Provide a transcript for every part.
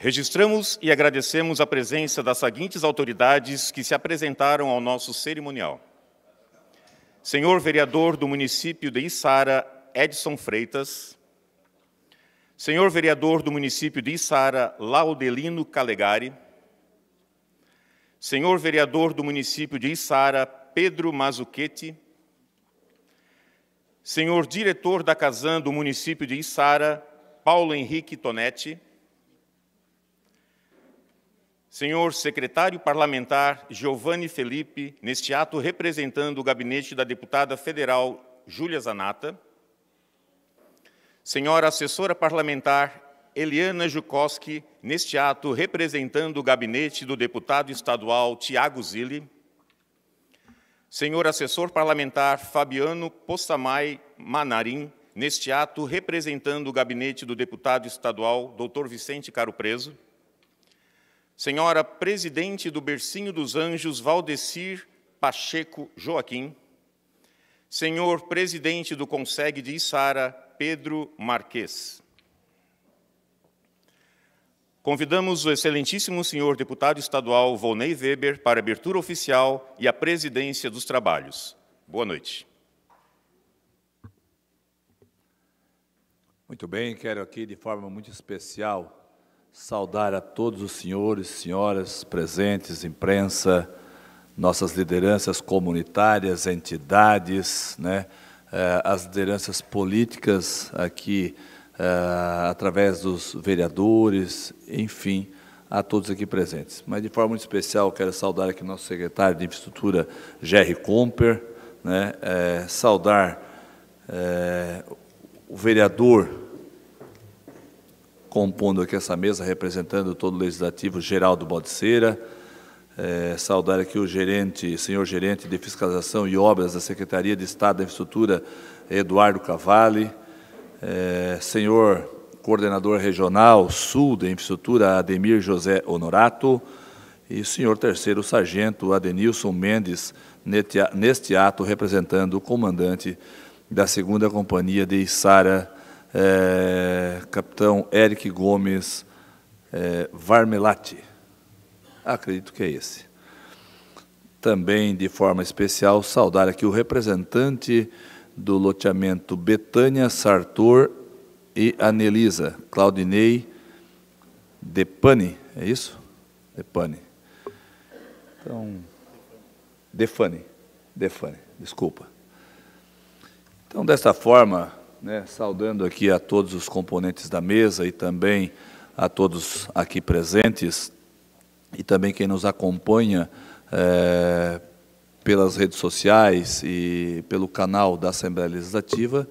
Registramos e agradecemos a presença das seguintes autoridades que se apresentaram ao nosso cerimonial. Senhor vereador do município de Içara, Edson Freitas. Senhor vereador do município de Içara, Laudelino Calegari. Senhor vereador do município de Içara, Pedro Mazuchetti. Senhor diretor da Casan do município de Içara, Paulo Henrique Tonetti senhor secretário parlamentar Giovanni Felipe, neste ato representando o gabinete da deputada federal Júlia Zanata, senhora assessora parlamentar Eliana Jukoski, neste ato representando o gabinete do deputado estadual Tiago Zilli, senhor assessor parlamentar Fabiano Possamay Manarim, neste ato representando o gabinete do deputado estadual Dr. Vicente Caro Preso, senhora presidente do Bercinho dos Anjos, Valdecir Pacheco Joaquim, senhor presidente do Conseg de Içara, Pedro Marques. Convidamos o excelentíssimo senhor deputado estadual Volney Weber para abertura oficial e a presidência dos trabalhos. Boa noite. Muito bem, quero aqui de forma muito especial saudar a todos os senhores, senhoras presentes, imprensa, nossas lideranças comunitárias, entidades, né, é, as lideranças políticas aqui, é, através dos vereadores, enfim, a todos aqui presentes. Mas, de forma muito especial, quero saudar aqui nosso secretário de Infraestrutura, Jerry Comper, né, é, saudar é, o vereador compondo aqui essa mesa, representando todo o Legislativo, Geraldo Bodiceira. É, saudar aqui o gerente, senhor gerente de Fiscalização e Obras da Secretaria de Estado da Infraestrutura, Eduardo Cavalli. É, senhor coordenador regional Sul da Infraestrutura, Ademir José Honorato. E senhor terceiro sargento, Adenilson Mendes, neste ato representando o comandante da segunda companhia de Isara, é, capitão Eric Gomes é, Varmelati. Acredito que é esse. Também, de forma especial, saudar aqui o representante do loteamento Betânia Sartor e Anelisa, Claudinei Depani, é isso? Depani. Então, Defani, Defani, desculpa. Então, desta forma, né, saudando aqui a todos os componentes da mesa e também a todos aqui presentes e também quem nos acompanha é, pelas redes sociais e pelo canal da Assembleia Legislativa,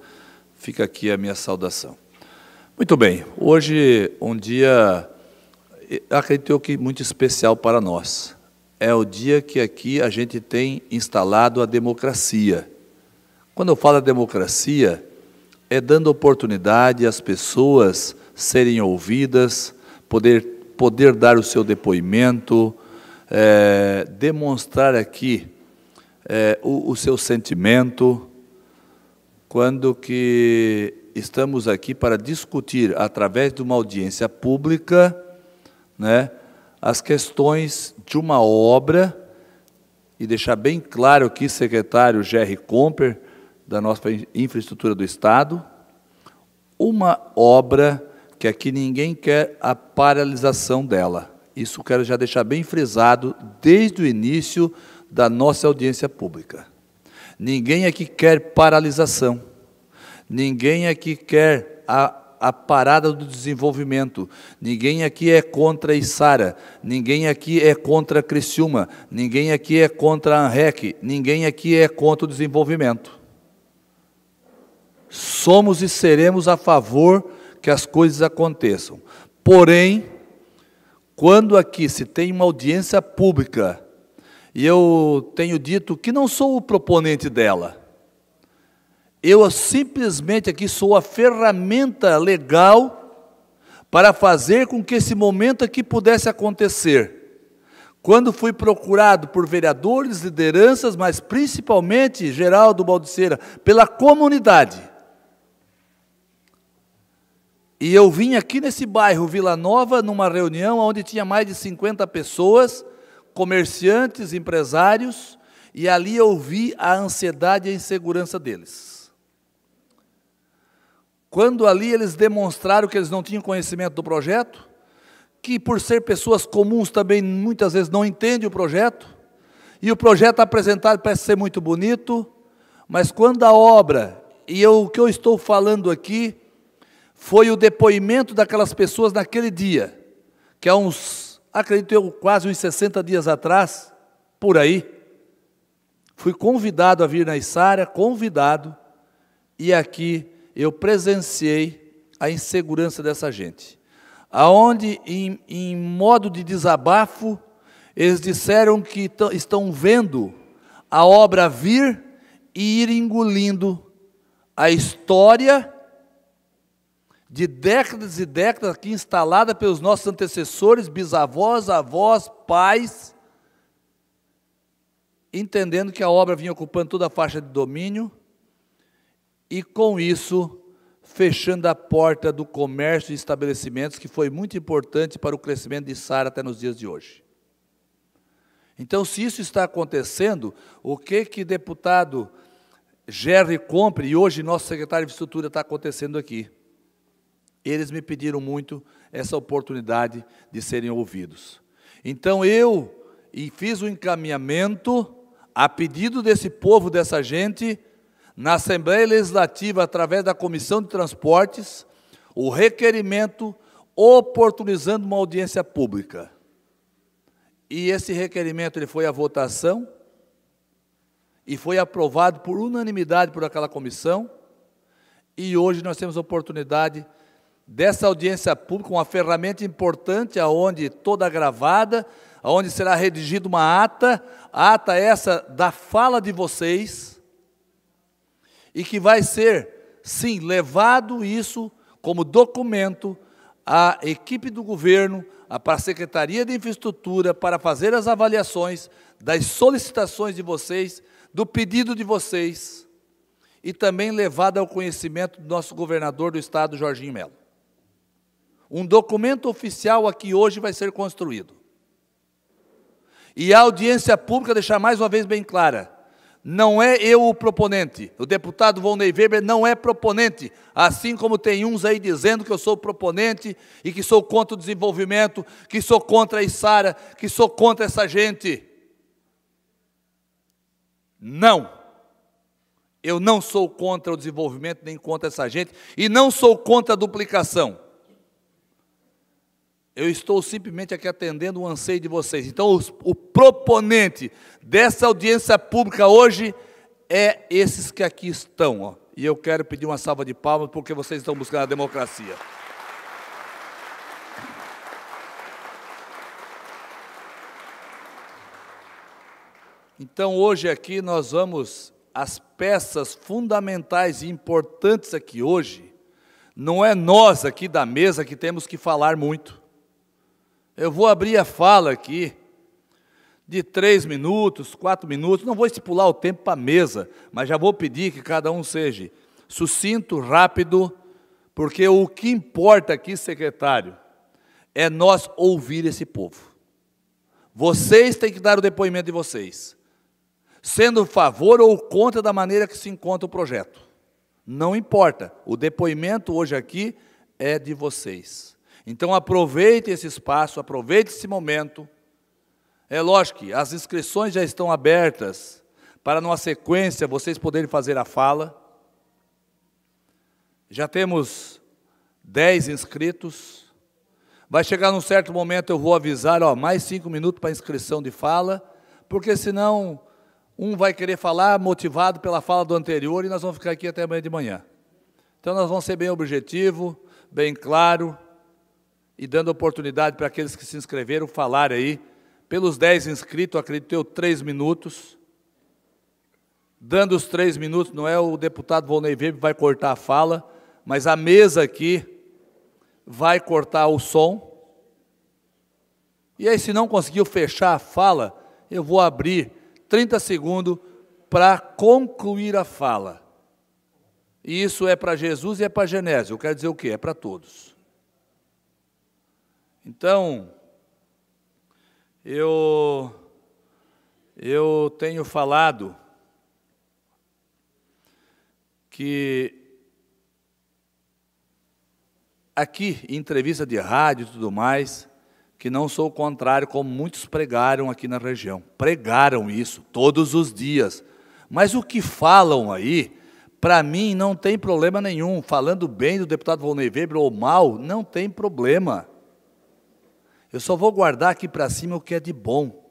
fica aqui a minha saudação. Muito bem, hoje um dia, acredito que muito especial para nós. É o dia que aqui a gente tem instalado a democracia. Quando eu falo a democracia, é dando oportunidade às pessoas serem ouvidas, poder, poder dar o seu depoimento, é, demonstrar aqui é, o, o seu sentimento, quando que estamos aqui para discutir, através de uma audiência pública, né, as questões de uma obra, e deixar bem claro aqui, secretário Jerry Comper, da nossa infraestrutura do Estado, uma obra que aqui ninguém quer a paralisação dela. Isso quero já deixar bem frisado desde o início da nossa audiência pública. Ninguém aqui quer paralisação. Ninguém aqui quer a a parada do desenvolvimento. Ninguém aqui é contra a Isara, ninguém aqui é contra a Criciúma, ninguém aqui é contra a ANREC, ninguém aqui é contra o desenvolvimento somos e seremos a favor que as coisas aconteçam. Porém, quando aqui se tem uma audiência pública, e eu tenho dito que não sou o proponente dela, eu simplesmente aqui sou a ferramenta legal para fazer com que esse momento aqui pudesse acontecer. Quando fui procurado por vereadores, lideranças, mas principalmente Geraldo Baldiceira, pela comunidade, e eu vim aqui nesse bairro, Vila Nova, numa reunião onde tinha mais de 50 pessoas, comerciantes, empresários, e ali eu vi a ansiedade e a insegurança deles. Quando ali eles demonstraram que eles não tinham conhecimento do projeto, que por ser pessoas comuns também muitas vezes não entendem o projeto, e o projeto apresentado parece ser muito bonito, mas quando a obra, e eu, o que eu estou falando aqui, foi o depoimento daquelas pessoas naquele dia, que há uns, acredito eu, quase uns 60 dias atrás, por aí, fui convidado a vir na Isária, convidado, e aqui eu presenciei a insegurança dessa gente. Aonde, em, em modo de desabafo, eles disseram que estão vendo a obra vir e ir engolindo a história de décadas e décadas aqui instalada pelos nossos antecessores, bisavós, avós, pais, entendendo que a obra vinha ocupando toda a faixa de domínio e com isso fechando a porta do comércio e estabelecimentos, que foi muito importante para o crescimento de Sara até nos dias de hoje. Então, se isso está acontecendo, o que que deputado Gerry Compre e hoje nosso secretário de Infraestrutura está acontecendo aqui? Eles me pediram muito essa oportunidade de serem ouvidos. Então eu fiz o um encaminhamento a pedido desse povo, dessa gente, na Assembleia Legislativa, através da Comissão de Transportes, o requerimento oportunizando uma audiência pública. E esse requerimento ele foi à votação e foi aprovado por unanimidade por aquela comissão. E hoje nós temos a oportunidade de dessa audiência pública, uma ferramenta importante, aonde toda gravada, aonde será redigida uma ata, ata essa da fala de vocês, e que vai ser, sim, levado isso como documento à equipe do governo, para a Secretaria de Infraestrutura, para fazer as avaliações das solicitações de vocês, do pedido de vocês, e também levado ao conhecimento do nosso governador do Estado, Jorginho Melo. Um documento oficial aqui hoje vai ser construído. E a audiência pública deixar mais uma vez bem clara: não é eu o proponente. O deputado Volney Weber não é proponente, assim como tem uns aí dizendo que eu sou proponente e que sou contra o desenvolvimento, que sou contra a Isara, que sou contra essa gente. Não. Eu não sou contra o desenvolvimento nem contra essa gente e não sou contra a duplicação. Eu estou simplesmente aqui atendendo o anseio de vocês. Então, os, o proponente dessa audiência pública hoje é esses que aqui estão. Ó. E eu quero pedir uma salva de palmas porque vocês estão buscando a democracia. Então, hoje aqui nós vamos as peças fundamentais e importantes aqui hoje. Não é nós aqui da mesa que temos que falar muito. Eu vou abrir a fala aqui de três minutos, quatro minutos. Não vou estipular o tempo para a mesa, mas já vou pedir que cada um seja sucinto, rápido, porque o que importa aqui, secretário, é nós ouvir esse povo. Vocês têm que dar o depoimento de vocês, sendo a favor ou contra da maneira que se encontra o projeto. Não importa, o depoimento hoje aqui é de vocês. Então aproveite esse espaço, aproveite esse momento. É lógico que as inscrições já estão abertas para, numa sequência, vocês poderem fazer a fala. Já temos dez inscritos. Vai chegar num certo momento, eu vou avisar, ó, mais cinco minutos para inscrição de fala, porque senão um vai querer falar motivado pela fala do anterior e nós vamos ficar aqui até amanhã de manhã. Então nós vamos ser bem objetivo, bem claro e dando oportunidade para aqueles que se inscreveram falar aí. Pelos 10 inscritos, acredito eu, 3 minutos. Dando os 3 minutos, não é o deputado Volney Weber vai cortar a fala, mas a mesa aqui vai cortar o som. E aí, se não conseguiu fechar a fala, eu vou abrir 30 segundos para concluir a fala. E isso é para Jesus e é para Genésio. quero dizer o quê? É para todos. Então, eu, eu tenho falado que aqui, em entrevista de rádio e tudo mais, que não sou o contrário, como muitos pregaram aqui na região. Pregaram isso todos os dias. Mas o que falam aí, para mim não tem problema nenhum. Falando bem do deputado Volney Weber ou mal, não tem problema. Eu só vou guardar aqui para cima o que é de bom.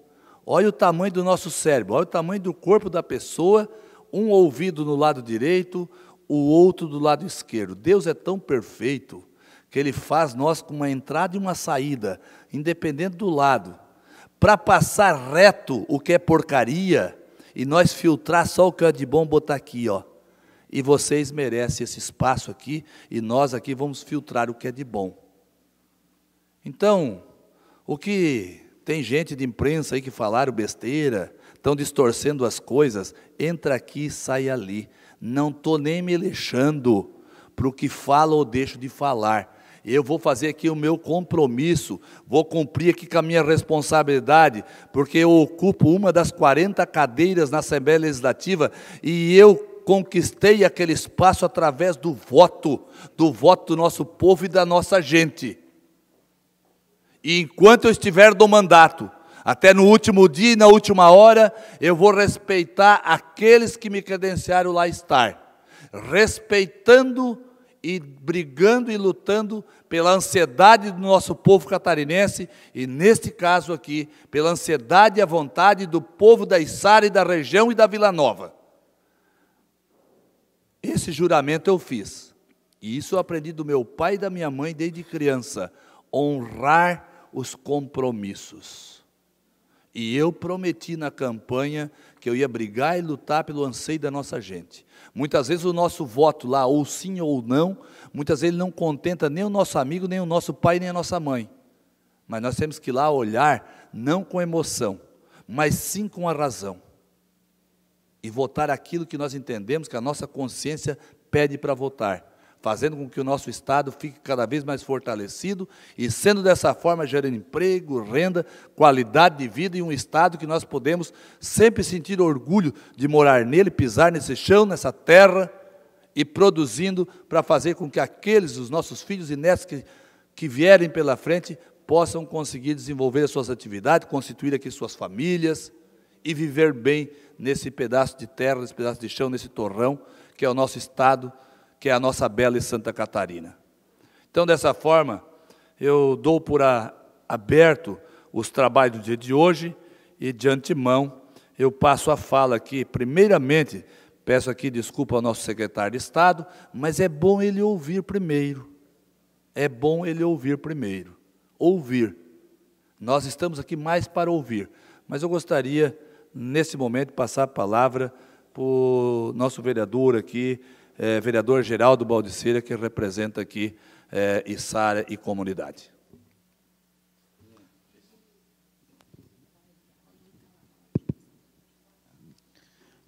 Olha o tamanho do nosso cérebro, olha o tamanho do corpo da pessoa, um ouvido no lado direito, o outro do lado esquerdo. Deus é tão perfeito que ele faz nós com uma entrada e uma saída, independente do lado, para passar reto o que é porcaria e nós filtrar só o que é de bom botar aqui, ó. E vocês merecem esse espaço aqui e nós aqui vamos filtrar o que é de bom. Então, o que tem gente de imprensa aí que falaram besteira, estão distorcendo as coisas, entra aqui e sai ali. Não estou nem me lixando para o que falo ou deixo de falar. Eu vou fazer aqui o meu compromisso, vou cumprir aqui com a minha responsabilidade, porque eu ocupo uma das 40 cadeiras na Assembleia Legislativa e eu conquistei aquele espaço através do voto, do voto do nosso povo e da nossa gente. E enquanto eu estiver do mandato, até no último dia e na última hora, eu vou respeitar aqueles que me credenciaram lá estar, respeitando e brigando e lutando pela ansiedade do nosso povo catarinense e, neste caso aqui, pela ansiedade e a vontade do povo da Içara e da região e da Vila Nova. Esse juramento eu fiz. E isso eu aprendi do meu pai e da minha mãe desde criança honrar os compromissos. E eu prometi na campanha que eu ia brigar e lutar pelo anseio da nossa gente. Muitas vezes o nosso voto lá, ou sim ou não, muitas vezes ele não contenta nem o nosso amigo, nem o nosso pai, nem a nossa mãe. Mas nós temos que ir lá olhar, não com emoção, mas sim com a razão. E votar aquilo que nós entendemos que a nossa consciência pede para votar fazendo com que o nosso Estado fique cada vez mais fortalecido e, sendo dessa forma, gerando emprego, renda, qualidade de vida e um Estado que nós podemos sempre sentir orgulho de morar nele, pisar nesse chão, nessa terra e produzindo para fazer com que aqueles, os nossos filhos e netos que, que vierem pela frente, possam conseguir desenvolver as suas atividades, constituir aqui suas famílias e viver bem nesse pedaço de terra, nesse pedaço de chão, nesse torrão que é o nosso Estado que é a nossa bela e Santa Catarina. Então, dessa forma, eu dou por aberto os trabalhos do dia de hoje e, de antemão, eu passo a fala aqui, primeiramente, peço aqui desculpa ao nosso secretário de Estado, mas é bom ele ouvir primeiro. É bom ele ouvir primeiro. Ouvir. Nós estamos aqui mais para ouvir. Mas eu gostaria, nesse momento, passar a palavra para o nosso vereador aqui, eh, vereador Geraldo Baldiceira, que representa aqui eh, é, Içara e comunidade.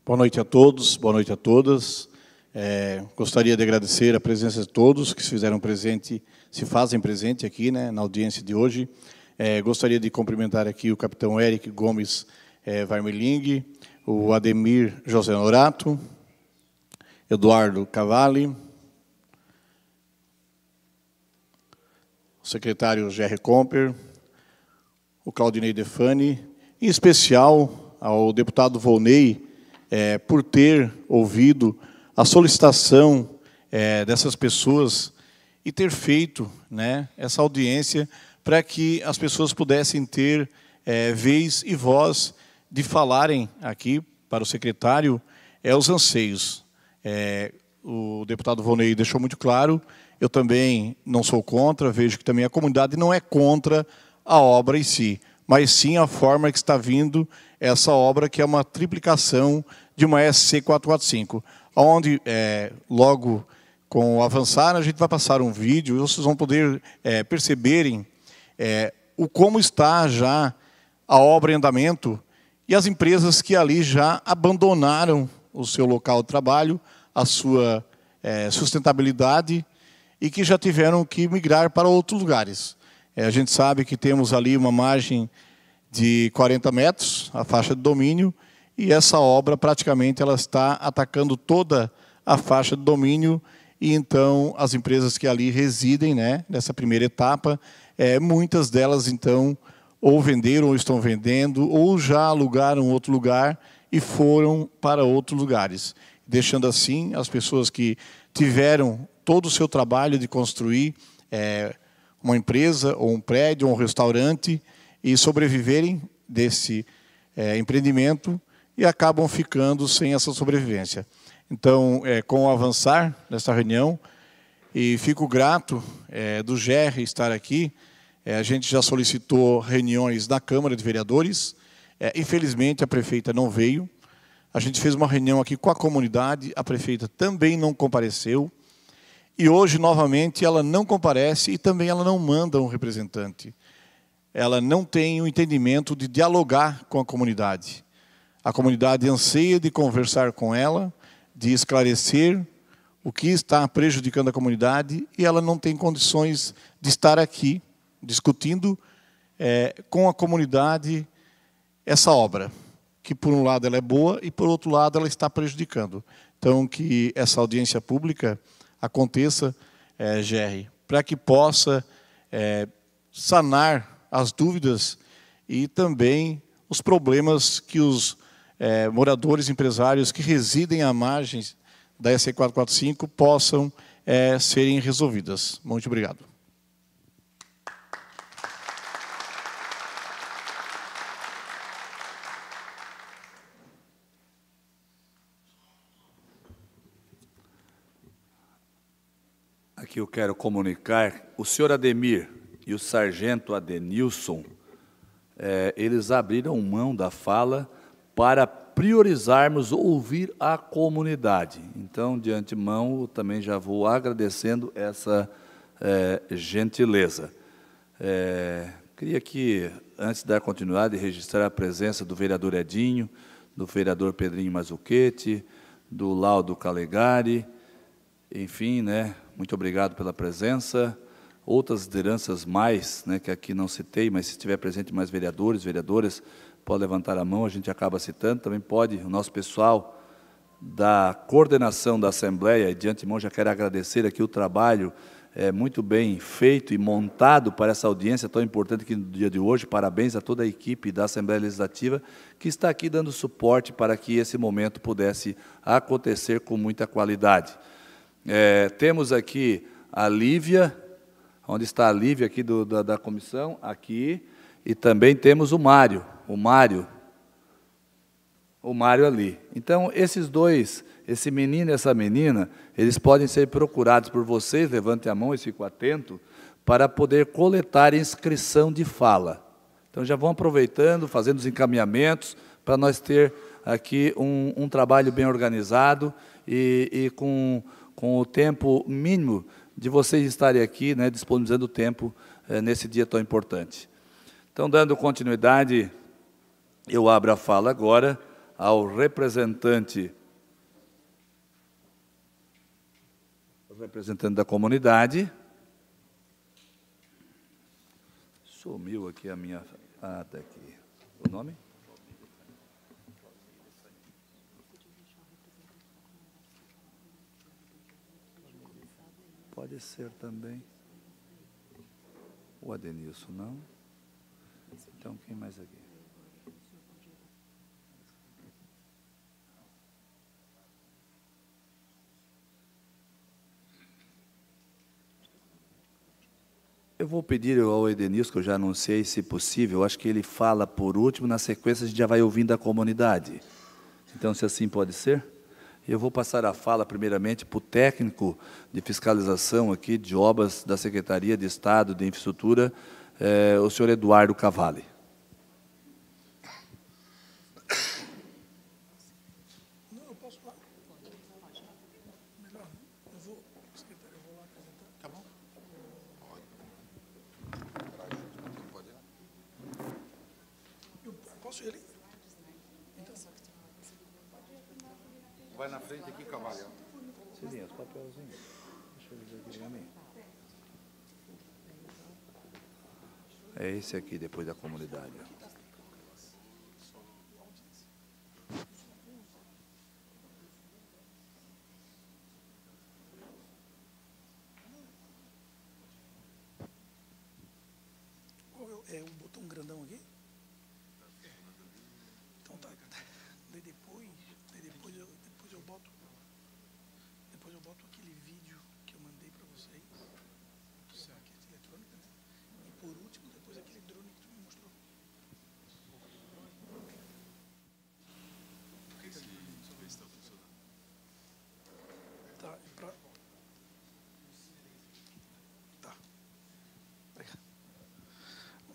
Boa noite a todos, boa noite a todas. É, gostaria de agradecer a presença de todos que se fizeram presente, se fazem presente aqui né, na audiência de hoje. É, gostaria de cumprimentar aqui o capitão Eric Gomes é, Varmeling, o Ademir José Norato, Eduardo Cavalli, o secretário Jerry Comper, o Claudinei Defani, em especial ao deputado Volney, é, por ter ouvido a solicitação é, dessas pessoas e ter feito né, essa audiência para que as pessoas pudessem ter é, vez e voz de falarem aqui para o secretário é, os anseios é, o deputado Volney deixou muito claro, eu também não sou contra, vejo que também a comunidade não é contra a obra em si, mas sim a forma que está vindo essa obra, que é uma triplicação de uma SC445, onde, é, logo com o avançar, a gente vai passar um vídeo e vocês vão poder é, perceberem é, o como está já a obra em andamento e as empresas que ali já abandonaram o seu local de trabalho, a sua é, sustentabilidade e que já tiveram que migrar para outros lugares. É, a gente sabe que temos ali uma margem de 40 metros, a faixa de domínio, e essa obra praticamente ela está atacando toda a faixa de domínio e então as empresas que ali residem, né, nessa primeira etapa, é, muitas delas então ou venderam ou estão vendendo, ou já alugaram outro lugar e foram para outros lugares, deixando assim as pessoas que tiveram todo o seu trabalho de construir é, uma empresa, ou um prédio, ou um restaurante, e sobreviverem desse é, empreendimento e acabam ficando sem essa sobrevivência. Então, é, com o avançar desta reunião, e fico grato é, do GR estar aqui, é, a gente já solicitou reuniões da Câmara de Vereadores. É, infelizmente, a prefeita não veio. A gente fez uma reunião aqui com a comunidade, a prefeita também não compareceu. E hoje, novamente, ela não comparece e também ela não manda um representante. Ela não tem o entendimento de dialogar com a comunidade. A comunidade anseia de conversar com ela, de esclarecer o que está prejudicando a comunidade e ela não tem condições de estar aqui discutindo é, com a comunidade essa obra, que por um lado ela é boa e por outro lado ela está prejudicando. Então, que essa audiência pública aconteça, é, Gerry, para que possa é, sanar as dúvidas e também os problemas que os é, moradores empresários que residem à margem da se 445 possam é, serem resolvidas. Muito obrigado. Aqui eu quero comunicar, o senhor Ademir e o sargento Adenilson, é, eles abriram mão da fala para priorizarmos ouvir a comunidade. Então, de antemão, eu também já vou agradecendo essa é, gentileza. É, queria que, antes de dar continuidade, registrar a presença do vereador Edinho, do vereador Pedrinho Mazuquete, do Laudo Calegari, enfim, né, muito obrigado pela presença. Outras lideranças mais, né, que aqui não citei, mas se estiver presente mais vereadores, vereadoras, pode levantar a mão, a gente acaba citando. Também pode o nosso pessoal da coordenação da Assembleia, e de antemão já quero agradecer aqui o trabalho é, muito bem feito e montado para essa audiência tão importante que no dia de hoje. Parabéns a toda a equipe da Assembleia Legislativa que está aqui dando suporte para que esse momento pudesse acontecer com muita qualidade. É, temos aqui a Lívia, onde está a Lívia aqui do, da, da comissão, aqui, e também temos o Mário, o Mário, o Mário ali. Então, esses dois, esse menino e essa menina, eles podem ser procurados por vocês, levante a mão e fico atento, para poder coletar inscrição de fala. Então, já vão aproveitando, fazendo os encaminhamentos, para nós ter aqui um, um trabalho bem organizado e, e com com o tempo mínimo de vocês estarem aqui, né, disponibilizando o tempo é, nesse dia tão importante. Então, dando continuidade, eu abro a fala agora ao representante representante da comunidade. Sumiu aqui a minha. Ah, tá aqui. O nome? pode ser também. O Adenilson não. Então quem mais aqui? Eu vou pedir ao Edenilson, que eu já anunciei, se possível, acho que ele fala por último, na sequência a gente já vai ouvindo a comunidade. Então, se assim pode ser. Eu vou passar a fala, primeiramente, para o técnico de fiscalização aqui de obras da Secretaria de Estado de Infraestrutura, eh, o senhor Eduardo Cavalli. aqui depois da comunidade.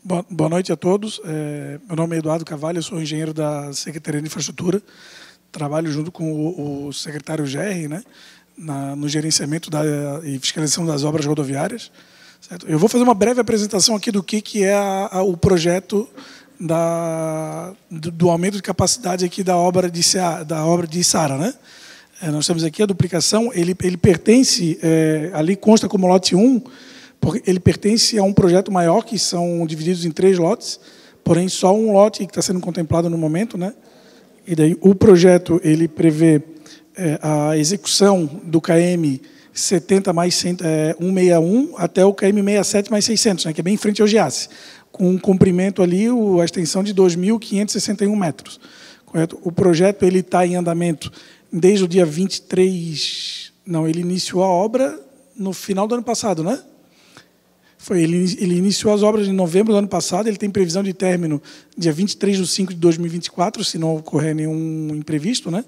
Boa noite a todos. É, meu nome é Eduardo Cavalho, sou engenheiro da Secretaria de Infraestrutura. Trabalho junto com o secretário GR, né, no gerenciamento da, e fiscalização das obras rodoviárias. Certo? Eu vou fazer uma breve apresentação aqui do que, que é a, a, o projeto da, do, do, aumento de capacidade aqui da obra de, da obra de Sara, né? É, nós temos aqui a duplicação, ele, ele pertence, é, ali consta como lote 1, porque ele pertence a um projeto maior, que são divididos em três lotes, porém só um lote que está sendo contemplado no momento. Né? E daí o projeto ele prevê é, a execução do KM 70 mais 100, é, 161 até o KM 67 mais 600, né, que é bem em frente ao Giasse, com um comprimento ali, o, a extensão de 2.561 metros. Correto? O projeto ele está em andamento desde o dia 23, não, ele iniciou a obra no final do ano passado, né? Foi, ele, ele iniciou as obras em novembro do ano passado, ele tem previsão de término dia 23 de 5 de 2024, se não ocorrer nenhum imprevisto. Né?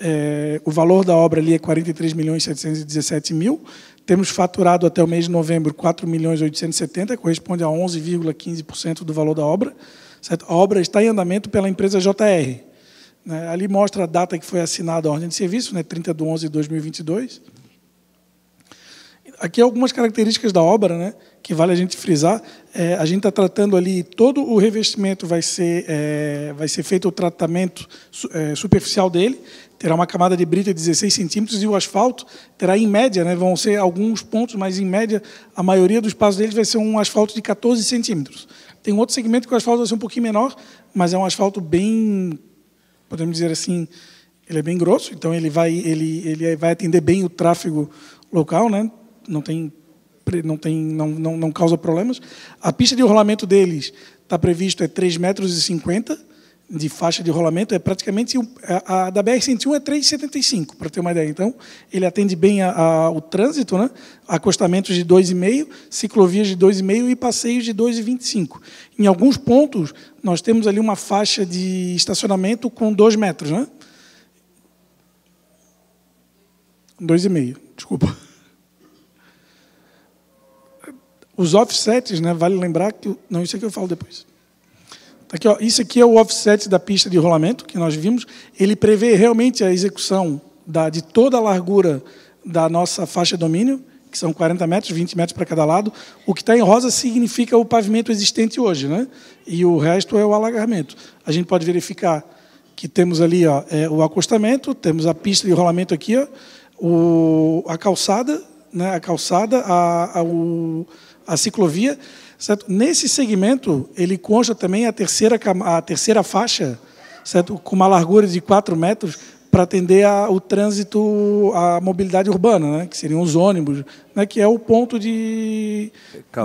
É, o valor da obra ali é 43 milhões 717 mil. Temos faturado até o mês de novembro 4 milhões 870, corresponde a 11,15% do valor da obra. Certo? A obra está em andamento pela empresa JR. Né? Ali mostra a data que foi assinada a ordem de serviço, né? 30 de 11 de 2022. Aqui algumas características da obra. Né? que vale a gente frisar, é, a gente está tratando ali, todo o revestimento vai ser, é, vai ser feito o tratamento é, superficial dele, terá uma camada de brita de 16 centímetros e o asfalto terá, em média, né, vão ser alguns pontos, mas em média, a maioria dos passos deles vai ser um asfalto de 14 centímetros. Tem outro segmento que o asfalto vai ser um pouquinho menor, mas é um asfalto bem, podemos dizer assim, ele é bem grosso, então ele vai, ele, ele vai atender bem o tráfego local, né? não tem não, tem, não, não, não causa problemas. A pista de rolamento deles está previsto é 3,50 metros de faixa de rolamento, é praticamente a, a da BR-101 é 3,75, para ter uma ideia. Então, ele atende bem a, a, o trânsito, né? acostamentos de 2,5, ciclovias de 2,5 e passeios de 2,25. Em alguns pontos, nós temos ali uma faixa de estacionamento com 2 metros. Né? 2,5, desculpa. Os offsets, né, vale lembrar que. Não, isso aqui eu falo depois. Tá aqui, ó, isso aqui é o offset da pista de rolamento que nós vimos. Ele prevê realmente a execução da, de toda a largura da nossa faixa de domínio, que são 40 metros, 20 metros para cada lado. O que está em rosa significa o pavimento existente hoje, né? e o resto é o alargamento. A gente pode verificar que temos ali ó, é, o acostamento, temos a pista de rolamento aqui, ó, o, a calçada, né, a calçada, a, a o, a ciclovia. Certo? Nesse segmento, ele consta também a terceira, a terceira faixa, certo? com uma largura de 4 metros, para atender a, o trânsito, a mobilidade urbana, né? que seriam os ônibus, né? que é o ponto de,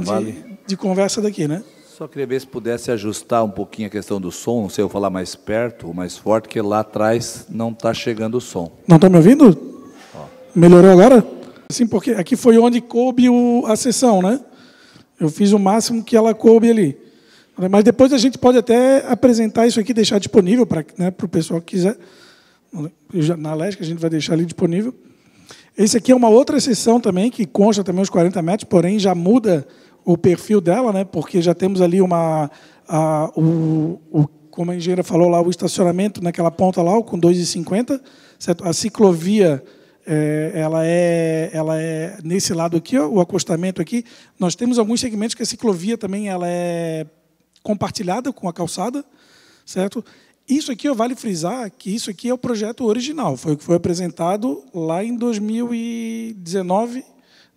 de, de, conversa daqui. Né? Só queria ver se pudesse ajustar um pouquinho a questão do som, não sei eu falar mais perto ou mais forte, que lá atrás não está chegando o som. Não está me ouvindo? Ó. Melhorou agora? Sim, porque aqui foi onde coube o, a sessão, né? Eu fiz o máximo que ela coube ali. Mas depois a gente pode até apresentar isso aqui, deixar disponível para, né, o pessoal que quiser. Na LESC a gente vai deixar ali disponível. Esse aqui é uma outra sessão também, que consta também os 40 metros, porém já muda o perfil dela, né, porque já temos ali uma. A, o, o, como a engenheira falou lá, o estacionamento naquela ponta lá, com 2,50, certo? A ciclovia é, ela é, ela é nesse lado aqui, ó, o acostamento aqui. Nós temos alguns segmentos que a ciclovia também ela é compartilhada com a calçada, certo? Isso aqui, ó, vale frisar que isso aqui é o projeto original, foi o que foi apresentado lá em 2019,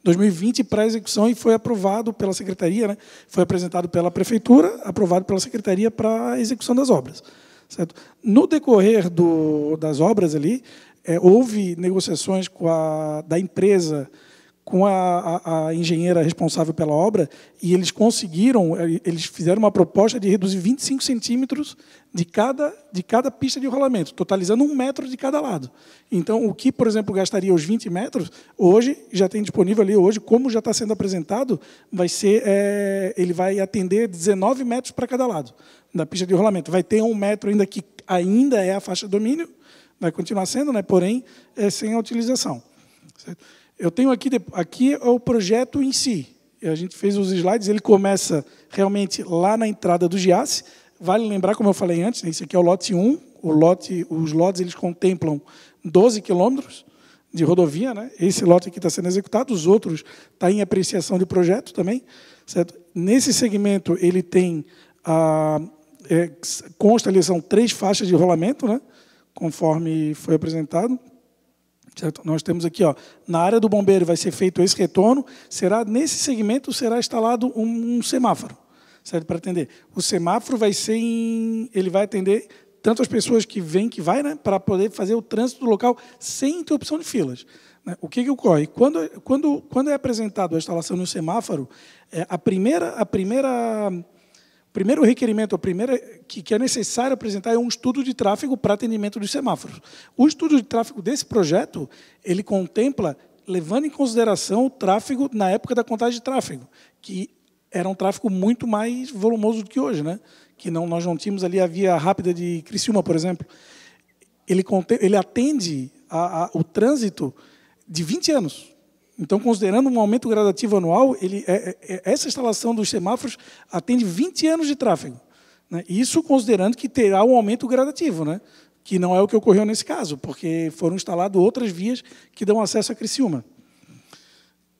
2020 para execução e foi aprovado pela secretaria, né? Foi apresentado pela prefeitura, aprovado pela secretaria para a execução das obras, certo? No decorrer do, das obras ali, é, houve negociações com a, da empresa com a, a, a, engenheira responsável pela obra e eles conseguiram, é, eles fizeram uma proposta de reduzir 25 centímetros de cada, de cada pista de rolamento, totalizando um metro de cada lado. Então, o que, por exemplo, gastaria os 20 metros, hoje já tem disponível ali, hoje, como já está sendo apresentado, vai ser, é, ele vai atender 19 metros para cada lado da pista de rolamento. Vai ter um metro ainda que ainda é a faixa de domínio, Vai continuar sendo, né? porém, é sem a utilização. Certo? Eu tenho aqui, aqui é o projeto em si. A gente fez os slides, ele começa realmente lá na entrada do GIAS. Vale lembrar, como eu falei antes, né? esse aqui é o lote 1. O lote, os lotes eles contemplam 12 quilômetros de rodovia, né? Esse lote aqui está sendo executado, os outros está em apreciação de projeto também, certo? Nesse segmento ele tem a ah, é, consta ali são três faixas de rolamento, né? conforme foi apresentado. Certo? Nós temos aqui, ó, na área do bombeiro vai ser feito esse retorno, será nesse segmento será instalado um, um semáforo, certo para atender. O semáforo vai ser em, ele vai atender tanto as pessoas que vêm que vai, né, para poder fazer o trânsito do local sem interrupção de filas. Né? O que, que ocorre? Quando, quando, quando é apresentado a instalação de um semáforo, é, a primeira, a primeira o primeiro requerimento, o primeiro que, que é necessário apresentar é um estudo de tráfego para atendimento dos semáforos. O estudo de tráfego desse projeto, ele contempla, levando em consideração o tráfego na época da contagem de tráfego, que era um tráfego muito mais volumoso do que hoje, né? que não, nós não tínhamos ali a via rápida de Criciúma, por exemplo. Ele, ele atende a, a, o trânsito de 20 anos. Então, considerando um aumento gradativo anual, ele, é, é, é essa instalação dos semáforos atende 20 anos de tráfego. Né? Isso considerando que terá um aumento gradativo, né? que não é o que ocorreu nesse caso, porque foram instaladas outras vias que dão acesso a Criciúma.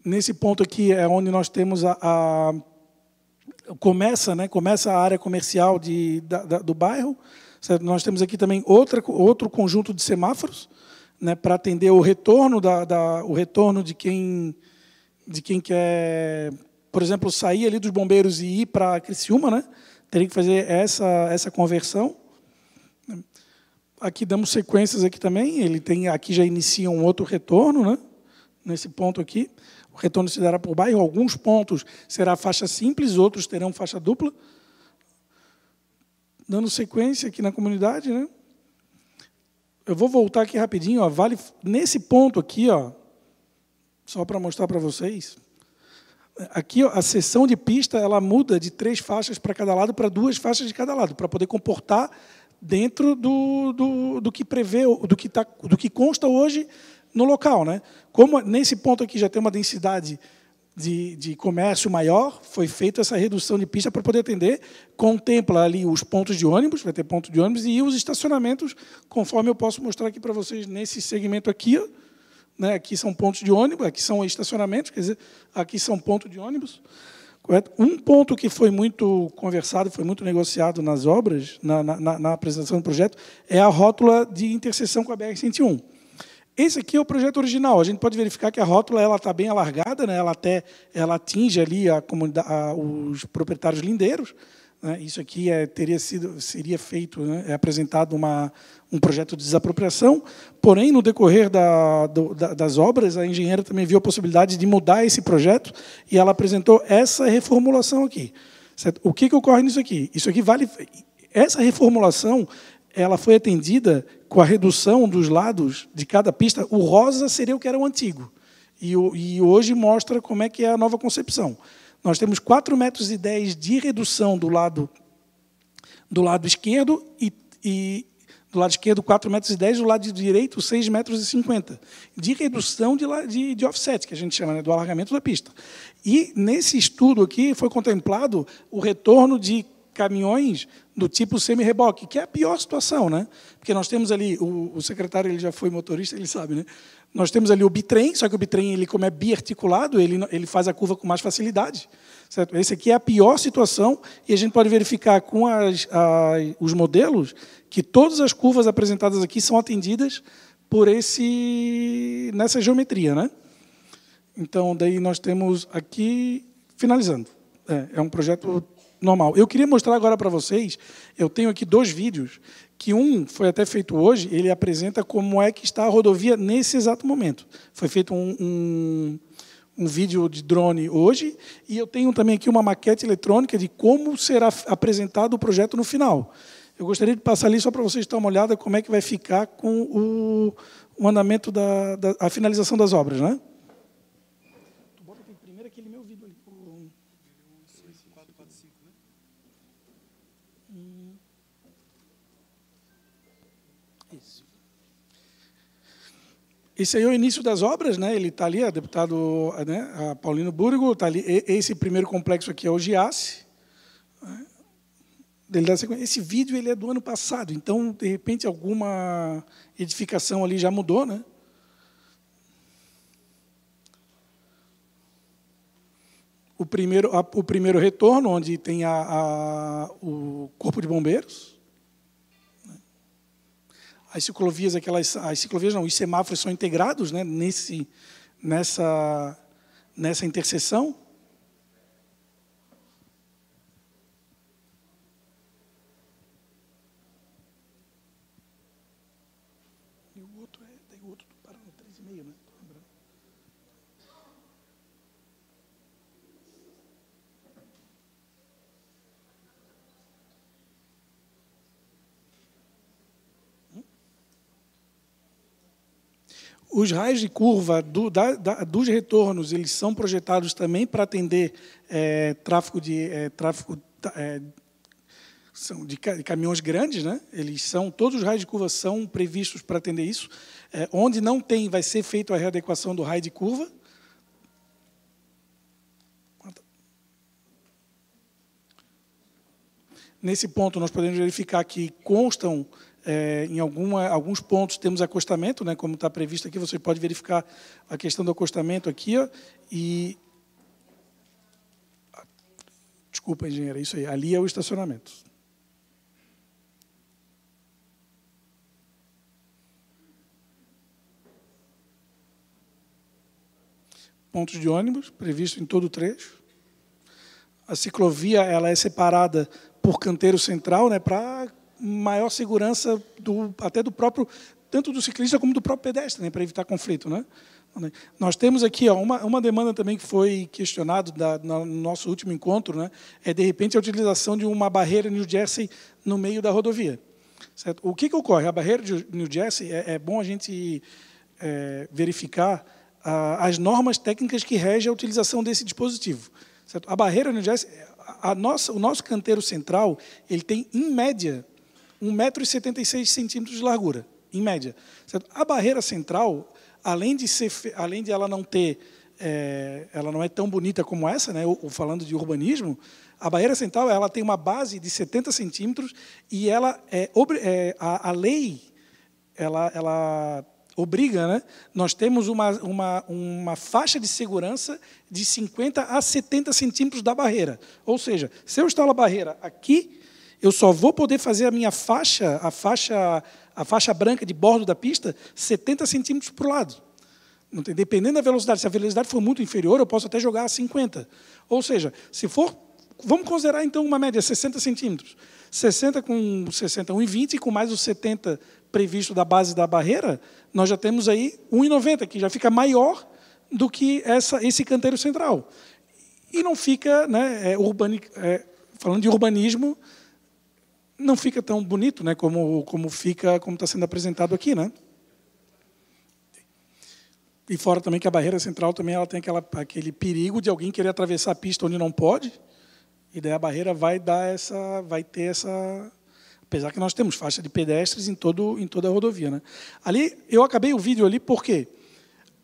Nesse ponto aqui é onde nós temos a, a começa, né, começa a área comercial de, da, da, do bairro. Certo? Nós temos aqui também outra, outro conjunto de semáforos, né, para atender o retorno da, da, o retorno de quem de quem quer, por exemplo, sair ali dos bombeiros e ir para Criciúma, né? Teria que fazer essa essa conversão. Aqui damos sequências aqui também. Ele tem aqui já inicia um outro retorno, né? Nesse ponto aqui, o retorno se dará por bairro. Alguns pontos será faixa simples, outros terão faixa dupla. Dando sequência aqui na comunidade, né? Eu vou voltar aqui rapidinho, ó, vale nesse ponto aqui, ó, só para mostrar para vocês. Aqui ó, a seção de pista ela muda de três faixas para cada lado para duas faixas de cada lado para poder comportar dentro do, do, do que prevê, do que, tá, do que consta hoje no local, né? Como nesse ponto aqui já tem uma densidade de, de comércio maior, foi feita essa redução de pista para poder atender, contempla ali os pontos de ônibus, vai ter ponto de ônibus, e os estacionamentos, conforme eu posso mostrar aqui para vocês nesse segmento aqui, né, aqui são pontos de ônibus, aqui são estacionamentos, quer dizer, aqui são pontos de ônibus. Correto? Um ponto que foi muito conversado, foi muito negociado nas obras, na, na, na apresentação do projeto, é a rótula de interseção com a BR-101. Esse aqui é o projeto original. A gente pode verificar que a rótula ela está bem alargada, né? Ela até ela atinge ali a comunidade, a, os proprietários lindeiros. Né? Isso aqui é, teria sido seria feito, né? é apresentado uma, um projeto de desapropriação. Porém, no decorrer da, do, da, das obras, a engenheira também viu a possibilidade de mudar esse projeto e ela apresentou essa reformulação aqui. Certo? O que, que ocorre nisso aqui? Isso aqui vale essa reformulação ela foi atendida com a redução dos lados de cada pista. O rosa seria o que era o antigo. E, e hoje mostra como é que é a nova concepção. Nós temos 4,10 metros e de redução do lado do lado esquerdo e, e do lado esquerdo 4,10 metros e do lado direito 6,50 metros e de redução de, de, de offset, que a gente chama né, do alargamento da pista. E nesse estudo aqui foi contemplado o retorno de caminhões do tipo semi-reboque, que é a pior situação, né? Porque nós temos ali, o, o, secretário ele já foi motorista, ele sabe, né? Nós temos ali o bitrem, só que o bitrem, ele, como é biarticulado, ele, ele faz a curva com mais facilidade. Certo? Esse aqui é a pior situação, e a gente pode verificar com as, a, os modelos que todas as curvas apresentadas aqui são atendidas por esse nessa geometria, né? Então, daí nós temos aqui, finalizando, é, é um projeto normal. Eu queria mostrar agora para vocês, eu tenho aqui dois vídeos, que um foi até feito hoje, ele apresenta como é que está a rodovia nesse exato momento. Foi feito um, um, um vídeo de drone hoje, e eu tenho também aqui uma maquete eletrônica de como será apresentado o projeto no final. Eu gostaria de passar ali só para vocês darem uma olhada como é que vai ficar com o, o andamento da, da a finalização das obras, né? Esse aí é o início das obras, né? Ele está ali, a deputado né? a Paulino Burgo, está ali. Esse primeiro complexo aqui é o Giasse. Né? Esse vídeo ele é do ano passado, então, de repente, alguma edificação ali já mudou, né? O primeiro, o primeiro retorno, onde tem a, a o Corpo de Bombeiros as ciclovias, aquelas, as ciclovias não, os semáforos são integrados né, nesse, nessa, nessa interseção. Os raios de curva do, da, da, dos retornos eles são projetados também para atender é, tráfego de é, tráfego é, são de, caminhões grandes, né? Eles são todos os raios de curva são previstos para atender isso. É, onde não tem, vai ser feita a readequação do raio de curva. Nesse ponto, nós podemos verificar que constam é, em alguma, alguns pontos temos acostamento, né, como está previsto aqui, você pode verificar a questão do acostamento aqui. Ó, e Desculpa, engenheira, isso aí. Ali é o estacionamento. Pontos de ônibus, previsto em todo o trecho. A ciclovia ela é separada por canteiro central, né, para maior segurança do, até do próprio, tanto do ciclista como do próprio pedestre, né, para evitar conflito. Né? Nós temos aqui ó, uma, uma demanda também que foi questionado da, no nosso último encontro, né, é de repente a utilização de uma barreira New Jersey no meio da rodovia. Certo? O que, que ocorre? A barreira de New Jersey, é, é bom a gente é, verificar a, as normas técnicas que regem a utilização desse dispositivo. Certo? A barreira New Jersey, a nossa, o nosso canteiro central, ele tem, em média, 1,76m de largura, em média. Certo? A barreira central, além de, ser, além de ela não ter. É, ela não é tão bonita como essa, né? falando de urbanismo, a barreira central ela tem uma base de 70 centímetros e ela é, é a, a, lei ela, ela obriga, né? Nós temos uma, uma, uma faixa de segurança de 50 a 70 centímetros da barreira. Ou seja, se eu instalo a barreira aqui, eu só vou poder fazer a minha faixa, a faixa, a faixa branca de bordo da pista, 70 centímetros para o lado. Dependendo da velocidade, se a velocidade for muito inferior, eu posso até jogar a 50. Ou seja, se for, vamos considerar então uma média 60 centímetros. 60 com 60, 1,20 e com mais os 70 previsto da base da barreira, nós já temos aí 1,90, que já fica maior do que essa, esse canteiro central. E não fica, né, é, urbani, é, falando de urbanismo, não fica tão bonito, né, como como fica, como está sendo apresentado aqui, né? E fora também que a barreira central também ela tem aquela, aquele perigo de alguém querer atravessar a pista onde não pode. E daí a barreira vai dar essa, vai ter essa, apesar que nós temos faixa de pedestres em todo em toda a rodovia, né? Ali eu acabei o vídeo ali porque quê?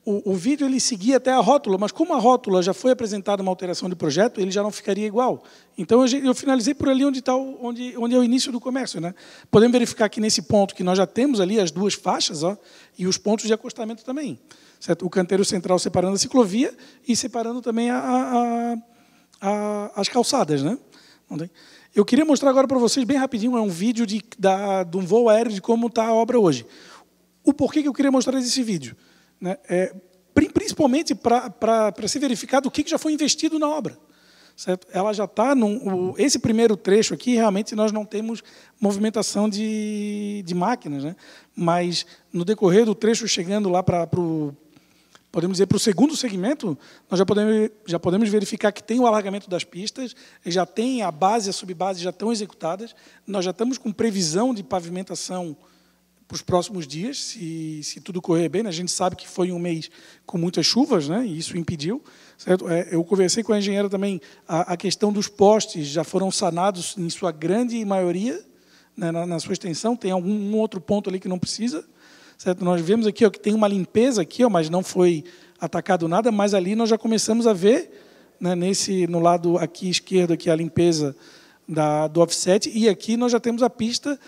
o, o, vídeo ele seguia até a rótula, mas como a rótula já foi apresentada uma alteração de projeto, ele já não ficaria igual. Então eu, eu finalizei por ali onde, tá o, onde, onde é o início do comércio. Né? Podemos verificar que nesse ponto que nós já temos ali as duas faixas ó, e os pontos de acostamento também. Certo? O canteiro central separando a ciclovia e separando também a, a, a, as calçadas. Né? Eu queria mostrar agora para vocês bem rapidinho, é um vídeo de, da, de um voo aéreo de como está a obra hoje. O porquê que eu queria mostrar esse vídeo? né, é, principalmente para ser verificado o que já foi investido na obra. Certo? Ela já está num. O, esse primeiro trecho aqui, realmente nós não temos movimentação de, de máquinas, né? mas no decorrer do trecho, chegando lá para o. Podemos dizer, para o segundo segmento, nós já podemos, já podemos verificar que tem o alargamento das pistas, já tem a base, a subbase já estão executadas, nós já estamos com previsão de pavimentação para os próximos dias, se, se tudo correr bem. Né? A gente sabe que foi um mês com muitas chuvas, né? e isso impediu. Certo? É, eu conversei com a engenheira também, a, a, questão dos postes já foram sanados em sua grande maioria, né? na, na, sua extensão. Tem algum um outro ponto ali que não precisa. Certo? Nós vemos aqui ó, que tem uma limpeza aqui, ó, mas não foi atacado nada, mas ali nós já começamos a ver, né? nesse, no lado aqui esquerdo, aqui, a limpeza da, do offset, e aqui nós já temos a pista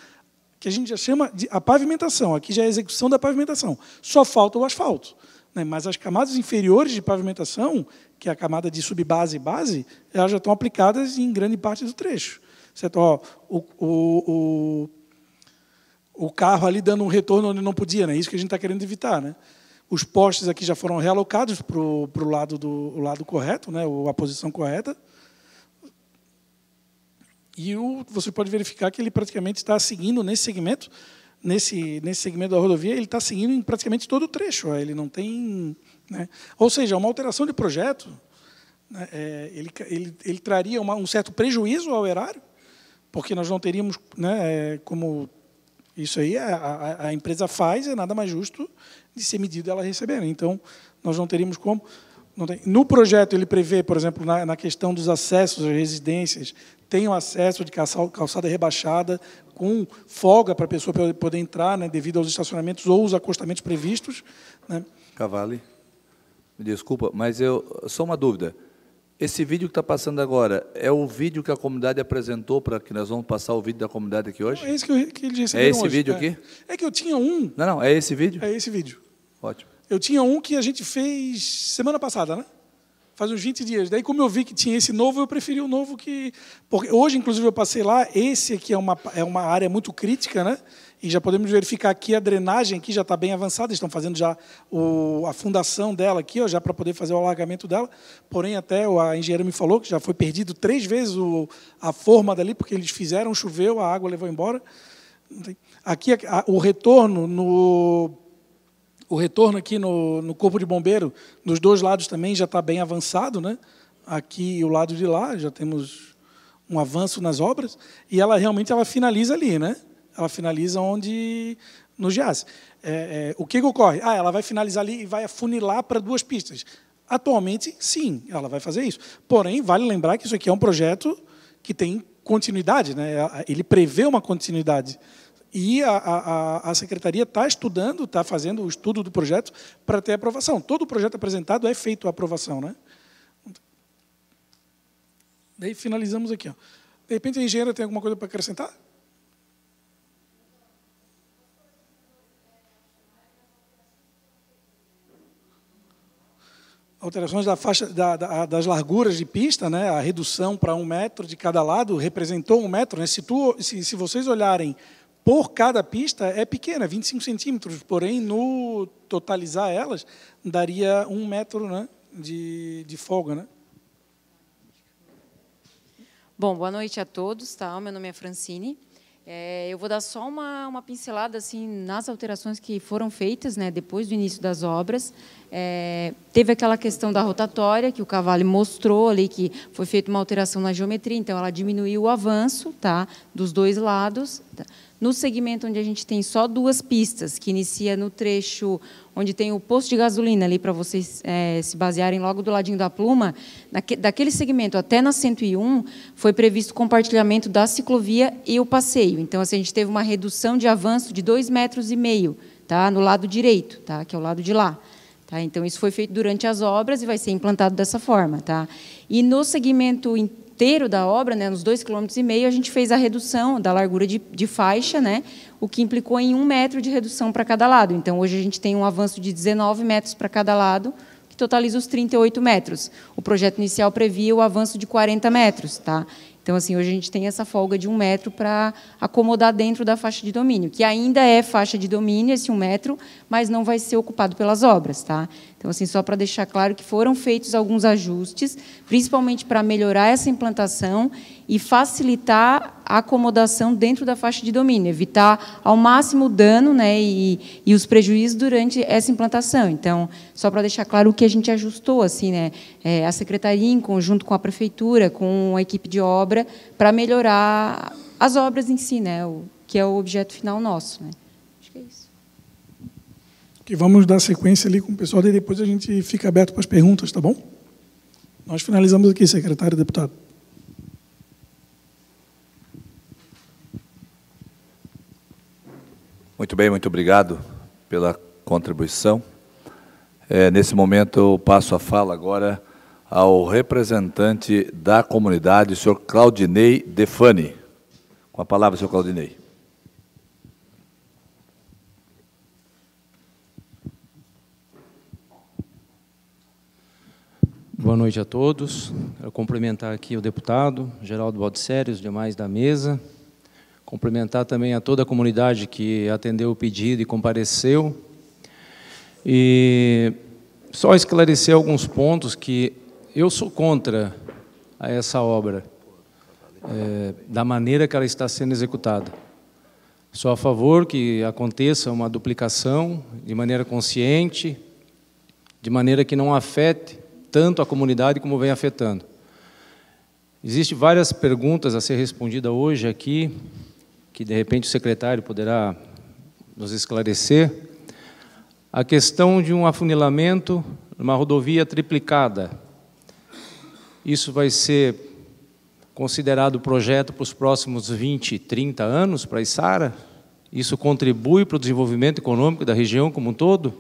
que a gente já chama de a pavimentação. Aqui já é a execução da pavimentação. Só falta o asfalto. Né? Mas as camadas inferiores de pavimentação, que é a camada de subbase e base, elas já estão aplicadas em grande parte do trecho. Certo? Ó, o, o, o, o carro ali dando um retorno onde não podia, né? É isso que a gente está querendo evitar. Né? Os postes aqui já foram realocados para o lado, do, lado correto, né? Ou a posição correta. E o, você pode verificar que ele praticamente está seguindo nesse segmento, nesse, nesse segmento da rodovia, ele está seguindo em praticamente todo o trecho. Ele não tem. Né? Ou seja, uma alteração de projeto, né? é, ele, ele, ele traria uma, um certo prejuízo ao erário, porque nós não teríamos né, é, como. Isso aí a, a, a empresa faz, é nada mais justo de ser medido ela receber. Né? Então, nós não teríamos como tem. No projeto, ele prevê, por exemplo, na, na questão dos acessos às residências, tem o acesso de calçada rebaixada, com folga para a pessoa poder entrar, né, devido aos estacionamentos ou os acostamentos previstos. Né. Cavale, me desculpa, mas eu só uma dúvida. Esse vídeo que está passando agora é o vídeo que a comunidade apresentou para que nós vamos passar o vídeo da comunidade aqui hoje? É esse que, eu, que eles receberam É esse hoje, vídeo é. aqui? É que eu tinha um. Não, não, é esse vídeo? É esse vídeo. Ótimo. Eu tinha um que a gente fez semana passada, né? Faz uns 20 dias. Daí, como eu vi que tinha esse novo, eu preferi o novo que. Porque hoje, inclusive, eu passei lá. Esse aqui é uma, é uma área muito crítica, né? E já podemos verificar aqui a drenagem que já está bem avançada. Estão fazendo já o, a fundação dela aqui, ó, já para poder fazer o alargamento dela. Porém, até a engenheira me falou que já foi perdido três vezes o, a forma dali, porque eles fizeram, choveu, a água levou embora. Aqui a, o retorno no o retorno aqui no, no corpo de bombeiro, dos dois lados também já está bem avançado, né? aqui e o lado de lá, já temos um avanço nas obras, e ela realmente ela finaliza ali, né? Ela finaliza onde no Giaz. É, é, o que, que ocorre? Ah, ela vai finalizar ali e vai afunilar para duas pistas. Atualmente, sim, ela vai fazer isso. Porém, vale lembrar que isso aqui é um projeto que tem continuidade, né? Ele prevê uma continuidade e a, a, a secretaria está estudando, está fazendo o estudo do projeto para ter aprovação. Todo projeto apresentado é feito a aprovação. Né? Daí finalizamos aqui. Ó. De repente, a engenheira tem alguma coisa para acrescentar? alterações da faixa, da, da, das larguras de pista, né, a redução para um metro de cada lado representou um metro. Né? Se, tu, se, se vocês olharem por cada pista é pequena, 25 centímetros, porém, no totalizar elas, daria um metro né, de, de folga. Né? Bom, boa noite a todos. Tá? Meu nome é Francine. É, eu vou dar só uma, uma pincelada assim nas alterações que foram feitas né, depois do início das obras. É, teve aquela questão da rotatória, que o Cavalli mostrou ali, que foi feita uma alteração na geometria, então ela diminuiu o avanço tá, dos dois lados. Tá. No segmento onde a gente tem só duas pistas, que inicia no trecho onde tem o posto de gasolina ali, para vocês é, se basearem logo do ladinho da pluma, naque, daquele segmento até na 101, foi previsto compartilhamento da ciclovia e o passeio. Então, assim, a gente teve uma redução de avanço de 2,5 metros, e meio, tá, no lado direito, tá, que é o lado de lá. Tá? Então, isso foi feito durante as obras e vai ser implantado dessa forma. Tá? E no segmento inteiro da obra, né, nos 2,5 km, a gente fez a redução da largura de, de faixa, né, o que implicou em um metro de redução para cada lado. Então, hoje a gente tem um avanço de 19 metros para cada lado, que totaliza os 38 metros. O projeto inicial previa o avanço de 40 metros. Tá? Então, assim, hoje a gente tem essa folga de um metro para acomodar dentro da faixa de domínio, que ainda é faixa de domínio, esse um metro, mas não vai ser ocupado pelas obras. Tá? Então, assim, só para deixar claro que foram feitos alguns ajustes, principalmente para melhorar essa implantação e facilitar a acomodação dentro da faixa de domínio, evitar ao máximo o dano né, e, e os prejuízos durante essa implantação. Então, só para deixar claro o que a gente ajustou, assim, né, é, a secretaria em conjunto com a prefeitura, com a equipe de obra, para melhorar as obras em si, né, o, que é o objeto final nosso. Né. Acho que é isso. Que vamos dar sequência ali com o pessoal, e depois a gente fica aberto para as perguntas, tá bom? Nós finalizamos aqui, secretário e deputado. Muito bem, muito obrigado pela contribuição. É, nesse momento, eu passo a fala agora ao representante da comunidade, o senhor Claudinei Defani. Com a palavra, senhor Claudinei. Boa noite a todos. Quero cumprimentar aqui o deputado Geraldo e os demais da mesa, Cumprimentar também a toda a comunidade que atendeu o pedido e compareceu. E só esclarecer alguns pontos que eu sou contra a essa obra, é, da maneira que ela está sendo executada. Sou a favor que aconteça uma duplicação de maneira consciente, de maneira que não afete tanto a comunidade como vem afetando. Existem várias perguntas a ser respondida hoje aqui, que de repente o secretário poderá nos esclarecer, a questão de um afunilamento numa rodovia triplicada. Isso vai ser considerado projeto para os próximos 20, 30 anos para a Isara? Isso contribui para o desenvolvimento econômico da região como um todo?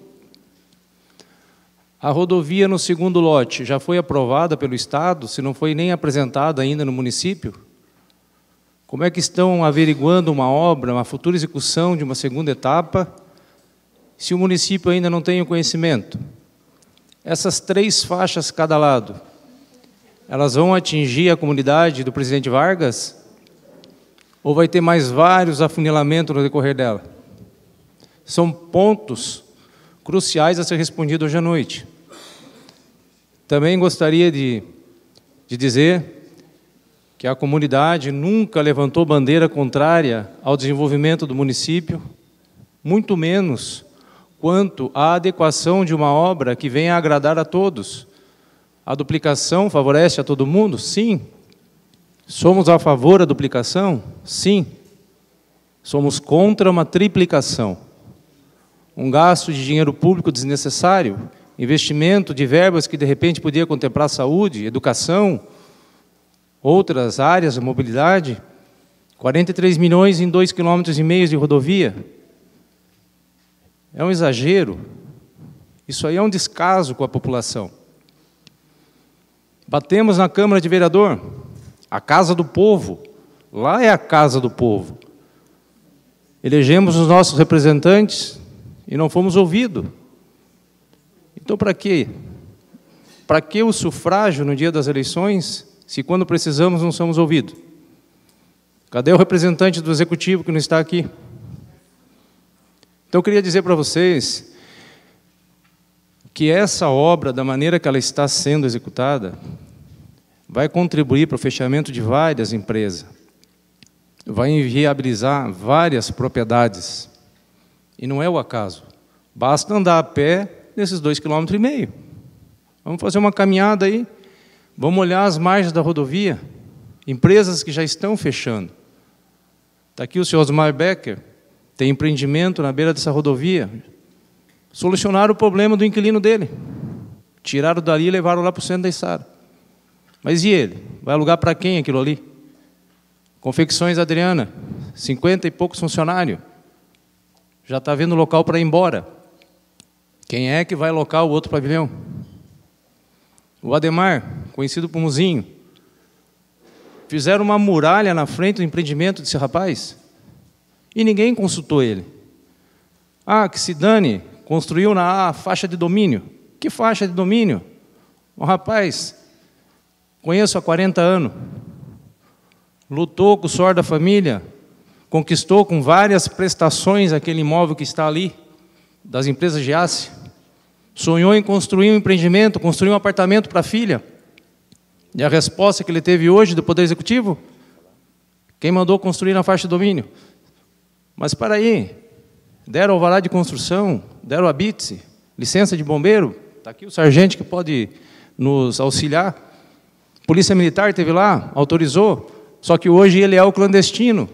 A rodovia no segundo lote já foi aprovada pelo Estado, se não foi nem apresentada ainda no município? Como é que estão averiguando uma obra, uma futura execução de uma segunda etapa, se o município ainda não tem o conhecimento? Essas três faixas cada lado, elas vão atingir a comunidade do presidente Vargas? Ou vai ter mais vários afunilamentos no decorrer dela? São pontos cruciais a ser respondidos hoje à noite. Também gostaria de, de dizer que a comunidade nunca levantou bandeira contrária ao desenvolvimento do município, muito menos quanto à adequação de uma obra que venha a agradar a todos. A duplicação favorece a todo mundo? Sim. Somos a favor da duplicação? Sim. Somos contra uma triplicação. Um gasto de dinheiro público desnecessário, investimento de verbas que de repente podia contemplar saúde, educação, Outras áreas, a mobilidade, 43 milhões em 2,5 km de rodovia. É um exagero. Isso aí é um descaso com a população. Batemos na Câmara de Vereador, a casa do povo. Lá é a casa do povo. Elegemos os nossos representantes e não fomos ouvidos. Então, para quê? Para que o sufrágio no dia das eleições se quando precisamos não somos ouvidos? Cadê o representante do executivo que não está aqui? Então eu queria dizer para vocês que essa obra, da maneira que ela está sendo executada, vai contribuir para o fechamento de várias empresas, vai inviabilizar várias propriedades. E não é o acaso. Basta andar a pé nesses dois quilômetros e meio. Vamos fazer uma caminhada aí, Vamos olhar as margens da rodovia, empresas que já estão fechando. Está aqui o senhor Osmar Becker, tem empreendimento na beira dessa rodovia. Solucionaram o problema do inquilino dele. Tiraram dali e levaram lá para o centro da Içara. Mas e ele? Vai alugar para quem aquilo ali? Confecções Adriana, 50 e poucos funcionários. Já está vendo local para ir embora. Quem é que vai locar o outro pavilhão? O Ademar, conhecido por Muzinho, fizeram uma muralha na frente do empreendimento desse rapaz e ninguém consultou ele. Ah, que se dane, construiu na faixa de domínio. Que faixa de domínio? O rapaz, conheço há 40 anos, lutou com o suor da família, conquistou com várias prestações aquele imóvel que está ali, das empresas de aço, sonhou em construir um empreendimento, construir um apartamento para a filha e a resposta que ele teve hoje do Poder Executivo? Quem mandou construir na faixa de domínio? Mas para aí, deram alvará de construção, deram a BITSE, licença de bombeiro, está aqui o sargento que pode nos auxiliar. Polícia Militar teve lá, autorizou, só que hoje ele é o clandestino.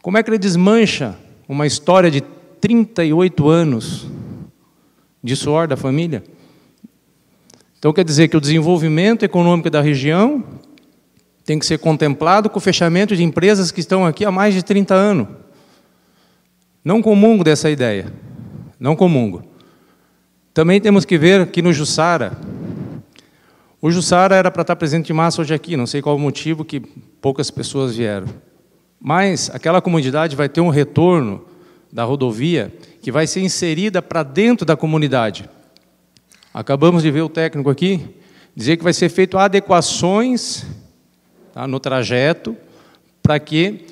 Como é que ele desmancha uma história de 38 anos de suor da família? Então quer dizer que o desenvolvimento econômico da região tem que ser contemplado com o fechamento de empresas que estão aqui há mais de 30 anos. Não comungo dessa ideia. Não comungo. Também temos que ver que no Jussara, o Jussara era para estar presente em massa hoje aqui, não sei qual o motivo que poucas pessoas vieram. Mas aquela comunidade vai ter um retorno da rodovia que vai ser inserida para dentro da comunidade. Acabamos de ver o técnico aqui dizer que vai ser feito adequações tá, no trajeto para que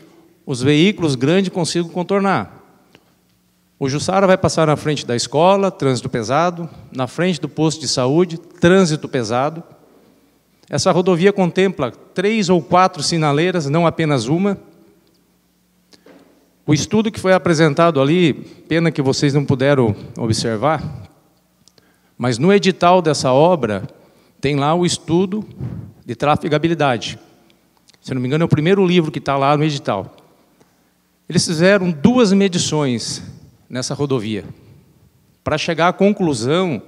os veículos grandes consigam contornar. O Jussara vai passar na frente da escola, trânsito pesado, na frente do posto de saúde, trânsito pesado. Essa rodovia contempla três ou quatro sinaleiras, não apenas uma. O estudo que foi apresentado ali, pena que vocês não puderam observar, mas no edital dessa obra, tem lá o estudo de trafegabilidade. Se não me engano, é o primeiro livro que está lá no edital. Eles fizeram duas medições nessa rodovia, para chegar à conclusão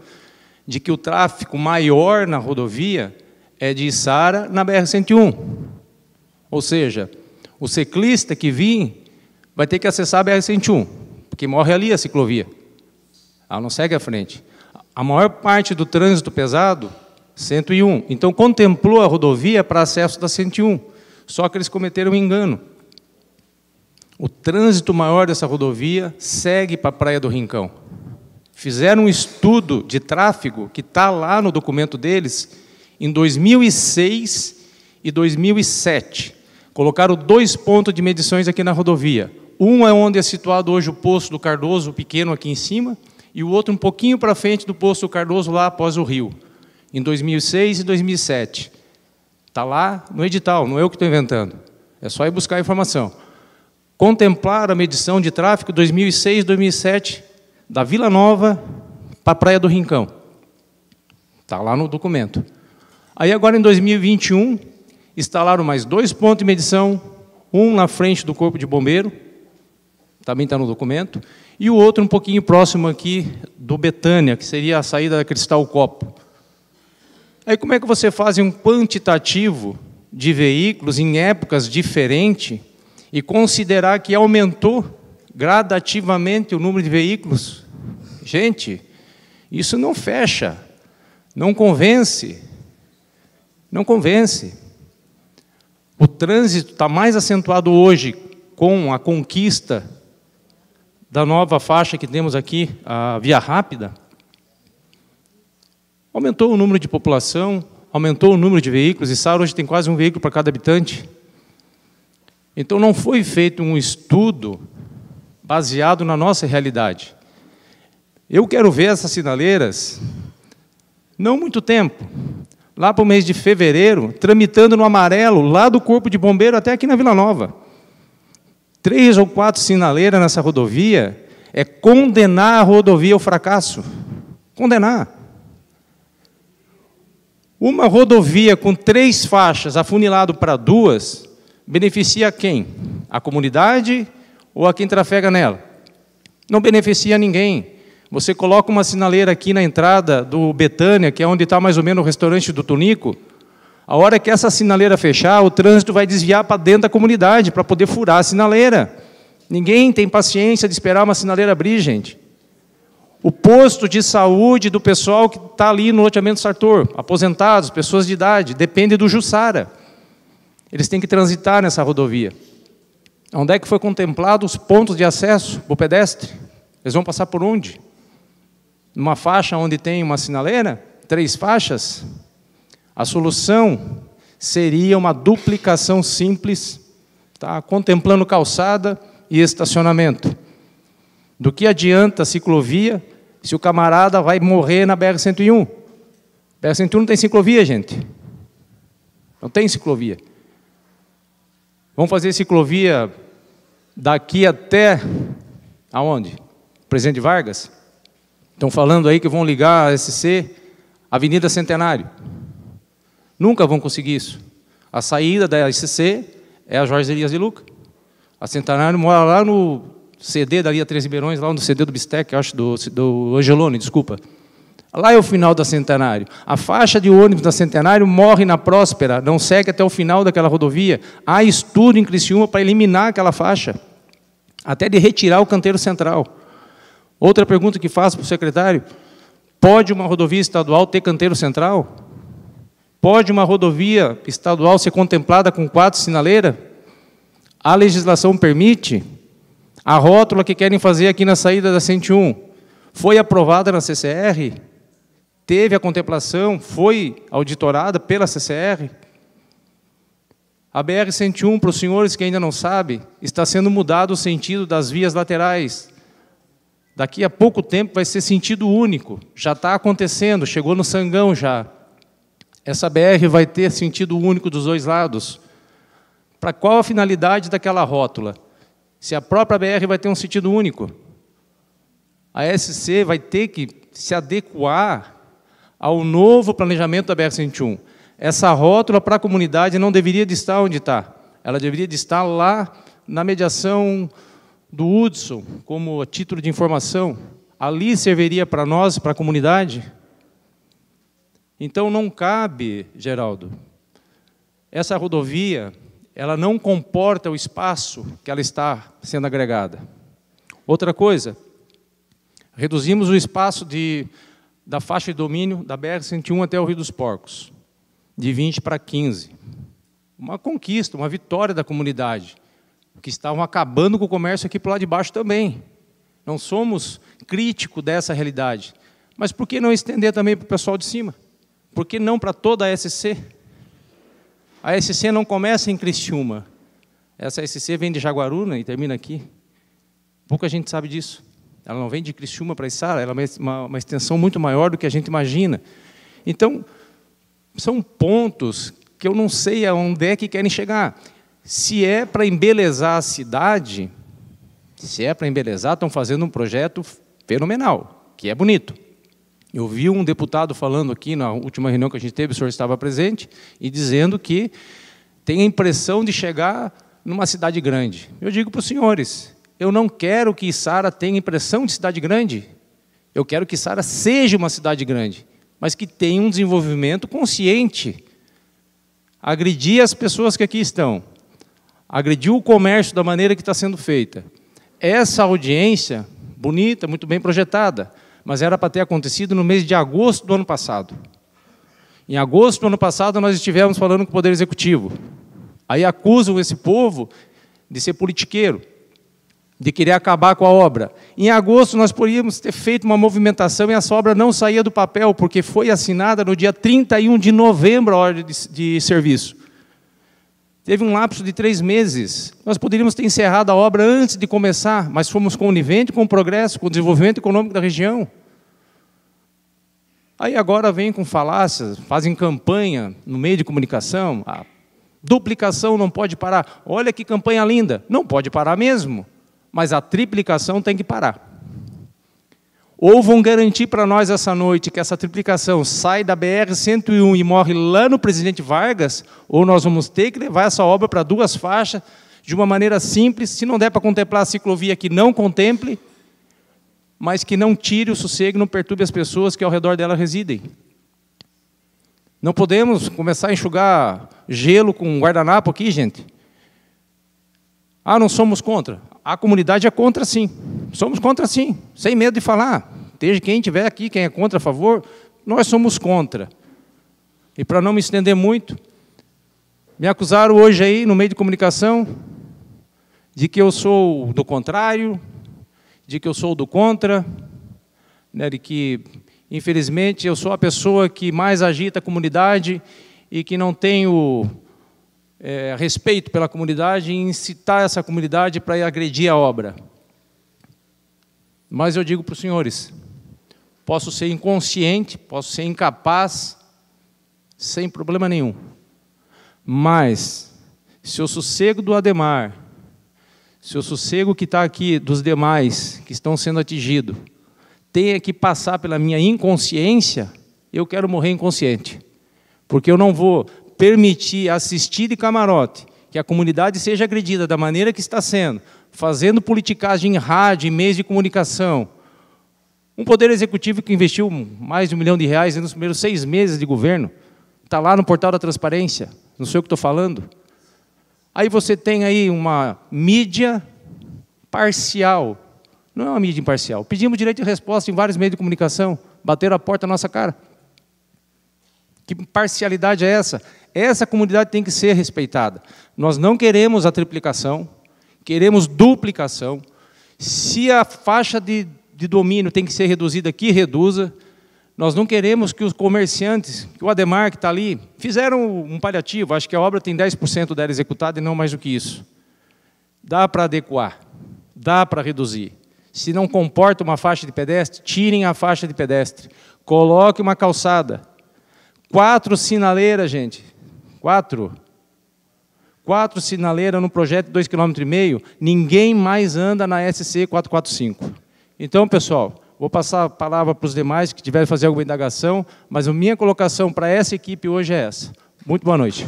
de que o tráfego maior na rodovia é de Sara na BR-101. Ou seja, o ciclista que vir vai ter que acessar a BR-101, porque morre ali a ciclovia. Ela não segue à frente. A maior parte do trânsito pesado, 101. Então, contemplou a rodovia para acesso da 101. Só que eles cometeram um engano. O trânsito maior dessa rodovia segue para a Praia do Rincão. Fizeram um estudo de tráfego, que está lá no documento deles, em 2006 e 2007. Colocaram dois pontos de medições aqui na rodovia. Um é onde é situado hoje o posto do Cardoso, pequeno aqui em cima, e o outro um pouquinho para frente do posto Cardoso, lá após o rio, em 2006 e 2007. Está lá no edital, não é eu que estou inventando. É só ir buscar a informação. Contemplar a medição de tráfego 2006 2007 da Vila Nova para a Praia do Rincão. Está lá no documento. Aí agora em 2021, instalaram mais dois pontos de medição, um na frente do Corpo de Bombeiro, também está no documento, e o outro um pouquinho próximo aqui do Betânia, que seria a saída da Cristal Copo. Aí como é que você faz um quantitativo de veículos em épocas diferentes e considerar que aumentou gradativamente o número de veículos? Gente, isso não fecha, não convence, não convence. O trânsito está mais acentuado hoje com a conquista da nova faixa que temos aqui, a Via Rápida, aumentou o número de população, aumentou o número de veículos, e Sara hoje tem quase um veículo para cada habitante. Então não foi feito um estudo baseado na nossa realidade. Eu quero ver essas sinaleiras não muito tempo, lá para o mês de fevereiro, tramitando no amarelo, lá do Corpo de Bombeiro até aqui na Vila Nova três ou quatro sinaleiras nessa rodovia é condenar a rodovia ao fracasso. Condenar. Uma rodovia com três faixas afunilado para duas beneficia quem? A comunidade ou a quem trafega nela? Não beneficia ninguém. Você coloca uma sinaleira aqui na entrada do Betânia, que é onde está mais ou menos o restaurante do Tunico, a hora que essa sinaleira fechar, o trânsito vai desviar para dentro da comunidade, para poder furar a sinaleira. Ninguém tem paciência de esperar uma sinaleira abrir, gente. O posto de saúde do pessoal que está ali no loteamento Sartor, aposentados, pessoas de idade, depende do Jussara. Eles têm que transitar nessa rodovia. Onde é que foi contemplado os pontos de acesso para o pedestre? Eles vão passar por onde? Numa faixa onde tem uma sinaleira? Três faixas? A solução seria uma duplicação simples, tá? contemplando calçada e estacionamento. Do que adianta a ciclovia se o camarada vai morrer na BR-101? BR-101 não tem ciclovia, gente. Não tem ciclovia. Vamos fazer ciclovia daqui até aonde? Presidente Vargas? Estão falando aí que vão ligar a SC, Avenida Centenário. Nunca vão conseguir isso. A saída da ICC é a Jorge Elias de Luca. A Centenário mora lá no CD da Lia Três Ribeirões, lá no CD do Bistec, acho, do, do Angelone, desculpa. Lá é o final da Centenário. A faixa de ônibus da Centenário morre na Próspera, não segue até o final daquela rodovia. Há estudo em Criciúma para eliminar aquela faixa, até de retirar o canteiro central. Outra pergunta que faço para o secretário: pode uma rodovia estadual ter canteiro central? Pode uma rodovia estadual ser contemplada com quatro sinaleiras? A legislação permite? A rótula que querem fazer aqui na saída da 101 foi aprovada na CCR? Teve a contemplação? Foi auditorada pela CCR? A BR-101, para os senhores que ainda não sabem, está sendo mudado o sentido das vias laterais. Daqui a pouco tempo vai ser sentido único. Já está acontecendo, chegou no Sangão já. Essa BR vai ter sentido único dos dois lados. Para qual a finalidade daquela rótula? Se a própria BR vai ter um sentido único. A SC vai ter que se adequar ao novo planejamento da BR-101. Essa rótula para a comunidade não deveria de estar onde está. Ela deveria de estar lá na mediação do Hudson, como título de informação. Ali serviria para nós, para a comunidade, então não cabe, Geraldo, essa rodovia, ela não comporta o espaço que ela está sendo agregada. Outra coisa, reduzimos o espaço de, da faixa de domínio da BR-101 até o Rio dos Porcos, de 20 para 15. Uma conquista, uma vitória da comunidade, que estavam acabando com o comércio aqui para lá de baixo também. Não somos crítico dessa realidade. Mas por que não estender também para o pessoal de cima? Por que não para toda a SC? A SC não começa em Criciúma. Essa SC vem de Jaguaruna e termina aqui. Pouca gente sabe disso. Ela não vem de Criciúma para Içara, ela é uma, uma extensão muito maior do que a gente imagina. Então, são pontos que eu não sei aonde é que querem chegar. Se é para embelezar a cidade, se é para embelezar, estão fazendo um projeto fenomenal, que é bonito. Eu vi um deputado falando aqui na última reunião que a gente teve, o senhor estava presente, e dizendo que tem a impressão de chegar numa cidade grande. Eu digo para os senhores, eu não quero que Sara tenha impressão de cidade grande. Eu quero que Sara seja uma cidade grande, mas que tenha um desenvolvimento consciente. Agredir as pessoas que aqui estão, agrediu o comércio da maneira que está sendo feita. Essa audiência, bonita, muito bem projetada, mas era para ter acontecido no mês de agosto do ano passado. Em agosto do ano passado, nós estivemos falando com o Poder Executivo. Aí acusam esse povo de ser politiqueiro, de querer acabar com a obra. Em agosto, nós poderíamos ter feito uma movimentação e essa obra não saía do papel, porque foi assinada no dia 31 de novembro a ordem de, de serviço. Teve um lapso de três meses. Nós poderíamos ter encerrado a obra antes de começar, mas fomos coniventes com o progresso, com o desenvolvimento econômico da região. Aí agora vem com falácias, fazem campanha no meio de comunicação, a duplicação não pode parar. Olha que campanha linda, não pode parar mesmo, mas a triplicação tem que parar. Ou vão garantir para nós essa noite que essa triplicação sai da BR 101 e morre lá no Presidente Vargas, ou nós vamos ter que levar essa obra para duas faixas de uma maneira simples, se não der para contemplar a ciclovia que não contemple, mas que não tire o sossego, não perturbe as pessoas que ao redor dela residem. Não podemos começar a enxugar gelo com guardanapo aqui, gente. Ah, não somos contra. A comunidade é contra, sim. Somos contra, sim. Sem medo de falar. Desde quem estiver aqui, quem é contra, a favor, nós somos contra. E para não me estender muito, me acusaram hoje aí, no meio de comunicação, de que eu sou do contrário, de que eu sou do contra, né, de que, infelizmente, eu sou a pessoa que mais agita a comunidade e que não tenho é, respeito pela comunidade em incitar essa comunidade para agredir a obra. Mas eu digo para os senhores: posso ser inconsciente, posso ser incapaz, sem problema nenhum. Mas, se eu sossego do Ademar, seu sossego que está aqui dos demais que estão sendo atingidos tenha que passar pela minha inconsciência, eu quero morrer inconsciente. Porque eu não vou permitir assistir de camarote que a comunidade seja agredida da maneira que está sendo, fazendo politicagem em rádio, em meios de comunicação. Um poder executivo que investiu mais de um milhão de reais nos primeiros seis meses de governo, está lá no portal da transparência, não sei o que estou falando. Aí você tem aí uma mídia parcial. Não é uma mídia imparcial. Pedimos direito de resposta em vários meios de comunicação, bateram a porta na nossa cara. Que parcialidade é essa? Essa comunidade tem que ser respeitada. Nós não queremos a triplicação, queremos duplicação. Se a faixa de, de domínio tem que ser reduzida que reduza. Nós não queremos que os comerciantes, que o Ademar que está ali, fizeram um paliativo, acho que a obra tem 10% dela executada e não mais do que isso. Dá para adequar, dá para reduzir. Se não comporta uma faixa de pedestre, tirem a faixa de pedestre. Coloque uma calçada. Quatro sinaleiras, gente. Quatro. Quatro sinaleiras no projeto de 2,5 km. Ninguém mais anda na SC 445. Então, pessoal, Vou passar a palavra para os demais que tiverem fazer alguma indagação, mas a minha colocação para essa equipe hoje é essa. Muito boa noite.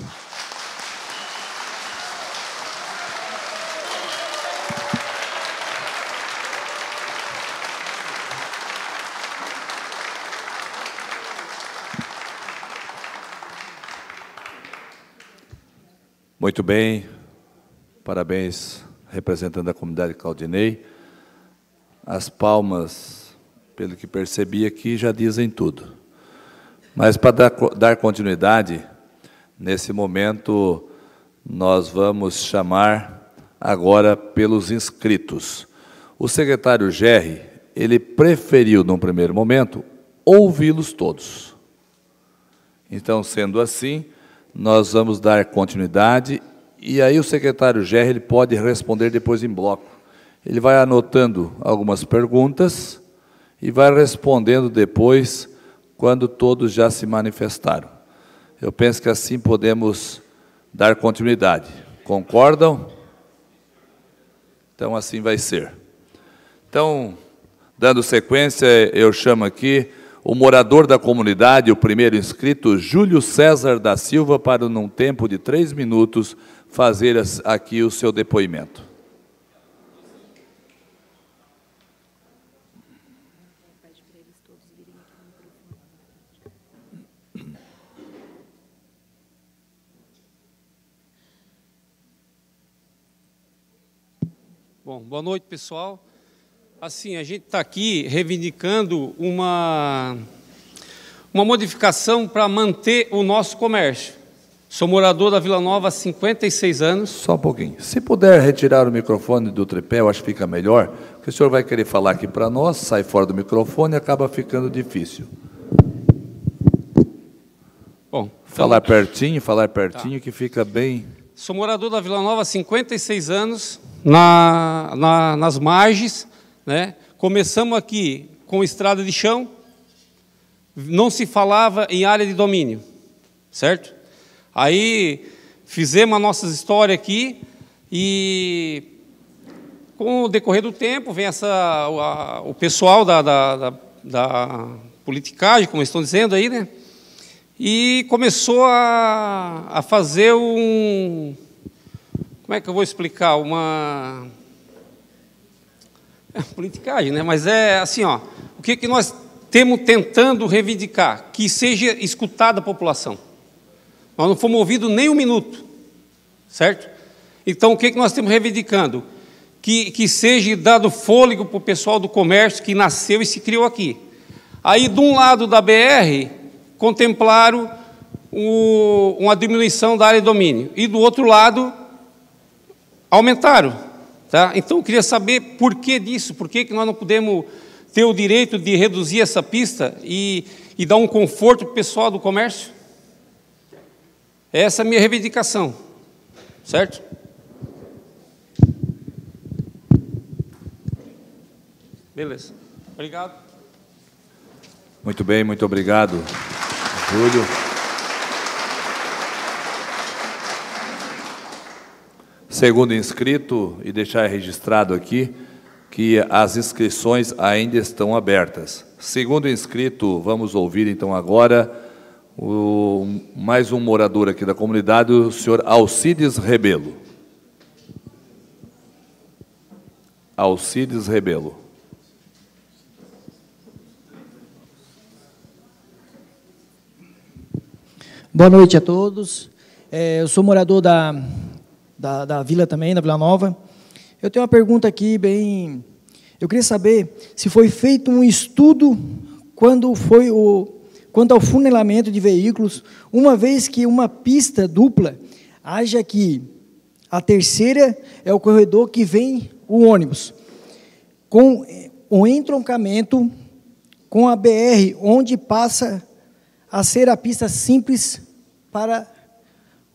Muito bem, parabéns, representando a comunidade Claudinei. As palmas pelo que percebi aqui, já dizem tudo. Mas para dar, dar continuidade, nesse momento nós vamos chamar agora pelos inscritos. O secretário Gerry, ele preferiu, num primeiro momento, ouvi-los todos. Então, sendo assim, nós vamos dar continuidade e aí o secretário Gerry ele pode responder depois em bloco. Ele vai anotando algumas perguntas e vai respondendo depois, quando todos já se manifestaram. Eu penso que assim podemos dar continuidade. Concordam? Então, assim vai ser. Então, dando sequência, eu chamo aqui o morador da comunidade, o primeiro inscrito, Júlio César da Silva, para, num tempo de três minutos, fazer aqui o seu depoimento. Bom, boa noite, pessoal. Assim, a gente está aqui reivindicando uma, uma modificação para manter o nosso comércio. Sou morador da Vila Nova há 56 anos. Só um pouquinho. Se puder retirar o microfone do tripé, eu acho que fica melhor, porque o senhor vai querer falar aqui para nós, sai fora do microfone e acaba ficando difícil. Bom, então... falar pertinho, falar pertinho, tá. que fica bem Sou morador da Vila Nova há 56 anos, na, na, nas margens. Né? Começamos aqui com estrada de chão, não se falava em área de domínio, certo? Aí fizemos a nossa história aqui e com o decorrer do tempo vem essa a, o pessoal da, da, da, da politicagem, como estão dizendo aí, né? e começou a, a fazer um. Como é que eu vou explicar? Uma. É politicagem, né? Mas é assim, ó. O que, que nós temos tentando reivindicar? Que seja escutada a população. Nós não fomos ouvidos nem um minuto, certo? Então, o que, que nós temos reivindicando? Que, que seja dado fôlego para o pessoal do comércio que nasceu e se criou aqui. Aí, de um lado da BR, contemplaram o, uma diminuição da área de domínio. E do outro lado, aumentaram. Tá? Então, eu queria saber por que disso, por que, que nós não podemos ter o direito de reduzir essa pista e, e dar um conforto para o pessoal do comércio? Essa é a minha reivindicação, certo? Beleza. Obrigado. Muito bem, muito obrigado. Júlio. Segundo inscrito, e deixar registrado aqui, que as inscrições ainda estão abertas. Segundo inscrito, vamos ouvir então agora o, mais um morador aqui da comunidade, o senhor Alcides Rebelo. Alcides Rebelo. Boa noite a todos. É, eu sou morador da, da, da, vila também, da Vila Nova. Eu tenho uma pergunta aqui bem. Eu queria saber se foi feito um estudo quando foi o quanto ao funelamento de veículos, uma vez que uma pista dupla haja que a terceira é o corredor que vem o ônibus com o eh, entroncamento com a BR onde passa a ser a pista simples para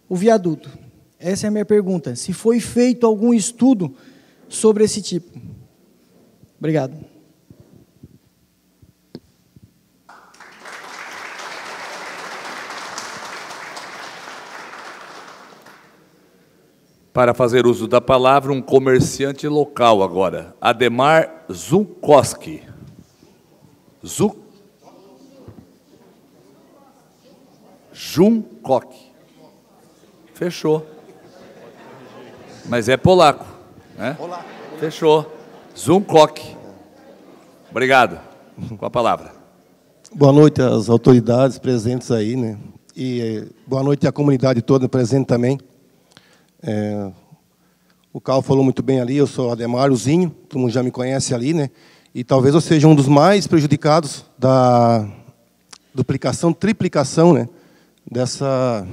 o viaduto? Essa é a minha pergunta. Se foi feito algum estudo sobre esse tipo? Obrigado. Para fazer uso da palavra, um comerciante local agora, Ademar Zukowski. Zuk Jun Koch. Fechou. Mas é polaco, né? Fechou. Zunkok. Obrigado. Com a palavra. Boa noite às autoridades presentes aí, né? E eh, boa noite à comunidade toda presente também. É, o Carl falou muito bem ali, eu sou Ademar Ademáriozinho, todo mundo já me conhece ali, né? E talvez eu seja um dos mais prejudicados da duplicação, triplicação, né? dessa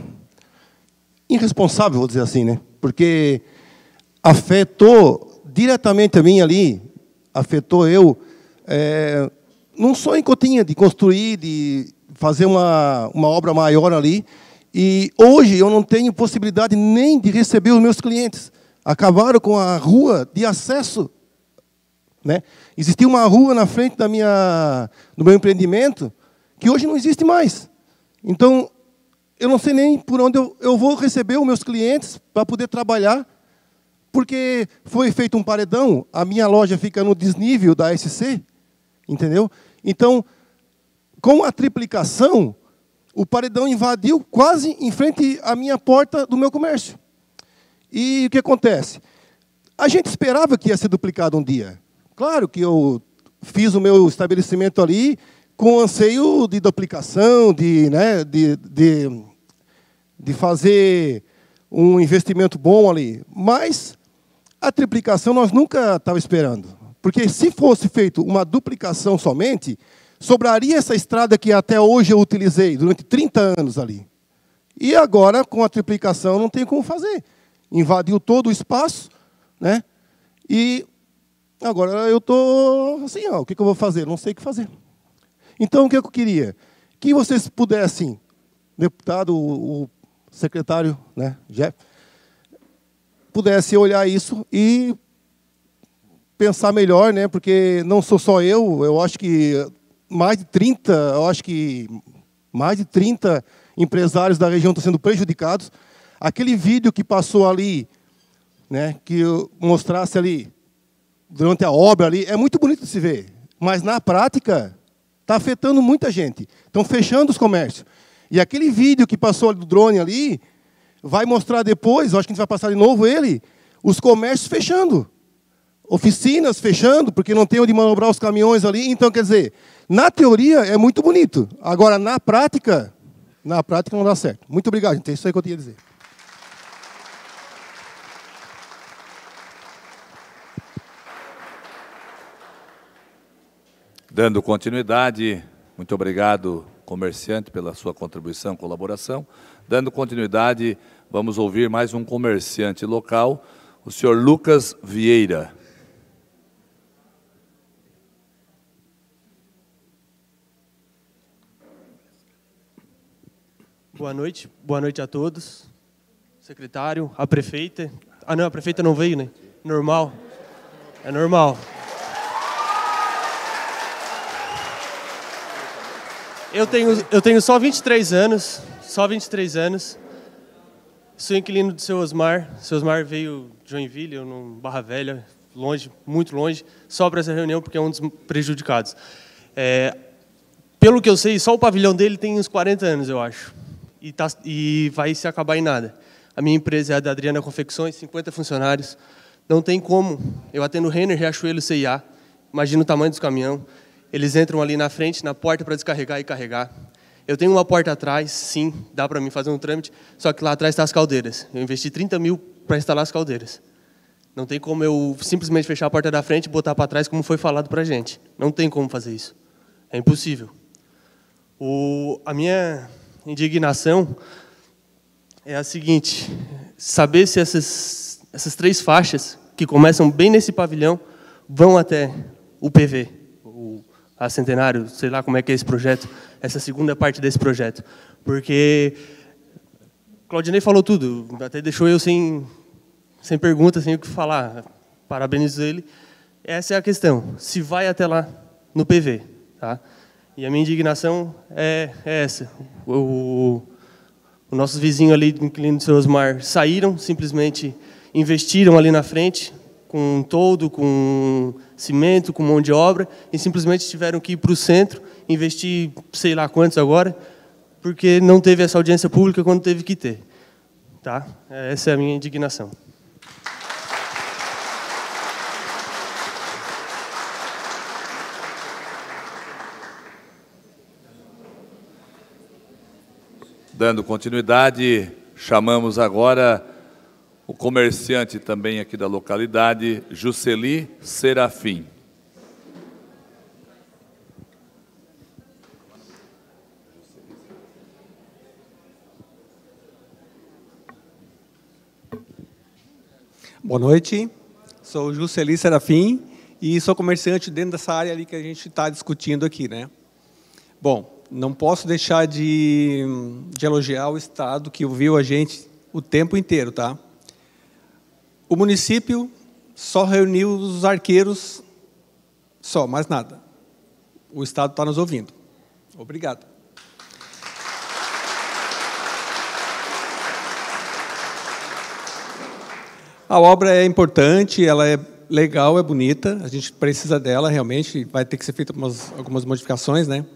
irresponsável, vou dizer assim, né? Porque afetou diretamente a mim ali, afetou eu é, num sonho que eu tinha de construir, de fazer uma, uma obra maior ali. E hoje eu não tenho possibilidade nem de receber os meus clientes. Acabaram com a rua de acesso. Né? Existia uma rua na frente da minha, do meu empreendimento que hoje não existe mais. Então, eu não sei nem por onde eu, eu vou receber os meus clientes para poder trabalhar, porque foi feito um paredão, a minha loja fica no desnível da SC, entendeu? Então, com a triplicação, o paredão invadiu quase em frente à minha porta do meu comércio. E o que acontece? A gente esperava que ia ser duplicado um dia. Claro que eu fiz o meu estabelecimento ali com anseio de duplicação, de, né, de, de de fazer um investimento bom ali. Mas a triplicação nós nunca estava esperando. Porque se fosse feito uma duplicação somente, sobraria essa estrada que até hoje eu utilizei durante 30 anos ali. E agora, com a triplicação, não tem como fazer. Invadiu todo o espaço, né? E agora eu estou assim, ó, o que, que eu vou fazer? Não sei o que fazer. Então, o que eu queria? Que vocês pudessem, deputado, o secretário, né, Jeff, pudesse olhar isso e pensar melhor, né? Porque não sou só eu, eu acho que mais de 30, eu acho que mais de 30 empresários da região estão sendo prejudicados. Aquele vídeo que passou ali, né, que mostrasse ali durante a obra ali, é muito bonito de se ver, mas na prática está afetando muita gente. Estão fechando os comércios. E aquele vídeo que passou do drone ali, vai mostrar depois, acho que a gente vai passar de novo ele, os comércios fechando. Oficinas fechando, porque não tem onde manobrar os caminhões ali. Então, quer dizer, na teoria é muito bonito. Agora, na prática, na prática não dá certo. Muito obrigado, gente. É isso aí que eu tinha a dizer. Dando continuidade, muito obrigado comerciante, pela sua contribuição, colaboração. Dando continuidade, vamos ouvir mais um comerciante local, o senhor Lucas Vieira. Boa noite, boa noite a todos. Secretário, a prefeita. Ah, não, a prefeita não veio, né? Normal. É normal. Eu tenho, eu tenho só 23 anos, só 23 anos. Sou inquilino do seu Osmar. O seu Osmar veio de Joinville, eu Barra Velha, longe, muito longe, só para essa reunião porque é um dos prejudicados. É, pelo que eu sei, só o pavilhão dele tem uns 40 anos, eu acho. E, tá, e vai se acabar em nada. A minha empresa é a da Adriana Confecções, 50 funcionários. Não tem como. Eu atendo Renner, Riachuelo, CIA. Imagina o tamanho dos caminhões eles entram ali na frente, na porta para descarregar e carregar. Eu tenho uma porta atrás, sim, dá para mim fazer um trâmite, só que lá atrás está as caldeiras. Eu investi 30 mil para instalar as caldeiras. Não tem como eu simplesmente fechar a porta da frente e botar para trás como foi falado para a gente. Não tem como fazer isso. É impossível. O, a minha indignação é a seguinte: saber se essas, essas três faixas que começam bem nesse pavilhão vão até o PV a Centenário, sei lá como é que é esse projeto, essa segunda parte desse projeto. Porque Claudinei falou tudo, até deixou eu sem, sem pergunta, sem o que falar. Parabenizo ele. Essa é a questão, se vai até lá no PV. Tá? E a minha indignação é, é essa. O, o nosso vizinho ali, do Clínico do Osmar, saíram, simplesmente investiram ali na frente, com todo, com cimento, com mão de obra, e simplesmente tiveram que ir para o centro, investir sei lá quantos agora, porque não teve essa audiência pública quando teve que ter. Tá? Essa é a minha indignação. Dando continuidade, chamamos agora o comerciante também aqui da localidade, Juceli Serafim. Boa noite, sou Juceli Serafim e sou comerciante dentro dessa área ali que a gente está discutindo aqui, né? Bom, não posso deixar de, de elogiar o Estado que ouviu a gente o tempo inteiro, tá? O município só reuniu os arqueiros, só, mais nada. O Estado está nos ouvindo. Obrigado. A obra é importante, ela é legal, é bonita, a gente precisa dela realmente, vai ter que ser feita algumas, algumas modificações, né?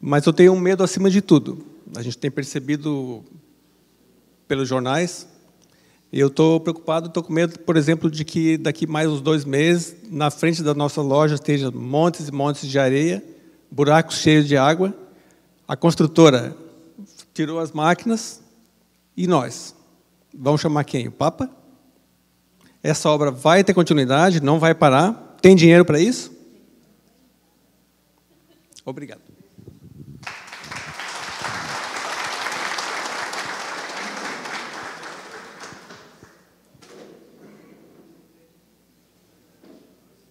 Mas eu tenho um medo acima de tudo. A gente tem percebido pelos jornais eu estou preocupado, estou com medo, por exemplo, de que daqui mais uns dois meses, na frente da nossa loja esteja montes e montes de areia, buracos cheios de água. A construtora tirou as máquinas e nós. Vamos chamar quem? O Papa? Essa obra vai ter continuidade, não vai parar. Tem dinheiro para isso? Obrigado.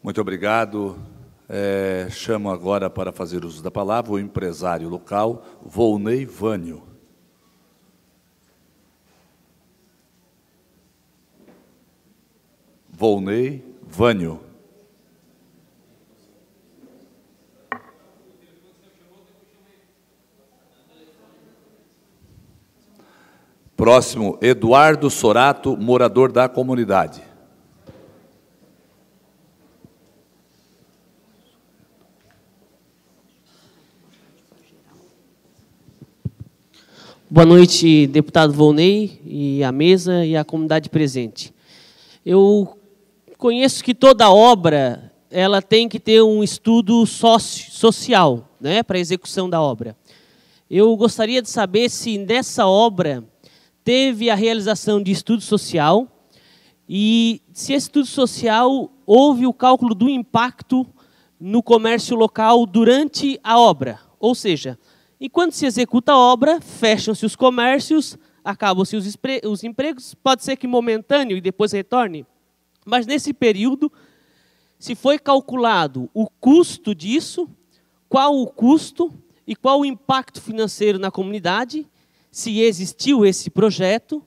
Muito obrigado. É, chamo agora para fazer uso da palavra o empresário local, Volney Vânio. Volney Vânio. Próximo, Eduardo Sorato, morador da comunidade. Boa noite, deputado Volney e a mesa e a comunidade presente. Eu conheço que toda obra ela tem que ter um estudo social né, para a execução da obra. Eu gostaria de saber se nessa obra teve a realização de estudo social e se esse estudo social houve o cálculo do impacto no comércio local durante a obra. Ou seja, Enquanto se executa a obra, fecham-se os comércios, acabam-se os, os empregos, pode ser que momentâneo e depois retorne. Mas nesse período, se foi calculado o custo disso, qual o custo e qual o impacto financeiro na comunidade, se existiu esse projeto,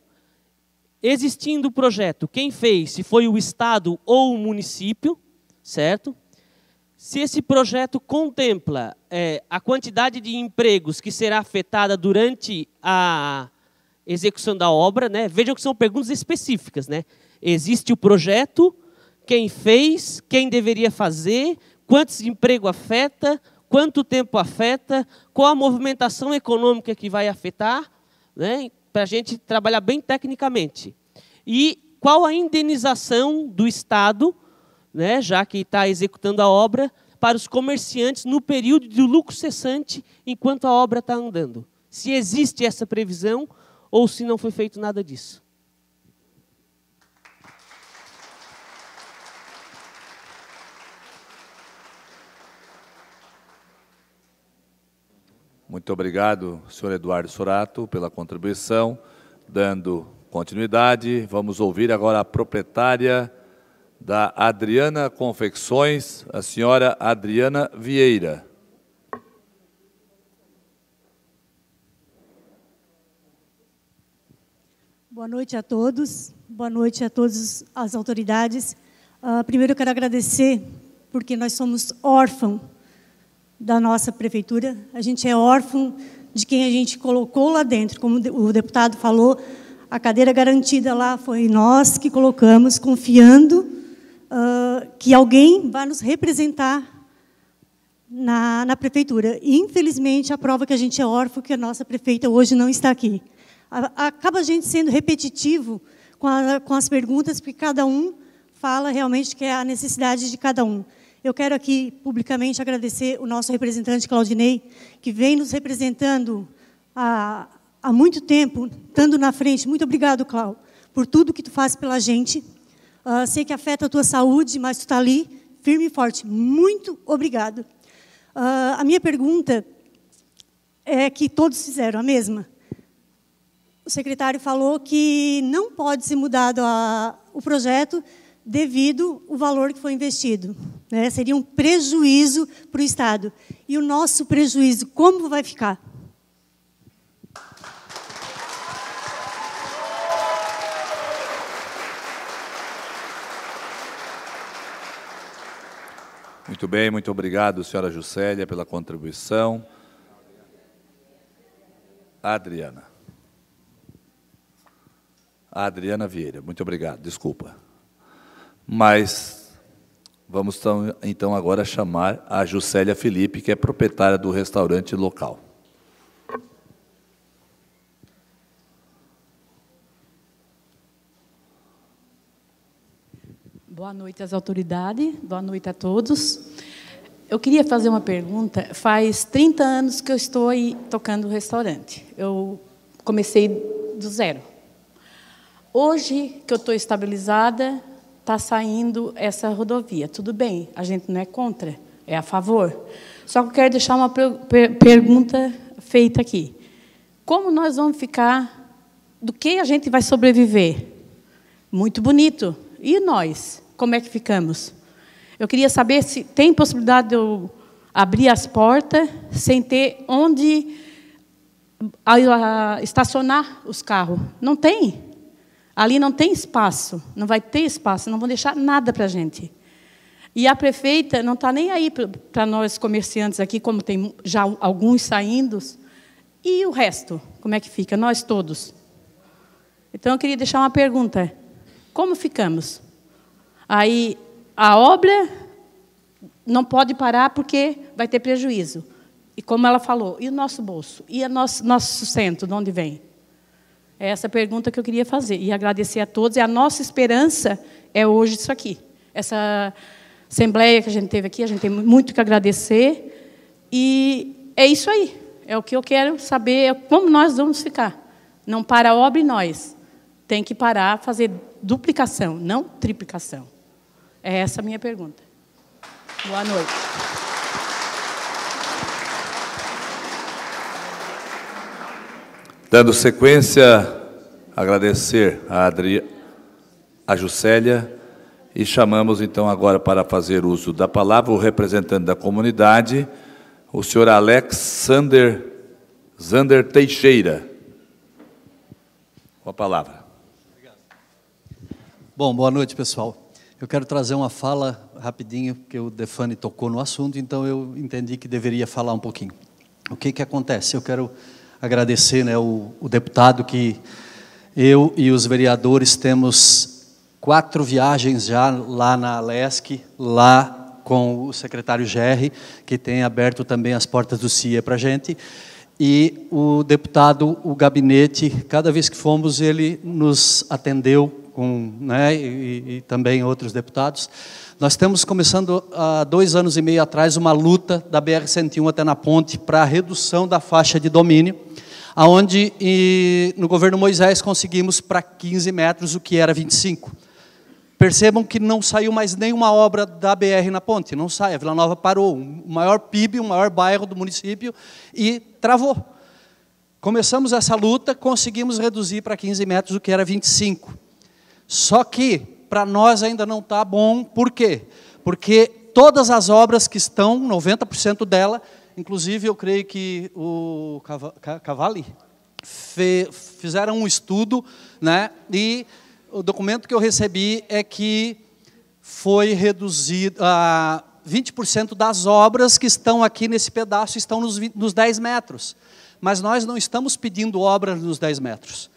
existindo o projeto, quem fez, se foi o Estado ou o município, certo? Se esse projeto contempla é, a quantidade de empregos que será afetada durante a execução da obra, né? vejam que são perguntas específicas. Né? Existe o projeto, quem fez, quem deveria fazer, quantos emprego afeta, quanto tempo afeta, qual a movimentação econômica que vai afetar, né? para a gente trabalhar bem tecnicamente. E qual a indenização do Estado né, já que está executando a obra, para os comerciantes no período de lucro cessante, enquanto a obra está andando. Se existe essa previsão ou se não foi feito nada disso. Muito obrigado, senhor Eduardo Sorato, pela contribuição, dando continuidade. Vamos ouvir agora a proprietária da Adriana Confecções, a senhora Adriana Vieira. Boa noite a todos, boa noite a todas as autoridades. Uh, primeiro, eu quero agradecer, porque nós somos órfãos da nossa prefeitura, a gente é órfão de quem a gente colocou lá dentro. Como o deputado falou, a cadeira garantida lá foi nós que colocamos, confiando uh, que alguém vai nos representar na, na, prefeitura. E, infelizmente, a prova que a gente é órfão, que a nossa prefeita hoje não está aqui. acaba a gente sendo repetitivo com, a, com as perguntas, porque cada um fala realmente que é a necessidade de cada um. Eu quero aqui publicamente agradecer o nosso representante Claudinei, que vem nos representando há, há muito tempo, estando na frente. Muito obrigado, Cláudio, por tudo que tu faz pela gente uh, sei que afeta a tua saúde, mas tu está ali, firme e forte. Muito obrigado. Uh, a minha pergunta é que todos fizeram a mesma. O secretário falou que não pode ser mudado a, o projeto devido o valor que foi investido. Né? Seria um prejuízo para o Estado. E o nosso prejuízo, como vai ficar? Muito bem, muito obrigado, senhora Juscelia, pela contribuição. Adriana. A Adriana Vieira, muito obrigado, desculpa. Mas vamos então, então agora chamar a Juscelia Felipe, que é proprietária do restaurante local. Boa noite às autoridades, boa noite a todos. Eu queria fazer uma pergunta. Faz 30 anos que eu estou aí tocando restaurante. Eu comecei do zero. Hoje que eu estou estabilizada, está saindo essa rodovia. Tudo bem, a gente não é contra, é a favor. Só que eu quero deixar uma per pergunta feita aqui. Como nós vamos ficar? Do que a gente vai sobreviver? Muito bonito. E nós? como é que ficamos? Eu queria saber se tem possibilidade de eu abrir as portas sem ter onde ah, ah, estacionar os carros. Não tem. Ali não tem espaço, não vai ter espaço, não vão deixar nada para a gente. E a prefeita não está nem aí para nós comerciantes aqui, como tem já alguns saindo. E o resto, como é que fica? Nós todos. Então eu queria deixar uma pergunta: como ficamos? Aí a obra não pode parar porque vai ter prejuízo. E como ela falou, e o nosso bolso? E o nosso, nosso sustento, de onde vem? É essa pergunta que eu queria fazer. E agradecer a todos. E a nossa esperança é hoje isso aqui. Essa assembleia que a gente teve aqui, a gente tem muito que agradecer. E é isso aí. É o que eu quero saber, é como nós vamos ficar. Não para a obra e nós. Tem que parar, fazer duplicação, não triplicação. É essa a minha pergunta. Boa noite. Dando sequência, agradecer a Adri, a Juscelia, e chamamos então agora para fazer uso da palavra o representante da comunidade, o senhor Alexander Zander Teixeira. Com a palavra. Bom, boa noite, pessoal. Eu quero trazer uma fala rapidinho, porque o Defani tocou no assunto, então eu entendi que deveria falar um pouquinho. O que, que acontece? Eu quero agradecer né, o, o deputado que eu e os vereadores temos quatro viagens já lá na Alesc, lá com o secretário Gerri, que tem aberto também as portas do Cie para a gente. E o deputado, o gabinete, cada vez que fomos, ele nos atendeu com, né, e, e também outros deputados, nós estamos começando há dois anos e meio atrás uma luta da BR-101 até na ponte para a redução da faixa de domínio, aonde no governo Moisés conseguimos para 15 metros o que era 25. Percebam que não saiu mais nenhuma obra da BR na ponte, não sai. A Vila Nova parou, o maior PIB, o maior bairro do município, e travou. Começamos essa luta, conseguimos reduzir para 15 metros o que era 25. Só que para nós ainda não está bom, por quê? Porque todas as obras que estão, 90% dela, inclusive eu creio que o Cavalli fizeram um estudo, né? E o documento que eu recebi é que foi reduzido a ah, 20% das obras que estão aqui nesse pedaço estão nos, 20, nos 10 metros. Mas nós não estamos pedindo obras nos 10 metros.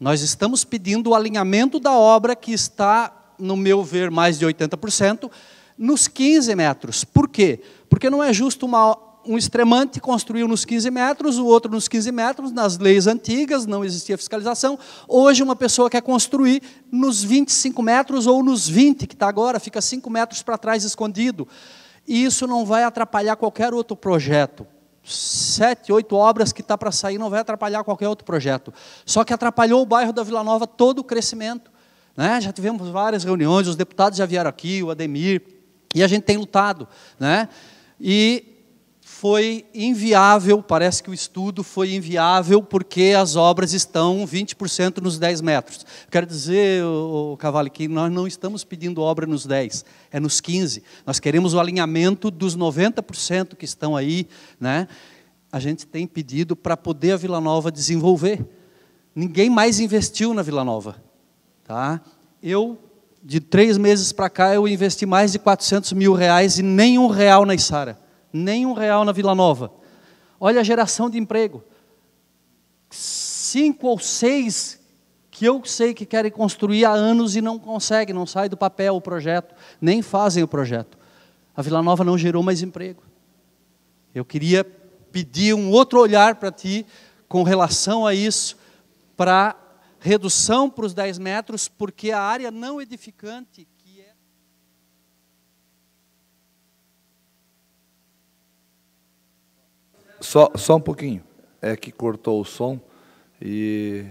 Nós estamos pedindo o alinhamento da obra que está, no meu ver, mais de 80%, nos 15 metros. Por quê? Porque não é justo uma, um extremante construir nos 15 metros, o outro nos 15 metros, nas leis antigas não existia fiscalização. Hoje, uma pessoa quer construir nos 25 metros ou nos 20, que está agora, fica 5 metros para trás escondido. E isso não vai atrapalhar qualquer outro projeto sete, oito obras que está para sair, não vai atrapalhar qualquer outro projeto. Só que atrapalhou o bairro da Vila Nova todo o crescimento. Né? Já tivemos várias reuniões, os deputados já vieram aqui, o Ademir, e a gente tem lutado. Né? E foi inviável, parece que o estudo foi inviável porque as obras estão 20% nos 10 metros. Quero dizer, o Cavalli, que nós não estamos pedindo obra nos 10, é nos 15. Nós queremos o alinhamento dos 90% que estão aí, né? A gente tem pedido para poder a Vila Nova desenvolver. Ninguém mais investiu na Vila Nova, tá? Eu de três meses para cá eu investi mais de 400 mil reais e nem um real na Isara nem um real na Vila Nova. Olha a geração de emprego. Cinco ou seis que eu sei que querem construir há anos e não conseguem, não sai do papel o projeto, nem fazem o projeto. A Vila Nova não gerou mais emprego. Eu queria pedir um outro olhar para ti com relação a isso, para redução para os 10 metros, porque a área não edificante Só, só um pouquinho. É que cortou o som e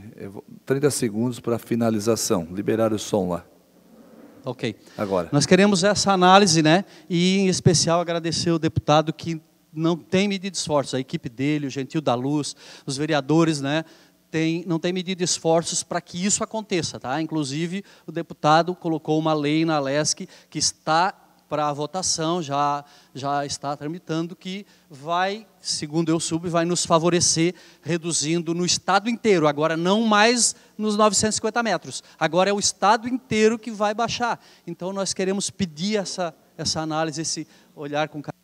30 segundos para finalização. Liberar o som lá. Ok. Agora. Nós queremos essa análise, né? E em especial agradecer o deputado que não tem medido esforços, a equipe dele, o Gentil da Luz, os vereadores, né? Tem, não tem medido esforços para que isso aconteça, tá? Inclusive, o deputado colocou uma lei na LESC que está para votação, já, já está tramitando, que vai segundo eu subo, vai nos favorecer, reduzindo no estado inteiro. Agora, não mais nos 950 metros. Agora é o estado inteiro que vai baixar. Então, nós queremos pedir essa, essa análise, esse olhar com carinho.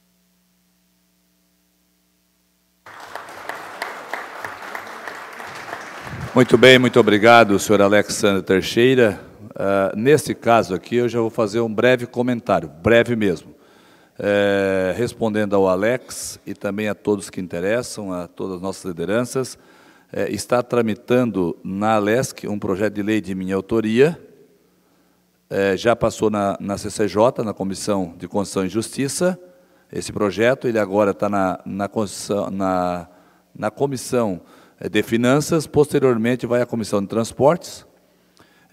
Muito bem, muito obrigado, senhor Alexandre Teixeira. Uh, ah, neste caso aqui, eu já vou fazer um breve comentário, breve mesmo. É, respondendo ao Alex e também a todos que interessam, a todas as nossas lideranças, é, está tramitando na Alesc um projeto de lei de minha autoria, é, já passou na, na, CCJ, na Comissão de Constituição e Justiça, esse projeto, ele agora está na, na, na, na Comissão é, de Finanças, posteriormente vai à Comissão de Transportes,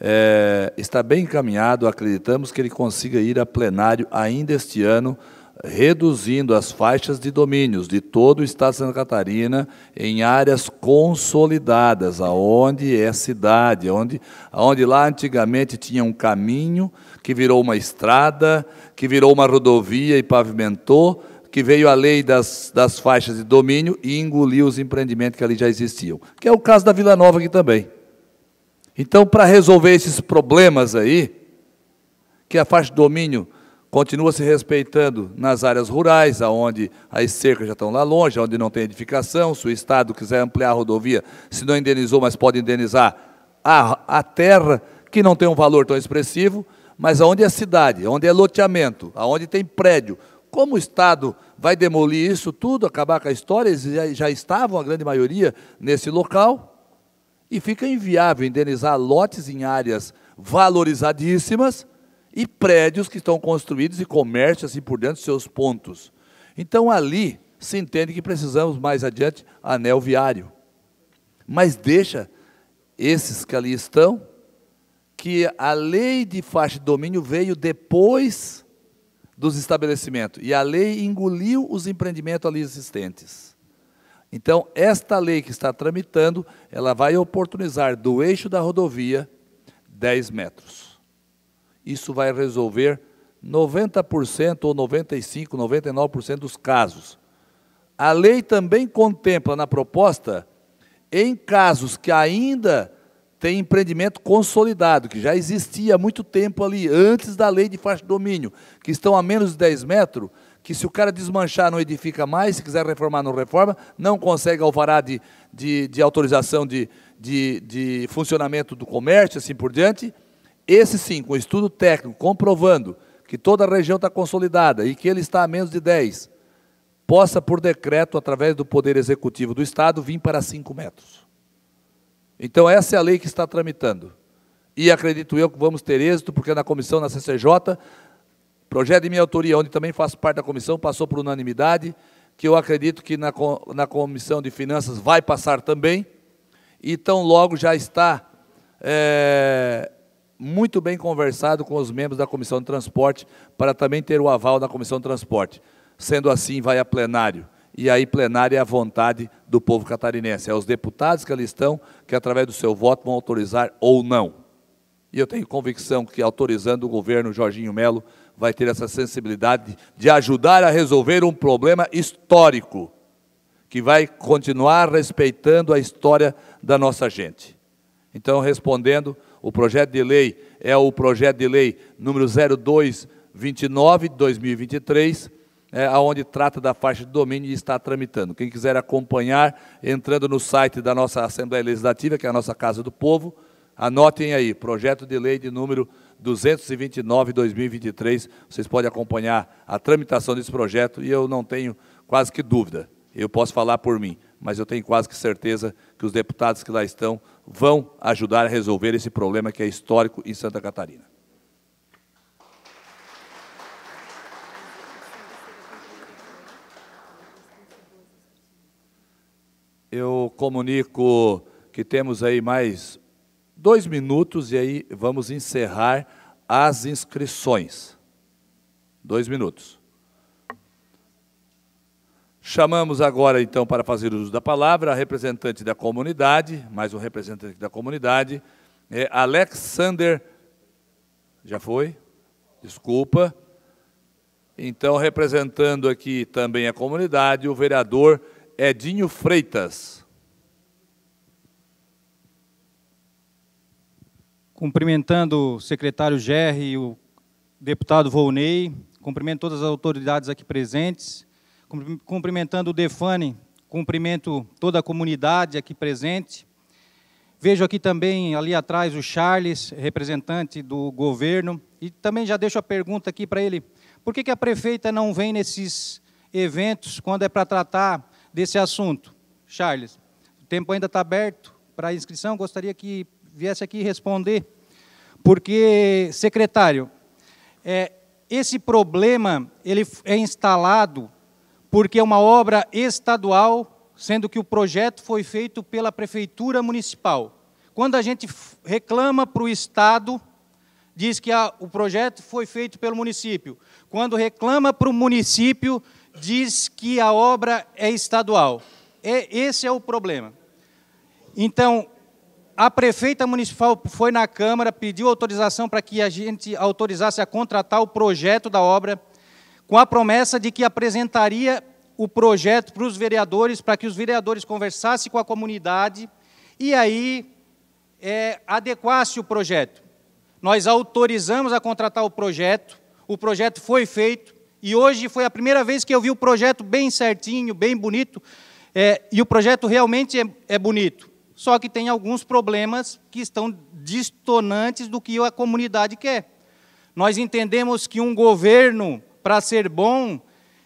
é, está bem encaminhado, acreditamos que ele consiga ir a plenário ainda este ano, reduzindo as faixas de domínios de todo o estado de Santa Catarina em áreas consolidadas, aonde é cidade, onde, onde lá antigamente tinha um caminho que virou uma estrada, que virou uma rodovia e pavimentou, que veio a lei das, das faixas de domínio e engoliu os empreendimentos que ali já existiam, que é o caso da Vila Nova aqui também. Então, para resolver esses problemas aí, que a faixa de domínio continua se respeitando nas áreas rurais, aonde as cercas já estão lá longe, onde não tem edificação, se o Estado quiser ampliar a rodovia, se não indenizou, mas pode indenizar a, a terra, que não tem um valor tão expressivo, mas aonde é cidade, onde é loteamento, aonde tem prédio, como o Estado vai demolir isso tudo, acabar com a história, eles já, já estavam, a grande maioria, nesse local, e fica inviável indenizar lotes em áreas valorizadíssimas e prédios que estão construídos e comércio assim por dentro de seus pontos. Então ali se entende que precisamos mais adiante anel viário. Mas deixa esses que ali estão, que a lei de faixa de domínio veio depois dos estabelecimentos e a lei engoliu os empreendimentos ali existentes. Então, esta lei que está tramitando, ela vai oportunizar do eixo da rodovia 10 metros. Isso vai resolver 90% ou 95%, 99% dos casos. A lei também contempla na proposta, em casos que ainda tem empreendimento consolidado, que já existia há muito tempo ali, antes da lei de faixa de domínio, que estão a menos de 10 metros, que se o cara desmanchar não edifica mais, se quiser reformar não reforma, não consegue alvará de, de, de autorização de, de, de funcionamento do comércio, assim por diante. Esse sim, com estudo técnico, comprovando que toda a região está consolidada e que ele está a menos de 10, possa, por decreto, através do Poder Executivo do Estado, vir para 5 metros. Então, essa é a lei que está tramitando. E acredito eu que vamos ter êxito, porque na comissão, na CCJ, Projeto de minha autoria, onde também faço parte da comissão, passou por unanimidade, que eu acredito que na, na comissão de finanças vai passar também. E tão logo já está é, muito bem conversado com os membros da comissão de transporte, para também ter o aval da comissão de transporte. Sendo assim, vai a plenário e aí plenário é a vontade do povo catarinense. É os deputados que ali estão que, através do seu voto, vão autorizar ou não. E eu tenho convicção que, autorizando o governo Jorginho Melo, vai ter essa sensibilidade de ajudar a resolver um problema histórico, que vai continuar respeitando a história da nossa gente. Então, respondendo, o projeto de lei é o projeto de lei número 0229 de 2023, é, onde trata da faixa de domínio e está tramitando. Quem quiser acompanhar, entrando no site da nossa Assembleia Legislativa, que é a nossa Casa do Povo, anotem aí, projeto de lei de número 229 2023. Vocês podem acompanhar a tramitação desse projeto e eu não tenho quase que dúvida. Eu posso falar por mim, mas eu tenho quase que certeza que os deputados que lá estão vão ajudar a resolver esse problema que é histórico em Santa Catarina. Eu comunico que temos aí mais dois minutos e aí vamos encerrar as inscrições. Dois minutos. Chamamos agora, então, para fazer uso da palavra, a representante da comunidade, mais um representante da comunidade, é Alexander. Já foi? Desculpa. Então, representando aqui também a comunidade, o vereador Edinho Freitas. cumprimentando o secretário Gerri e o deputado Volney, cumprimento todas as autoridades aqui presentes, cumprimentando o Defane, cumprimento toda a comunidade aqui presente. Vejo aqui também, ali atrás, o Charles, representante do governo, e também já deixo a pergunta aqui para ele, por que, que a prefeita não vem nesses eventos quando é para tratar desse assunto? Charles, o tempo ainda está aberto para inscrição, gostaria que viesse aqui responder, porque, secretário, é, esse problema ele é instalado porque é uma obra estadual, sendo que o projeto foi feito pela prefeitura municipal. Quando a gente reclama para o Estado, diz que a, o projeto foi feito pelo município. Quando reclama para o município, diz que a obra é estadual. É, esse é o problema. Então, a prefeita municipal foi na Câmara, pediu autorização para que a gente autorizasse a contratar o projeto da obra, com a promessa de que apresentaria o projeto para os vereadores, para que os vereadores conversassem com a comunidade e aí é, adequasse o projeto. Nós autorizamos a contratar o projeto, o projeto foi feito, e hoje foi a primeira vez que eu vi o projeto bem certinho, bem bonito, é, e o projeto realmente é, é bonito só que tem alguns problemas que estão distonantes do que a comunidade quer. Nós entendemos que um governo, para ser bom,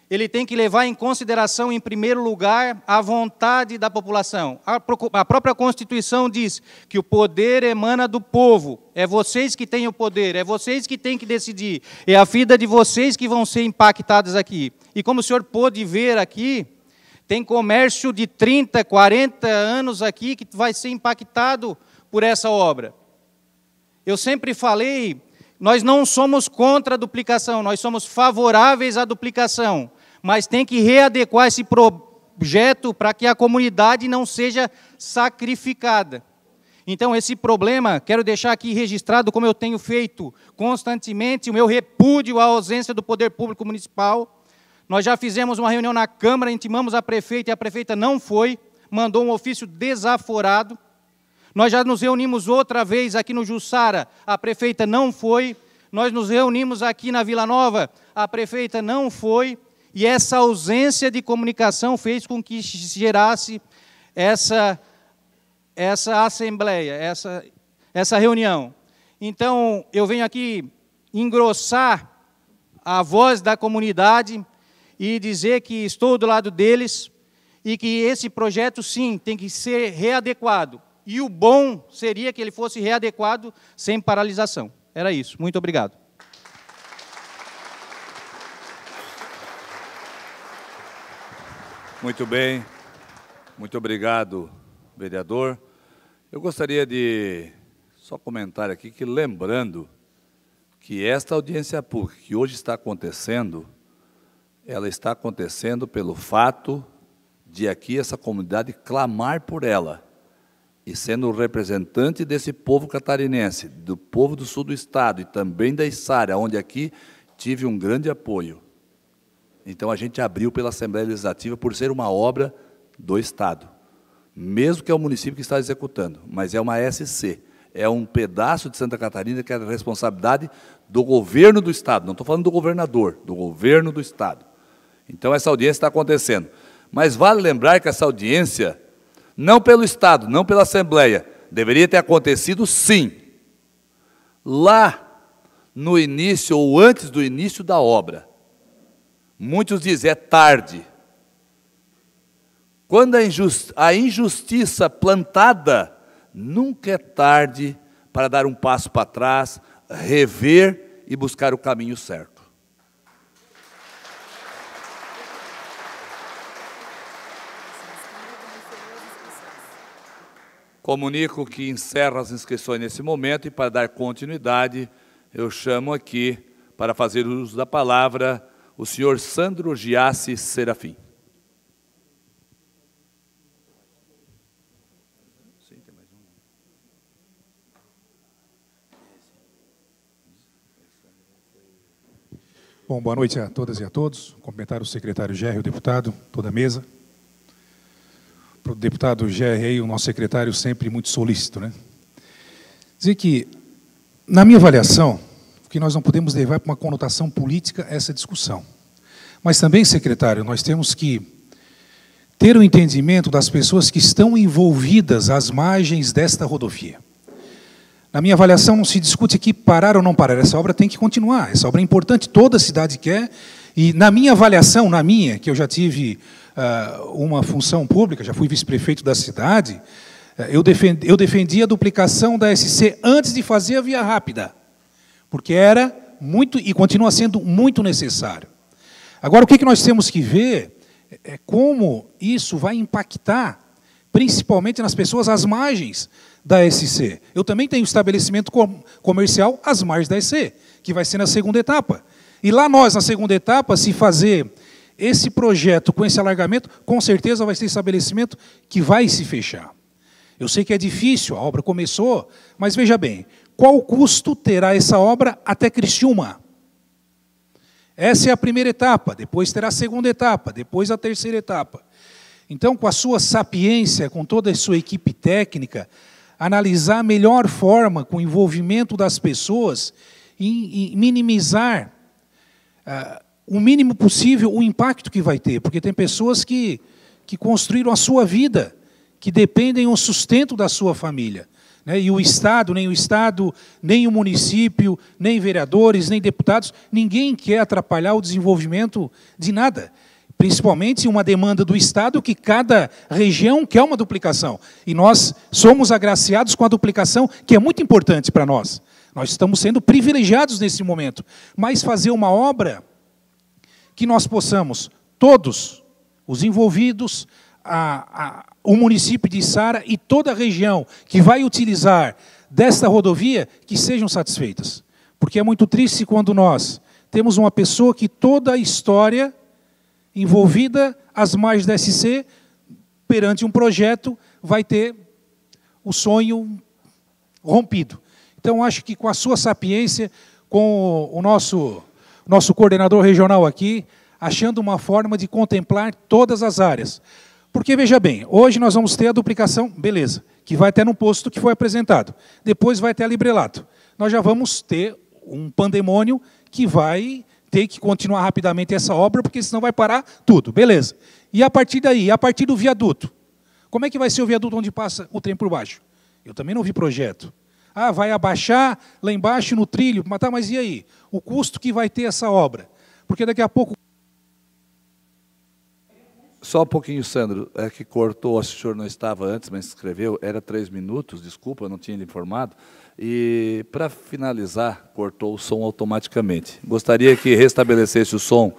ele tem que levar em consideração, em primeiro lugar, a vontade da população. A, a, própria Constituição diz que o poder emana do povo. É vocês que têm o poder, é vocês que têm que decidir. É a vida de vocês que vão ser impactadas aqui. E como o senhor pôde ver aqui, tem comércio de 30, 40 anos aqui que vai ser impactado por essa obra. Eu sempre falei, nós não somos contra a duplicação, nós somos favoráveis à duplicação, mas tem que readequar esse projeto para que a comunidade não seja sacrificada. Então, esse problema, quero deixar aqui registrado, como eu tenho feito constantemente, o meu repúdio à ausência do poder público municipal nós já fizemos uma reunião na Câmara, intimamos a prefeita e a prefeita não foi, mandou um ofício desaforado. Nós já nos reunimos outra vez aqui no Jussara, a prefeita não foi. Nós nos reunimos aqui na Vila Nova, a prefeita não foi. E essa ausência de comunicação fez com que gerasse essa, essa assembleia, essa, essa reunião. Então, eu venho aqui engrossar a voz da comunidade e dizer que estou do lado deles e que esse projeto, sim, tem que ser readequado. E o bom seria que ele fosse readequado sem paralisação. Era isso. Muito obrigado. Muito bem. Muito obrigado, vereador. Eu gostaria de só comentar aqui que, lembrando que esta audiência pública que hoje está acontecendo ela está acontecendo pelo fato de aqui essa comunidade clamar por ela e sendo representante desse povo catarinense, do povo do sul do estado e também da Isara, onde aqui tive um grande apoio. Então a gente abriu pela Assembleia Legislativa por ser uma obra do estado, mesmo que é o município que está executando, mas é uma SC, é um pedaço de Santa Catarina que é a responsabilidade do governo do estado. Não estou falando do governador, do governo do estado. Então essa audiência está acontecendo. Mas vale lembrar que essa audiência, não pelo Estado, não pela Assembleia, deveria ter acontecido sim, lá no início ou antes do início da obra. Muitos dizem, é tarde. Quando a, injusti a injustiça plantada, nunca é tarde para dar um passo para trás, rever e buscar o caminho certo. Comunico que encerro as inscrições nesse momento e, para dar continuidade, eu chamo aqui, para fazer uso da palavra, o senhor Sandro Giassi Serafim. Bom, boa noite a todas e a todos. Cumprimentar o secretário Gérrio, o deputado, toda a mesa deputado Gé Rei, o nosso secretário, sempre muito solícito. Né? Dizer que, na minha avaliação, que nós não podemos levar para uma conotação política é essa discussão. Mas também, secretário, nós temos que ter o um entendimento das pessoas que estão envolvidas às margens desta rodovia. Na minha avaliação, não se discute aqui parar ou não parar. Essa obra tem que continuar. Essa obra é importante, toda cidade quer. E na minha avaliação, na minha, que eu já tive ah, uma função pública, já fui vice-prefeito da cidade, eh, eu defendi, eu defendi a duplicação da SC antes de fazer a via rápida, porque era muito e continua sendo muito necessário. Agora, o que, é que nós temos que ver é, é como isso vai impactar, principalmente nas pessoas às margens da SC. Eu também tenho estabelecimento comercial às margens da SC, que vai ser na segunda etapa. E lá nós, na segunda etapa, se fazer esse projeto, com esse alargamento, com certeza vai ser estabelecimento que vai se fechar. Eu sei que é difícil, a obra começou, mas veja bem, qual custo terá essa obra até Criciúma? Essa é a primeira etapa, depois terá a segunda etapa, depois a terceira etapa. Então, com a sua sapiência, com toda a sua equipe técnica, analisar a melhor forma com o envolvimento das pessoas e, minimizar ah, o mínimo possível o impacto que vai ter, porque tem pessoas que, que construíram a sua vida, que dependem do sustento da sua família. Né? E o Estado, nem o Estado, nem o município, nem vereadores, nem deputados, ninguém quer atrapalhar o desenvolvimento de nada. Principalmente uma demanda do Estado que cada região quer uma duplicação. E nós somos agraciados com a duplicação, que é muito importante para nós. Nós estamos sendo privilegiados nesse momento. Mas fazer uma obra que nós possamos, todos os envolvidos, a, a, o município de Sara e toda a região que vai utilizar desta rodovia, que sejam satisfeitas. Porque é muito triste quando nós temos uma pessoa que toda a história envolvida às margens da SC, perante um projeto, vai ter o sonho rompido. Então, acho que com a sua sapiência, com o nosso nosso coordenador regional aqui, achando uma forma de contemplar todas as áreas. Porque, veja bem, hoje nós vamos ter a duplicação, beleza, que vai até no posto que foi apresentado. Depois vai até a Librelato. Nós já vamos ter um pandemônio que vai ter que continuar rapidamente essa obra, porque senão vai parar tudo, beleza. E a partir daí, a partir do viaduto, como é que vai ser o viaduto onde passa o trem por baixo? Eu também não vi projeto. Ah, vai abaixar lá embaixo no trilho, mas, tá, mas e aí? O custo que vai ter essa obra? Porque daqui a pouco. Só um pouquinho, Sandro, é que cortou, o senhor não estava antes, mas escreveu, era três minutos, desculpa, eu não tinha lhe informado. E para finalizar, cortou o som automaticamente. Gostaria que restabelecesse o som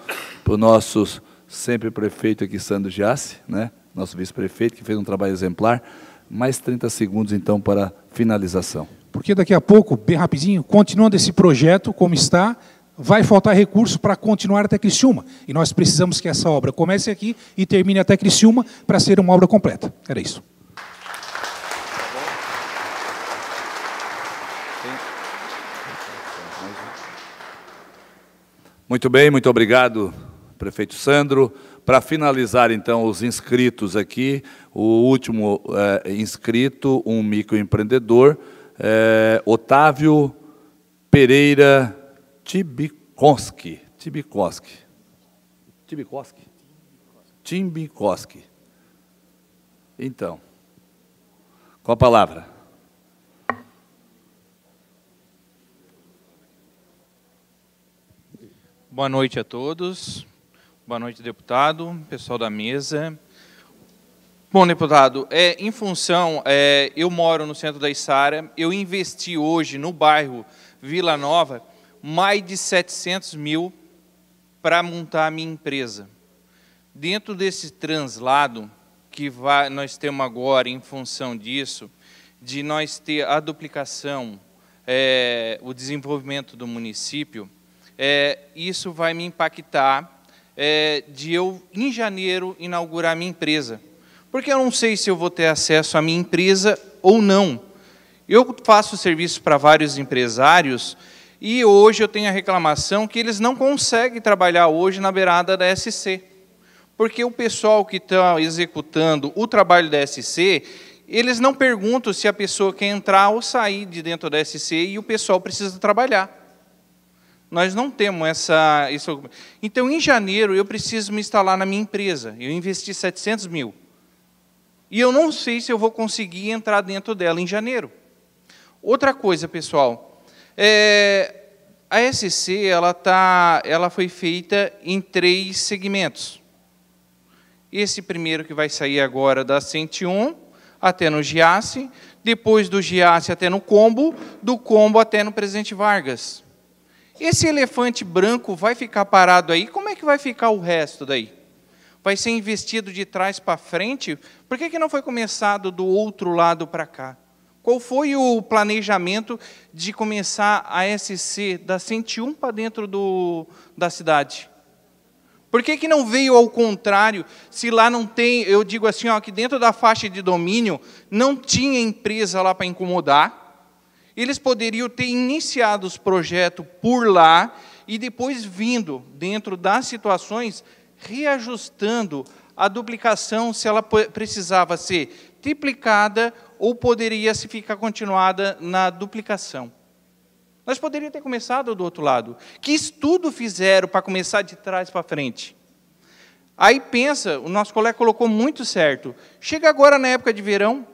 para o nosso sempre prefeito aqui, Sandro Giassi, né? nosso vice-prefeito, que fez um trabalho exemplar. Mais 30 segundos, então, para finalização porque daqui a pouco, bem rapidinho, continuando esse projeto como está, vai faltar recurso para continuar até Criciúma. E nós precisamos que essa obra comece aqui e termine até Criciúma para ser uma obra completa. Era isso. Muito bem, muito obrigado, prefeito Sandro. Para finalizar, então, os inscritos aqui, o último é, inscrito, um microempreendedor, é, Otávio Pereira Tibikoski. Tibikoski. Tibikonski? Timbikoski. Então, com a palavra. Boa noite a todos. Boa noite, deputado, pessoal da mesa. Bom, deputado, é, em função, é, eu moro no centro da Içara, eu investi hoje no bairro Vila Nova mais de 700 mil para montar a minha empresa. Dentro desse translado que vai, nós temos agora, em função disso, de nós ter a duplicação, é, o desenvolvimento do município, é, isso vai me impactar é, de eu, em janeiro, inaugurar minha empresa porque eu não sei se eu vou ter acesso à minha empresa ou não. Eu faço serviço para vários empresários e hoje eu tenho a reclamação que eles não conseguem trabalhar hoje na beirada da SC. Porque o pessoal que está executando o trabalho da SC, eles não perguntam se a pessoa quer entrar ou sair de dentro da SC e o pessoal precisa trabalhar. Nós não temos essa. Isso. Então, em janeiro, eu preciso me instalar na minha empresa. Eu investi 700 mil. E eu não sei se eu vou conseguir entrar dentro dela em janeiro. Outra coisa, pessoal, é, a SC ela tá, ela foi feita em três segmentos. Esse primeiro que vai sair agora da 101 até no Giasse, depois do Giasse até no Combo, do Combo até no Presidente Vargas. Esse elefante branco vai ficar parado aí? Como é que vai ficar o resto daí? vai ser investido de trás para frente, por que, que não foi começado do outro lado para cá? Qual foi o planejamento de começar a SC da 101 para dentro do, da cidade? Por que, que não veio ao contrário, se lá não tem, eu digo assim, ó, que dentro da faixa de domínio não tinha empresa lá para incomodar? Eles poderiam ter iniciado os projetos por lá e depois vindo dentro das situações reajustando a duplicação se ela precisava ser triplicada ou poderia se ficar continuada na duplicação. Nós poderíamos ter começado do outro lado. Que estudo fizeram para começar de trás para frente? Aí pensa, o nosso colega colocou muito certo. Chega agora na época de verão,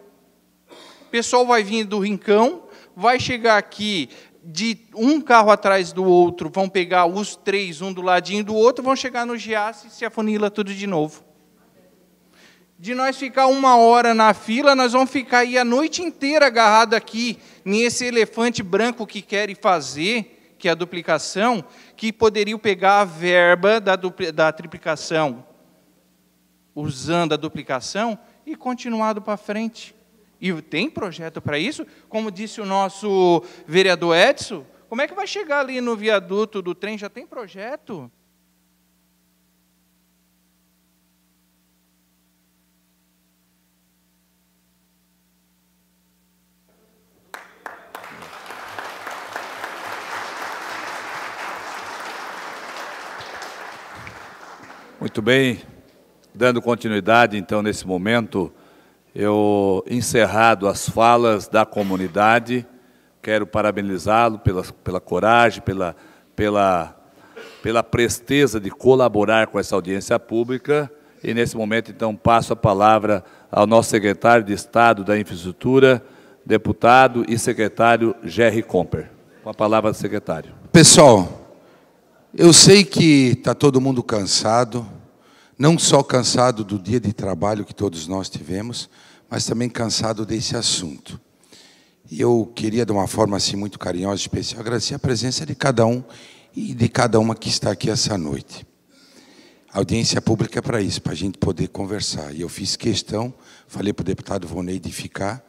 o pessoal vai vir do Rincão, vai chegar aqui de um carro atrás do outro, vão pegar os três, um do ladinho do outro, vão chegar no Giasse e se afunila tudo de novo. De nós ficar uma hora na fila, nós vamos ficar aí a noite inteira agarrado aqui nesse elefante branco que quer fazer, que é a duplicação, que poderia pegar a verba da, da triplicação, usando a duplicação, e continuado para frente e tem projeto para isso, como disse o nosso vereador Edson, como é que vai chegar ali no viaduto do trem? Já tem projeto? Muito bem, dando continuidade então nesse momento eu, encerrado as falas da comunidade, quero parabenizá-lo pela, pela coragem, pela, pela, pela presteza de colaborar com essa audiência pública. E, nesse momento, então, passo a palavra ao nosso secretário de Estado da Infraestrutura, deputado e secretário Jerry Comper. Com a palavra, secretário. Pessoal, eu sei que está todo mundo cansado não só cansado do dia de trabalho que todos nós tivemos, mas também cansado desse assunto. E eu queria, de uma forma assim muito carinhosa e especial, agradecer a presença de cada um e de cada uma que está aqui essa noite. A audiência pública é para isso, para a gente poder conversar. E eu fiz questão, falei para o deputado Vonei de ficar.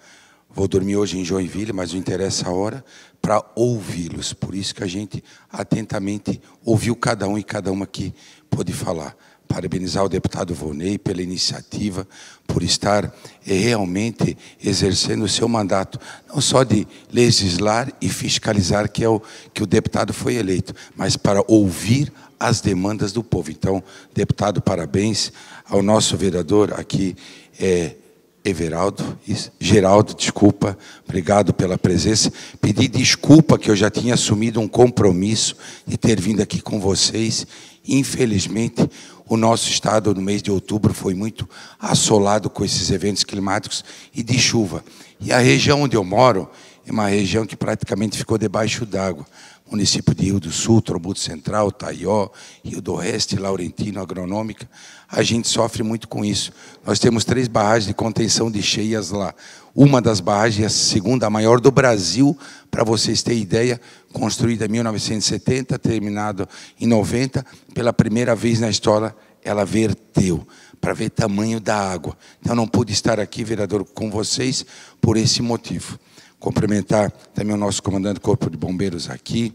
Vou dormir hoje em Joinville, mas não interessa a hora, para ouvi-los. Por isso que a gente atentamente ouviu cada um e cada uma que pôde falar parabenizar o deputado Vonei pela iniciativa, por estar eh, realmente exercendo o seu mandato, não só de legislar e fiscalizar, que é o que o deputado foi eleito, mas para ouvir as demandas do povo. Então, deputado, parabéns ao nosso vereador aqui, é, Everaldo, Geraldo, desculpa, obrigado pela presença. Pedi desculpa que eu já tinha assumido um compromisso de ter vindo aqui com vocês. Infelizmente, o nosso estado no mês de outubro foi muito assolado com esses eventos climáticos e de chuva. E a região onde eu moro é uma região que praticamente ficou debaixo d'água município de Rio do Sul, Trombuto Central, Taió, Rio do Oeste, Laurentino, Agronômica, a gente sofre muito com isso. Nós temos três barragens de contenção de cheias lá. Uma das barragens, a segunda maior do Brasil, para vocês terem ideia, construída em 1970, terminada em 90, pela primeira vez na história ela verteu para ver tamanho da água. Então não pude estar aqui, vereador, com vocês por esse motivo. Cumprimentar também o nosso comandante do Corpo de Bombeiros aqui,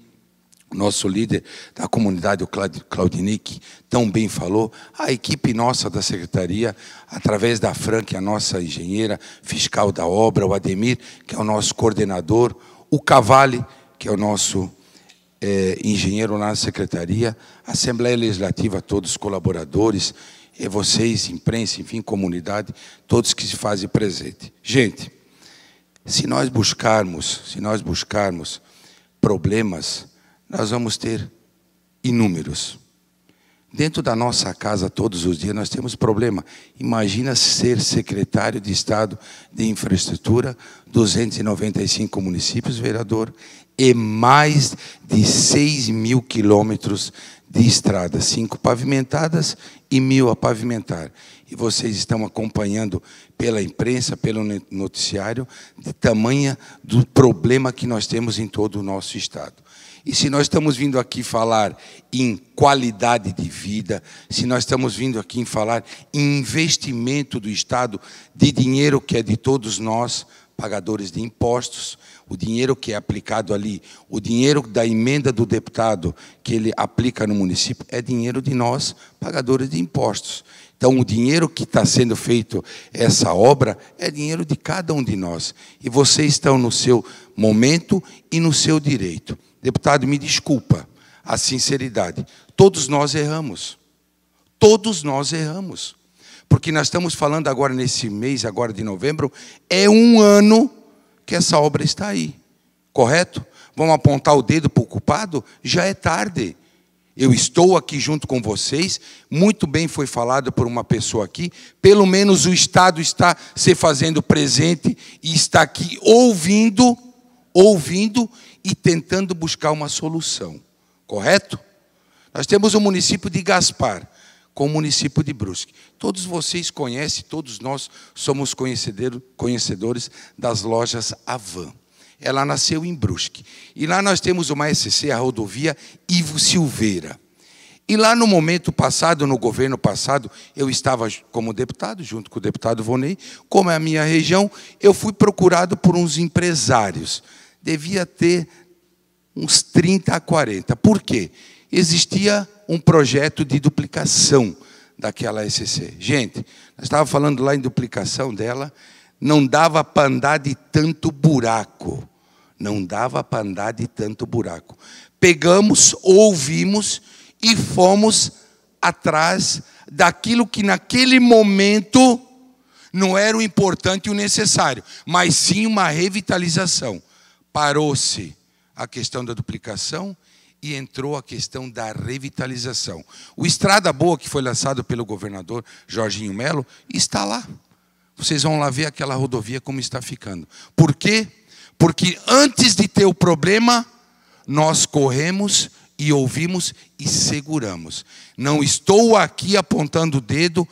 o nosso líder da comunidade, o Claudinic, tão bem falou, a equipe nossa da secretaria, através da Fran, que é a nossa engenheira fiscal da obra, o Ademir, que é o nosso coordenador, o Cavale que é o nosso é, engenheiro lá na secretaria, a Assembleia Legislativa, todos os colaboradores, e eh, vocês, imprensa, enfim, comunidade, todos que se fazem presente. Gente, se nós buscarmos, se nós buscarmos problemas, nós vamos ter inúmeros. Dentro da nossa casa, todos os dias, nós temos problema. Imagina ser secretário de Estado de Infraestrutura, 295 municípios, vereador, e mais de 6 mil quilômetros de estradas, cinco pavimentadas e mil a pavimentar e vocês estão acompanhando pela imprensa, pelo noticiário, de tamanha do problema que nós temos em todo o nosso estado. E se nós estamos vindo aqui falar em qualidade de vida, se nós estamos vindo aqui em falar em investimento do Estado de dinheiro que é de todos nós, pagadores de impostos, o dinheiro que é aplicado ali, o dinheiro da emenda do deputado que ele aplica no município, é dinheiro de nós, pagadores de impostos. Então, o dinheiro que está sendo feito essa obra é dinheiro de cada um de nós. E vocês estão no seu momento e no seu direito. Deputado, me desculpa a sinceridade. Todos nós erramos. Todos nós erramos. Porque nós estamos falando agora, nesse mês, agora de novembro, é um ano que essa obra está aí. Correto? Vamos apontar o dedo para o culpado? Já é tarde. Eu estou aqui junto com vocês. Muito bem foi falado por uma pessoa aqui. Pelo menos o Estado está se fazendo presente e está aqui ouvindo, ouvindo e tentando buscar uma solução. Correto? Nós temos o município de Gaspar com o município de Brusque. Todos vocês conhecem, todos nós somos conhecedores das lojas Avan. Ela nasceu em Brusque. E lá nós temos uma SC, a rodovia Ivo Silveira. E lá no momento passado, no governo passado, eu estava como deputado, junto com o deputado Vonei, como é a minha região, eu fui procurado por uns empresários. Devia ter uns 30 a 40. Por quê? Existia um projeto de duplicação daquela SC Gente, nós estávamos falando lá em duplicação dela, não dava para andar de tanto buraco. Não dava para andar de tanto buraco. Pegamos, ouvimos e fomos atrás daquilo que naquele momento não era o importante e o necessário, mas sim uma revitalização. Parou-se a questão da duplicação e entrou a questão da revitalização. O Estrada Boa, que foi lançado pelo governador Jorginho Melo, está lá. Vocês vão lá ver aquela rodovia como está ficando. Por quê? Porque antes de ter o problema, nós corremos e ouvimos e seguramos. Não estou aqui apontando o dedo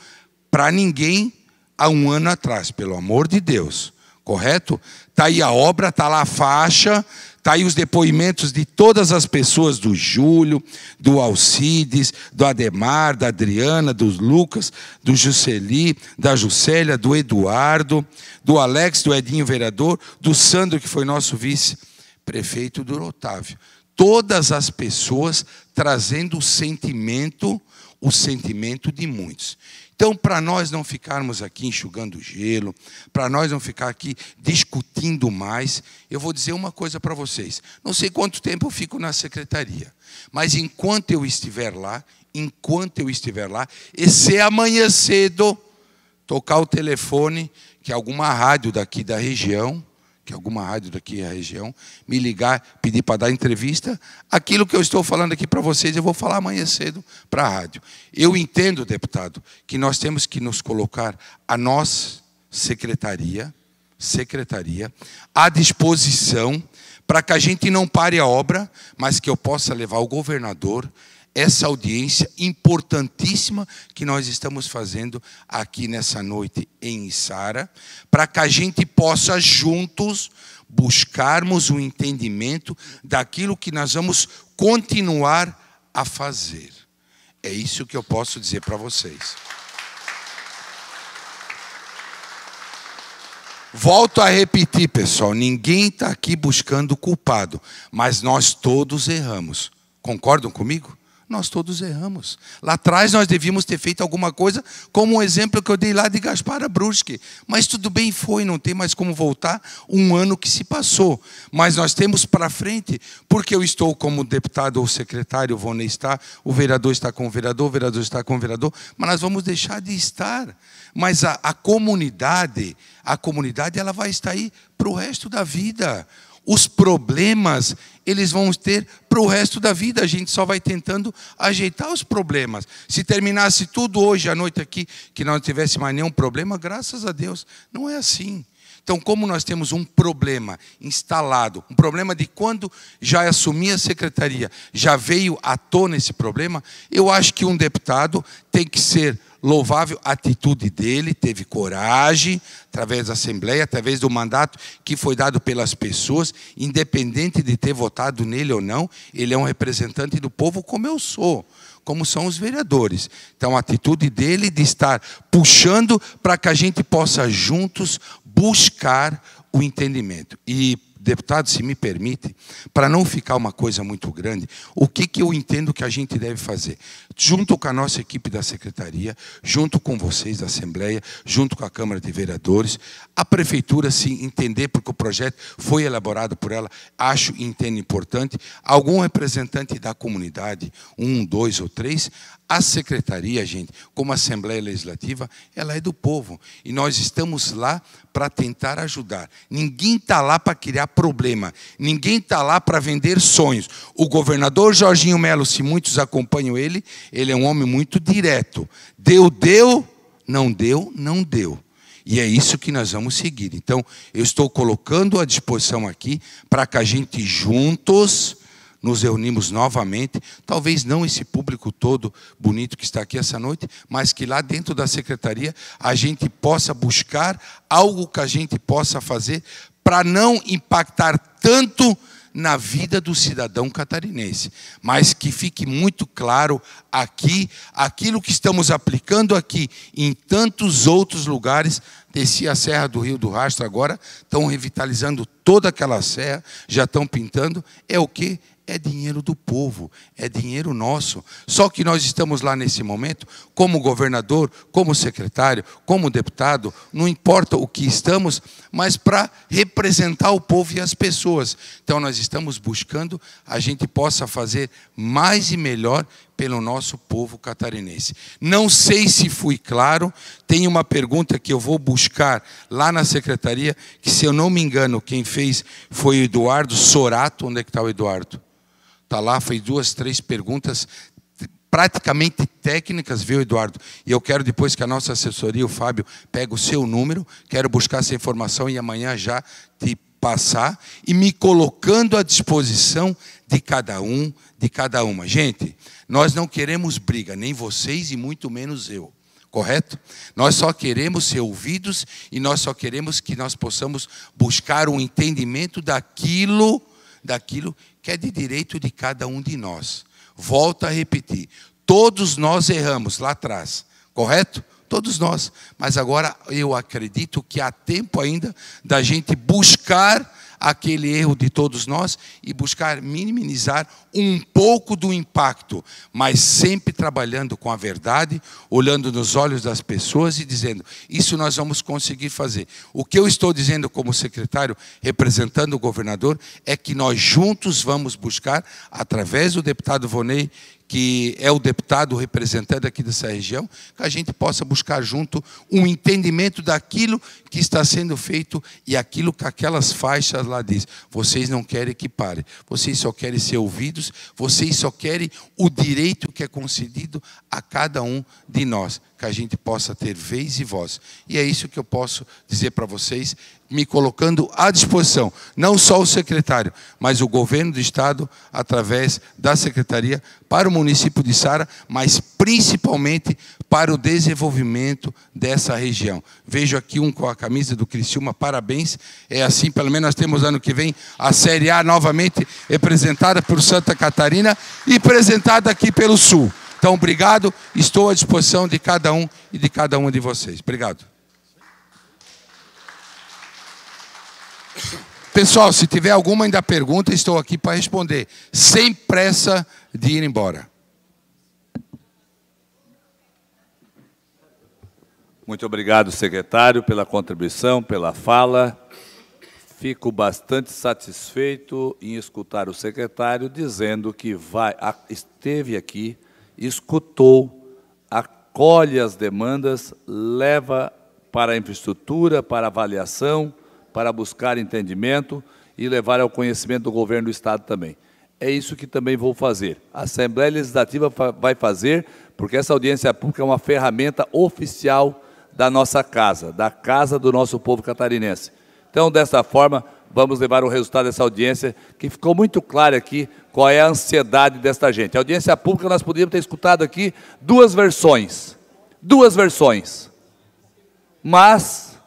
para ninguém há um ano atrás, pelo amor de Deus. Correto? Está aí a obra, está lá a faixa, Está aí os depoimentos de todas as pessoas, do Júlio, do Alcides, do Ademar, da Adriana, do Lucas, do Jusceli, da Juscelia, do Eduardo, do Alex, do Edinho Vereador, do Sandro, que foi nosso vice-prefeito, do Otávio. Todas as pessoas trazendo o sentimento, o sentimento de muitos. Então, para nós não ficarmos aqui enxugando gelo, para nós não ficar aqui discutindo mais, eu vou dizer uma coisa para vocês. Não sei quanto tempo eu fico na secretaria, mas enquanto eu estiver lá, enquanto eu estiver lá, e se amanhã cedo tocar o telefone que é alguma rádio daqui da região que alguma rádio daqui da região, me ligar, pedir para dar entrevista, aquilo que eu estou falando aqui para vocês, eu vou falar amanhã cedo para a rádio. Eu entendo, deputado, que nós temos que nos colocar a nós, secretaria, secretaria, à disposição para que a gente não pare a obra, mas que eu possa levar o governador essa audiência importantíssima que nós estamos fazendo aqui nessa noite em Sara, para que a gente possa juntos buscarmos o um entendimento daquilo que nós vamos continuar a fazer. É isso que eu posso dizer para vocês. Volto a repetir, pessoal: ninguém está aqui buscando culpado, mas nós todos erramos. Concordam comigo? Nós todos erramos. Lá atrás nós devíamos ter feito alguma coisa, como o exemplo que eu dei lá de Gaspar Abruzzi. Mas tudo bem, foi, não tem mais como voltar um ano que se passou. Mas nós temos para frente, porque eu estou como deputado ou secretário, o Vonei está, o vereador está com o vereador, o vereador está com o vereador, mas nós vamos deixar de estar. Mas a, a comunidade, a comunidade, ela vai estar aí para o resto da vida os problemas eles vão ter para o resto da vida. A gente só vai tentando ajeitar os problemas. Se terminasse tudo hoje à noite aqui, que não tivesse mais nenhum problema, graças a Deus, não é assim. Então, como nós temos um problema instalado, um problema de quando já assumi a secretaria, já veio à tona esse problema, eu acho que um deputado tem que ser louvável a atitude dele, teve coragem, através da Assembleia, através do mandato que foi dado pelas pessoas, independente de ter votado nele ou não, ele é um representante do povo como eu sou, como são os vereadores. Então, a atitude dele de estar puxando para que a gente possa juntos buscar o entendimento. E, deputado, se me permite, para não ficar uma coisa muito grande, o que, que eu entendo que a gente deve fazer? junto com a nossa equipe da secretaria, junto com vocês da Assembleia, junto com a Câmara de Vereadores, a Prefeitura se entender, porque o projeto foi elaborado por ela, acho e entendo importante, algum representante da comunidade, um, dois ou três, a secretaria, gente, como Assembleia Legislativa, ela é do povo. E nós estamos lá para tentar ajudar. Ninguém está lá para criar problema. Ninguém está lá para vender sonhos. O governador Jorginho Melo, se muitos acompanham ele, ele é um homem muito direto. Deu, deu, não deu, não deu. E é isso que nós vamos seguir. Então, eu estou colocando à disposição aqui para que a gente juntos nos reunimos novamente, talvez não esse público todo bonito que está aqui essa noite, mas que lá dentro da secretaria a gente possa buscar algo que a gente possa fazer para não impactar tanto na vida do cidadão catarinense. Mas que fique muito claro aqui, aquilo que estamos aplicando aqui em tantos outros lugares, desci a serra do Rio do Rastro agora, estão revitalizando toda aquela serra, já estão pintando, é o que? é dinheiro do povo, é dinheiro nosso. Só que nós estamos lá nesse momento, como governador, como secretário, como deputado, não importa o que estamos, mas para representar o povo e as pessoas. Então nós estamos buscando a gente possa fazer mais e melhor pelo nosso povo catarinense. Não sei se fui claro, tem uma pergunta que eu vou buscar lá na secretaria, que se eu não me engano, quem fez foi o Eduardo Sorato. Onde é que está o Eduardo? Está lá, fez duas, três perguntas praticamente técnicas, viu, Eduardo? E eu quero depois que a nossa assessoria, o Fábio, pegue o seu número, quero buscar essa informação e amanhã já te passar e me colocando à disposição de cada um, de cada uma. Gente, nós não queremos briga, nem vocês e muito menos eu. Correto? Nós só queremos ser ouvidos e nós só queremos que nós possamos buscar um entendimento daquilo, daquilo que é de direito de cada um de nós. Volto a repetir: todos nós erramos lá atrás, correto? Todos nós. Mas agora eu acredito que há tempo ainda da gente buscar aquele erro de todos nós e buscar minimizar um pouco do impacto, mas sempre trabalhando com a verdade, olhando nos olhos das pessoas e dizendo: Isso nós vamos conseguir fazer. O que eu estou dizendo como secretário, representando o governador, é que nós juntos vamos buscar, através do deputado Vonei, que é o deputado representante aqui dessa região, que a gente possa buscar junto um entendimento daquilo que está sendo feito e aquilo que aquelas faixas lá diz. Vocês não querem que pare, vocês só querem ser ouvidos, vocês só querem o direito que é concedido a cada um de nós que a gente possa ter vez e voz. E é isso que eu posso dizer para vocês, me colocando à disposição, não só o secretário, mas o governo do estado, através da secretaria, para o município de Sara, mas principalmente para o desenvolvimento dessa região. Vejo aqui um com a camisa do Criciúma, parabéns. É assim, pelo menos nós temos ano que vem a Série A novamente representada por Santa Catarina e apresentada aqui pelo Sul. Então, obrigado. Estou à disposição de cada um e de cada uma de vocês. Obrigado. Pessoal, se tiver alguma ainda pergunta, estou aqui para responder, sem pressa de ir embora. Muito obrigado, secretário, pela contribuição, pela fala. Fico bastante satisfeito em escutar o secretário dizendo que vai, esteve aqui escutou, acolhe as demandas, leva para a infraestrutura, para avaliação, para buscar entendimento e levar ao conhecimento do governo do Estado também. É isso que também vou fazer. A Assembleia Legislativa vai fazer, porque essa audiência pública é uma ferramenta oficial da nossa casa, da casa do nosso povo catarinense. Então, dessa forma, vamos levar o resultado dessa audiência, que ficou muito claro aqui qual é a ansiedade desta gente. A audiência pública nós poderíamos ter escutado aqui duas versões. Duas versões. Mas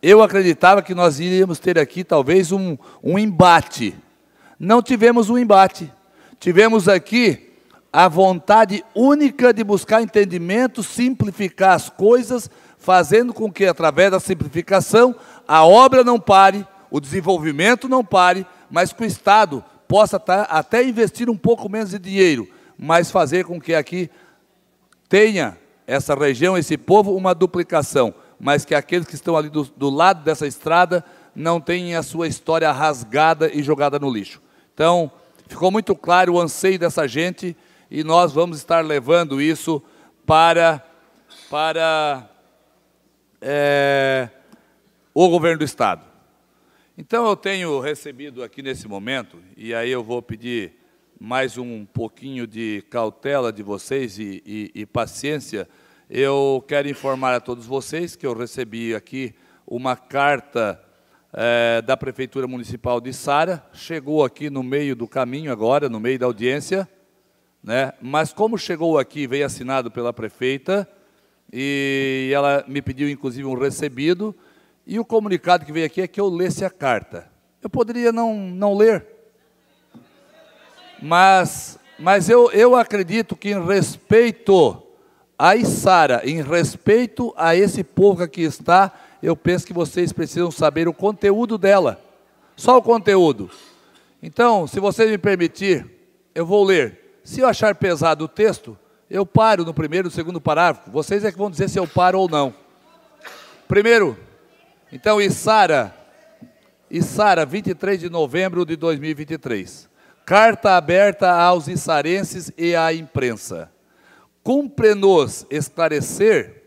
eu acreditava que nós iríamos ter aqui talvez um, um embate. Não tivemos um embate. Tivemos aqui a vontade única de buscar entendimento, simplificar as coisas, fazendo com que, através da simplificação, a obra não pare, o desenvolvimento não pare, mas que o Estado possa tá, até investir um pouco menos de dinheiro, mas fazer com que aqui tenha essa região, esse povo, uma duplicação, mas que aqueles que estão ali do, do lado dessa estrada não tenham a sua história rasgada e jogada no lixo. Então, ficou muito claro o anseio dessa gente e nós vamos estar levando isso para, para é, o governo do Estado. Então eu tenho recebido aqui nesse momento, e aí eu vou pedir mais um pouquinho de cautela de vocês e, e, e paciência. Eu quero informar a todos vocês que eu recebi aqui uma carta é, da Prefeitura Municipal de Sara, chegou aqui no meio do caminho agora, no meio da audiência, né? mas como chegou aqui, veio assinado pela prefeita, e ela me pediu inclusive um recebido, e o comunicado que veio aqui é que eu lesse a carta. Eu poderia não, não ler, mas, mas eu, eu acredito que, em respeito a Sara, em respeito a esse povo que aqui está, eu penso que vocês precisam saber o conteúdo dela. Só o conteúdo. Então, se vocês me permitir, eu vou ler. Se eu achar pesado o texto, eu paro no primeiro e no segundo parágrafo. Vocês é que vão dizer se eu paro ou não. Primeiro, então, Isara, Isara, 23 de novembro de 2023. Carta aberta aos issarenses e à imprensa. Cumpre-nos esclarecer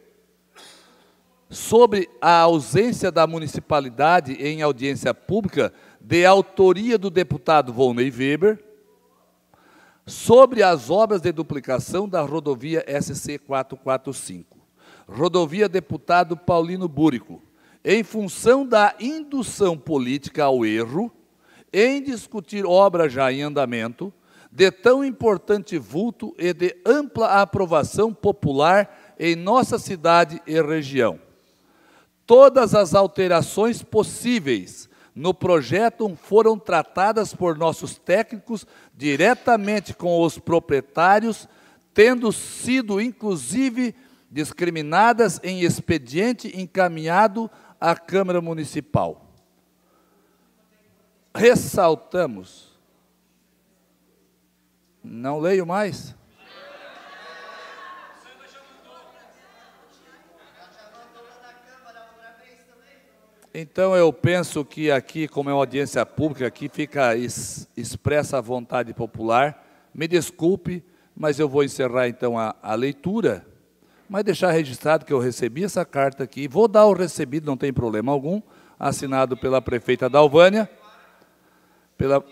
sobre a ausência da municipalidade em audiência pública de autoria do deputado Volney Weber sobre as obras de duplicação da rodovia SC 445. Rodovia deputado Paulino Búrico em função da indução política ao erro, em discutir obra já em andamento, de tão importante vulto e de ampla aprovação popular em nossa cidade e região. Todas as alterações possíveis no projeto foram tratadas por nossos técnicos diretamente com os proprietários, tendo sido inclusive discriminadas em expediente encaminhado à Câmara Municipal. Ressaltamos. Não leio mais. Então eu penso que aqui, como é uma audiência pública, aqui fica expressa a vontade popular. Me desculpe, mas eu vou encerrar então a, a leitura mas deixar registrado que eu recebi essa carta aqui. Vou dar o recebido, não tem problema algum, assinado pela prefeita Dalvânia. pela,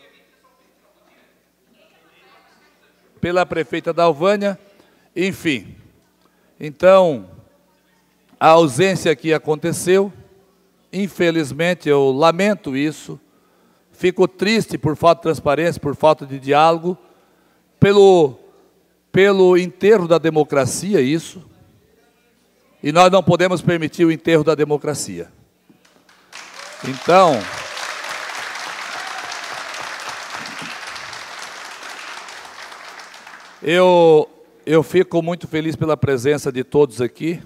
pela prefeita Dalvânia. enfim. Então, a ausência que aconteceu, infelizmente, eu lamento isso, fico triste por falta de transparência, por falta de diálogo, pelo, pelo enterro da democracia, isso, e nós não podemos permitir o enterro da democracia. Então, eu, eu fico muito feliz pela presença de todos aqui.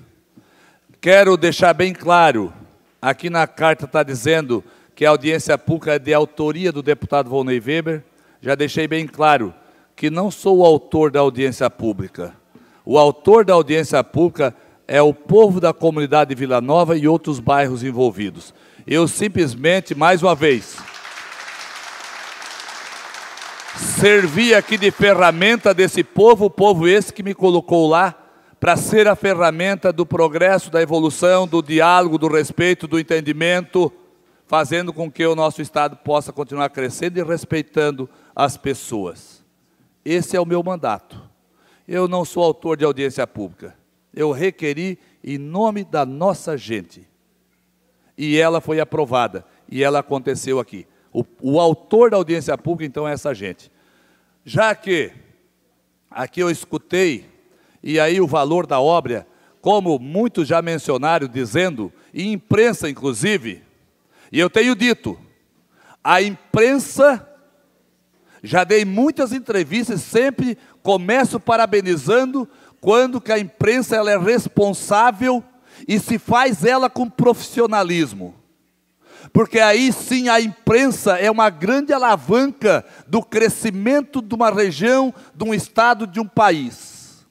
Quero deixar bem claro, aqui na carta está dizendo que a audiência pública é de autoria do deputado Volney Weber. Já deixei bem claro que não sou o autor da audiência pública. O autor da audiência pública é o povo da comunidade Vila Nova e outros bairros envolvidos. Eu simplesmente, mais uma vez, servi aqui de ferramenta desse povo, o povo esse que me colocou lá, para ser a ferramenta do progresso, da evolução, do diálogo, do respeito, do entendimento, fazendo com que o nosso Estado possa continuar crescendo e respeitando as pessoas. Esse é o meu mandato. Eu não sou autor de audiência pública eu requeri em nome da nossa gente. E ela foi aprovada, e ela aconteceu aqui. O, o autor da audiência pública, então, é essa gente. Já que aqui eu escutei, e aí o valor da obra, como muitos já mencionaram, dizendo, e imprensa inclusive, e eu tenho dito, a imprensa, já dei muitas entrevistas, sempre começo parabenizando, quando que a imprensa ela é responsável e se faz ela com profissionalismo. Porque aí sim a imprensa é uma grande alavanca do crescimento de uma região, de um estado, de um país.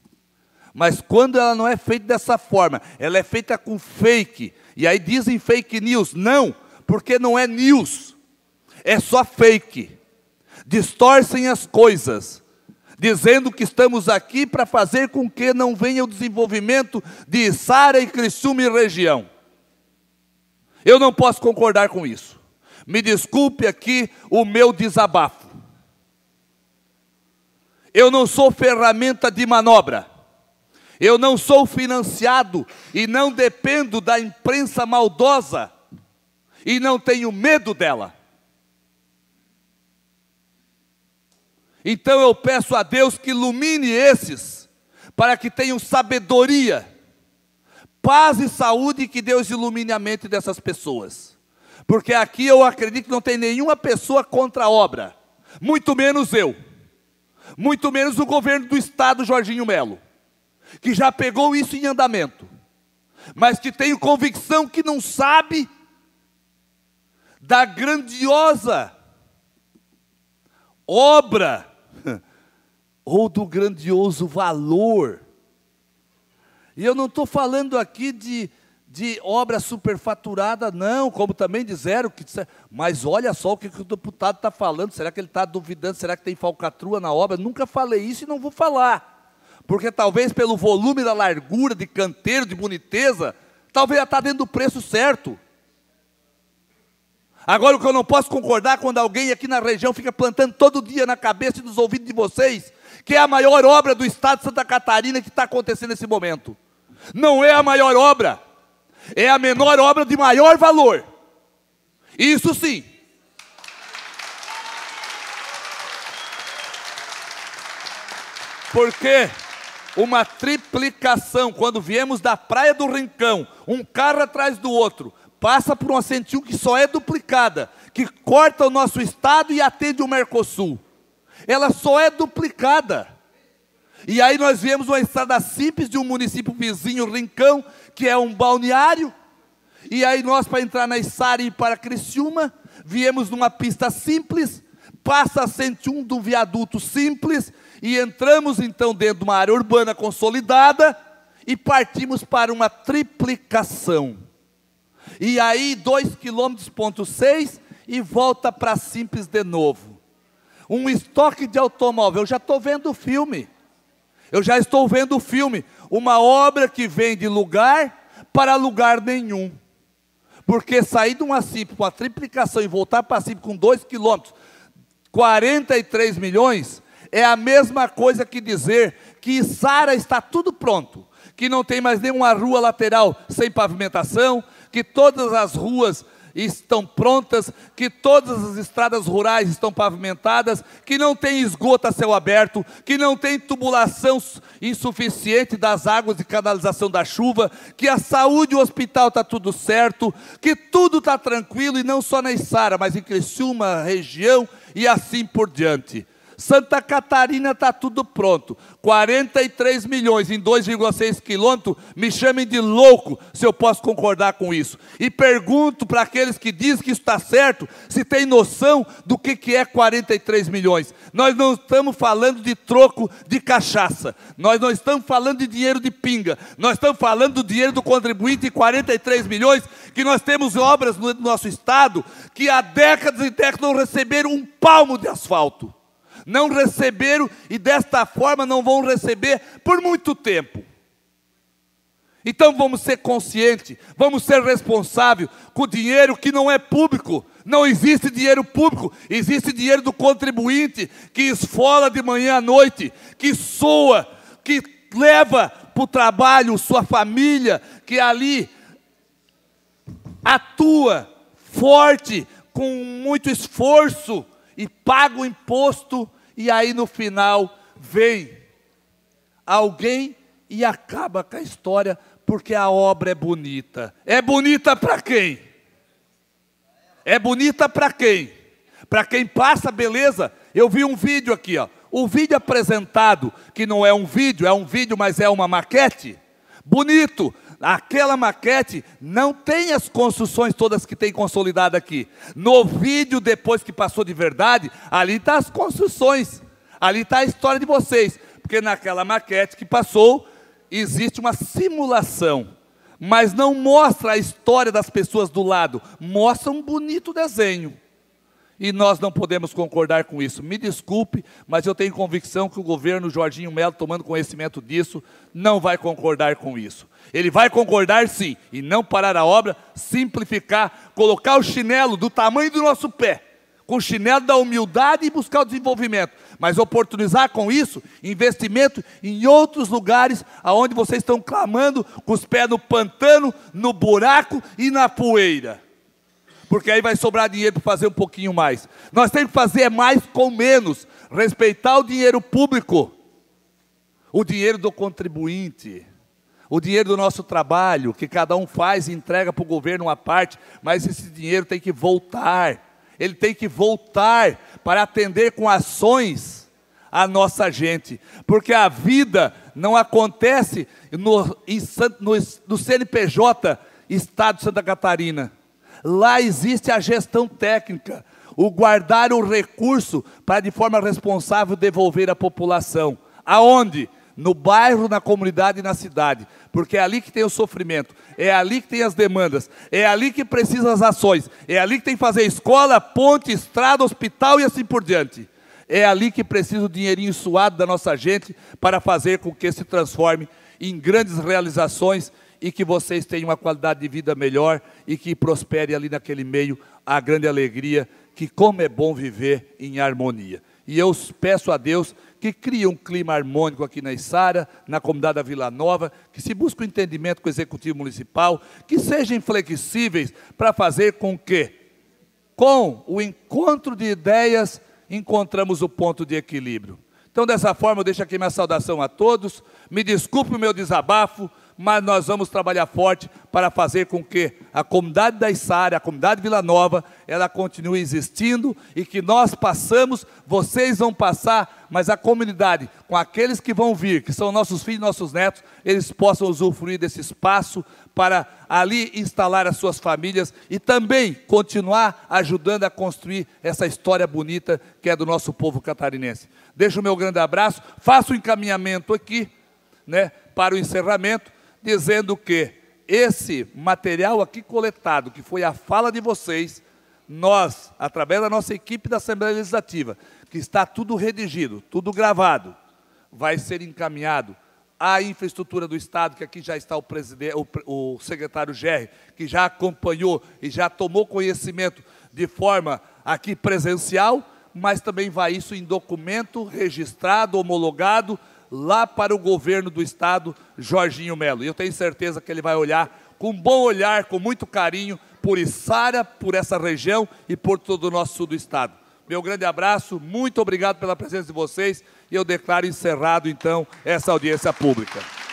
Mas quando ela não é feita dessa forma, ela é feita com fake. E aí dizem fake news. Não, porque não é news. É só fake. Distorcem as coisas dizendo que estamos aqui para fazer com que não venha o desenvolvimento de Isara e Criciúma e região. Eu não posso concordar com isso. Me desculpe aqui o meu desabafo. Eu não sou ferramenta de manobra. Eu não sou financiado e não dependo da imprensa maldosa e não tenho medo dela. Então eu peço a Deus que ilumine esses, para que tenham sabedoria, paz e saúde, e que Deus ilumine a mente dessas pessoas. Porque aqui eu acredito que não tem nenhuma pessoa contra a obra, muito menos eu, muito menos o governo do estado Jorginho Melo, que já pegou isso em andamento, mas que tenho convicção que não sabe da grandiosa obra ou do grandioso valor. E eu não estou falando aqui de, de obra superfaturada, não, como também disseram, que, mas olha só o que, que o deputado está falando, será que ele está duvidando, será que tem falcatrua na obra? Nunca falei isso e não vou falar, porque talvez pelo volume da largura, de canteiro, de boniteza, talvez está dentro do preço certo. Agora, o que eu não posso concordar quando alguém aqui na região fica plantando todo dia na cabeça e nos ouvidos de vocês que é a maior obra do estado de Santa Catarina que está acontecendo nesse momento. Não é a maior obra, é a menor obra de maior valor. Isso sim. Porque uma triplicação, quando viemos da Praia do Rincão, um carro atrás do outro, passa por uma sentiu que só é duplicada, que corta o nosso estado e atende o Mercosul ela só é duplicada. E aí nós vemos uma estrada simples de um município vizinho, Rincão, que é um balneário. E aí nós, para entrar na Içari e para Criciúma, viemos numa pista simples, passa a 101 do viaduto simples, e entramos então dentro de uma área urbana consolidada e partimos para uma triplicação. E aí, 2,6 km e volta para simples de novo um estoque de automóvel. Eu já estou vendo o filme. Eu já estou vendo o filme. Uma obra que vem de lugar para lugar nenhum. Porque sair de uma CIP com a triplicação e voltar para a CIP com 2 quilômetros, 43 milhões, é a mesma coisa que dizer que Sara está tudo pronto, que não tem mais nenhuma rua lateral sem pavimentação, que todas as ruas estão prontas, que todas as estradas rurais estão pavimentadas, que não tem esgoto a céu aberto, que não tem tubulação insuficiente das águas de canalização da chuva, que a saúde e o hospital está tudo certo, que tudo está tranquilo e não só na Isara, mas em Criciúma, região e assim por diante. Santa Catarina está tudo pronto. 43 milhões em 2,6 quilômetros, me chamem de louco se eu posso concordar com isso. E pergunto para aqueles que dizem que isso está certo, se tem noção do que, que é 43 milhões. Nós não estamos falando de troco de cachaça, nós não estamos falando de dinheiro de pinga, nós estamos falando do dinheiro do contribuinte, 43 milhões, que nós temos obras no nosso estado que há décadas e décadas não receberam um palmo de asfalto não receberam e desta forma não vão receber por muito tempo. Então vamos ser conscientes, vamos ser responsáveis com o dinheiro que não é público. Não existe dinheiro público, existe dinheiro do contribuinte que esfola de manhã à noite, que soa, que leva para o trabalho sua família, que ali atua forte, com muito esforço e paga o imposto e aí no final vem alguém e acaba com a história porque a obra é bonita. É bonita para quem? É bonita para quem? Para quem passa beleza? Eu vi um vídeo aqui, ó. O vídeo apresentado, que não é um vídeo, é um vídeo, mas é uma maquete. Bonito, aquela maquete não tem as construções todas que tem consolidado aqui. No vídeo, depois que passou de verdade, ali está as construções, ali está a história de vocês. Porque naquela maquete que passou, existe uma simulação, mas não mostra a história das pessoas do lado, mostra um bonito desenho. E nós não podemos concordar com isso. Me desculpe, mas eu tenho convicção que o governo Jorginho Melo, tomando conhecimento disso, não vai concordar com isso. Ele vai concordar sim, e não parar a obra, simplificar, colocar o chinelo do tamanho do nosso pé, com o chinelo da humildade e buscar o desenvolvimento, mas oportunizar com isso investimento em outros lugares aonde vocês estão clamando com os pés no pantano, no buraco e na poeira porque aí vai sobrar dinheiro para fazer um pouquinho mais. Nós temos que fazer é mais com menos, respeitar o dinheiro público, o dinheiro do contribuinte, o dinheiro do nosso trabalho, que cada um faz e entrega para o governo uma parte, mas esse dinheiro tem que voltar, ele tem que voltar para atender com ações a nossa gente, porque a vida não acontece no, no, no CNPJ Estado de Santa Catarina Lá existe a gestão técnica, o guardar o recurso para de forma responsável devolver à população. Aonde? No bairro, na comunidade e na cidade. Porque é ali que tem o sofrimento, é ali que tem as demandas, é ali que precisa as ações, é ali que tem que fazer escola, ponte, estrada, hospital e assim por diante. É ali que precisa o dinheirinho suado da nossa gente para fazer com que se transforme em grandes realizações e que vocês tenham uma qualidade de vida melhor e que prospere ali naquele meio a grande alegria que como é bom viver em harmonia. E eu peço a Deus que crie um clima harmônico aqui na Isara, na comunidade da Vila Nova, que se busque o um entendimento com o Executivo Municipal, que sejam flexíveis para fazer com que, com o encontro de ideias, encontramos o ponto de equilíbrio. Então, dessa forma, eu deixo aqui minha saudação a todos. Me desculpe o meu desabafo, mas nós vamos trabalhar forte para fazer com que a comunidade da Isara, a comunidade Vila Nova, ela continue existindo e que nós passamos, vocês vão passar, mas a comunidade, com aqueles que vão vir, que são nossos filhos, nossos netos, eles possam usufruir desse espaço para ali instalar as suas famílias e também continuar ajudando a construir essa história bonita que é do nosso povo catarinense. Deixo o meu grande abraço, faço o encaminhamento aqui, né, para o encerramento dizendo que esse material aqui coletado, que foi a fala de vocês, nós, através da nossa equipe da Assembleia Legislativa, que está tudo redigido, tudo gravado, vai ser encaminhado à infraestrutura do Estado, que aqui já está o, o, o secretário Gerri, que já acompanhou e já tomou conhecimento de forma aqui presencial, mas também vai isso em documento registrado, homologado, lá para o governo do Estado, Jorginho Melo. E eu tenho certeza que ele vai olhar com um bom olhar, com muito carinho, por Içara, por essa região e por todo o nosso sul do Estado. Meu grande abraço, muito obrigado pela presença de vocês e eu declaro encerrado, então, essa audiência pública.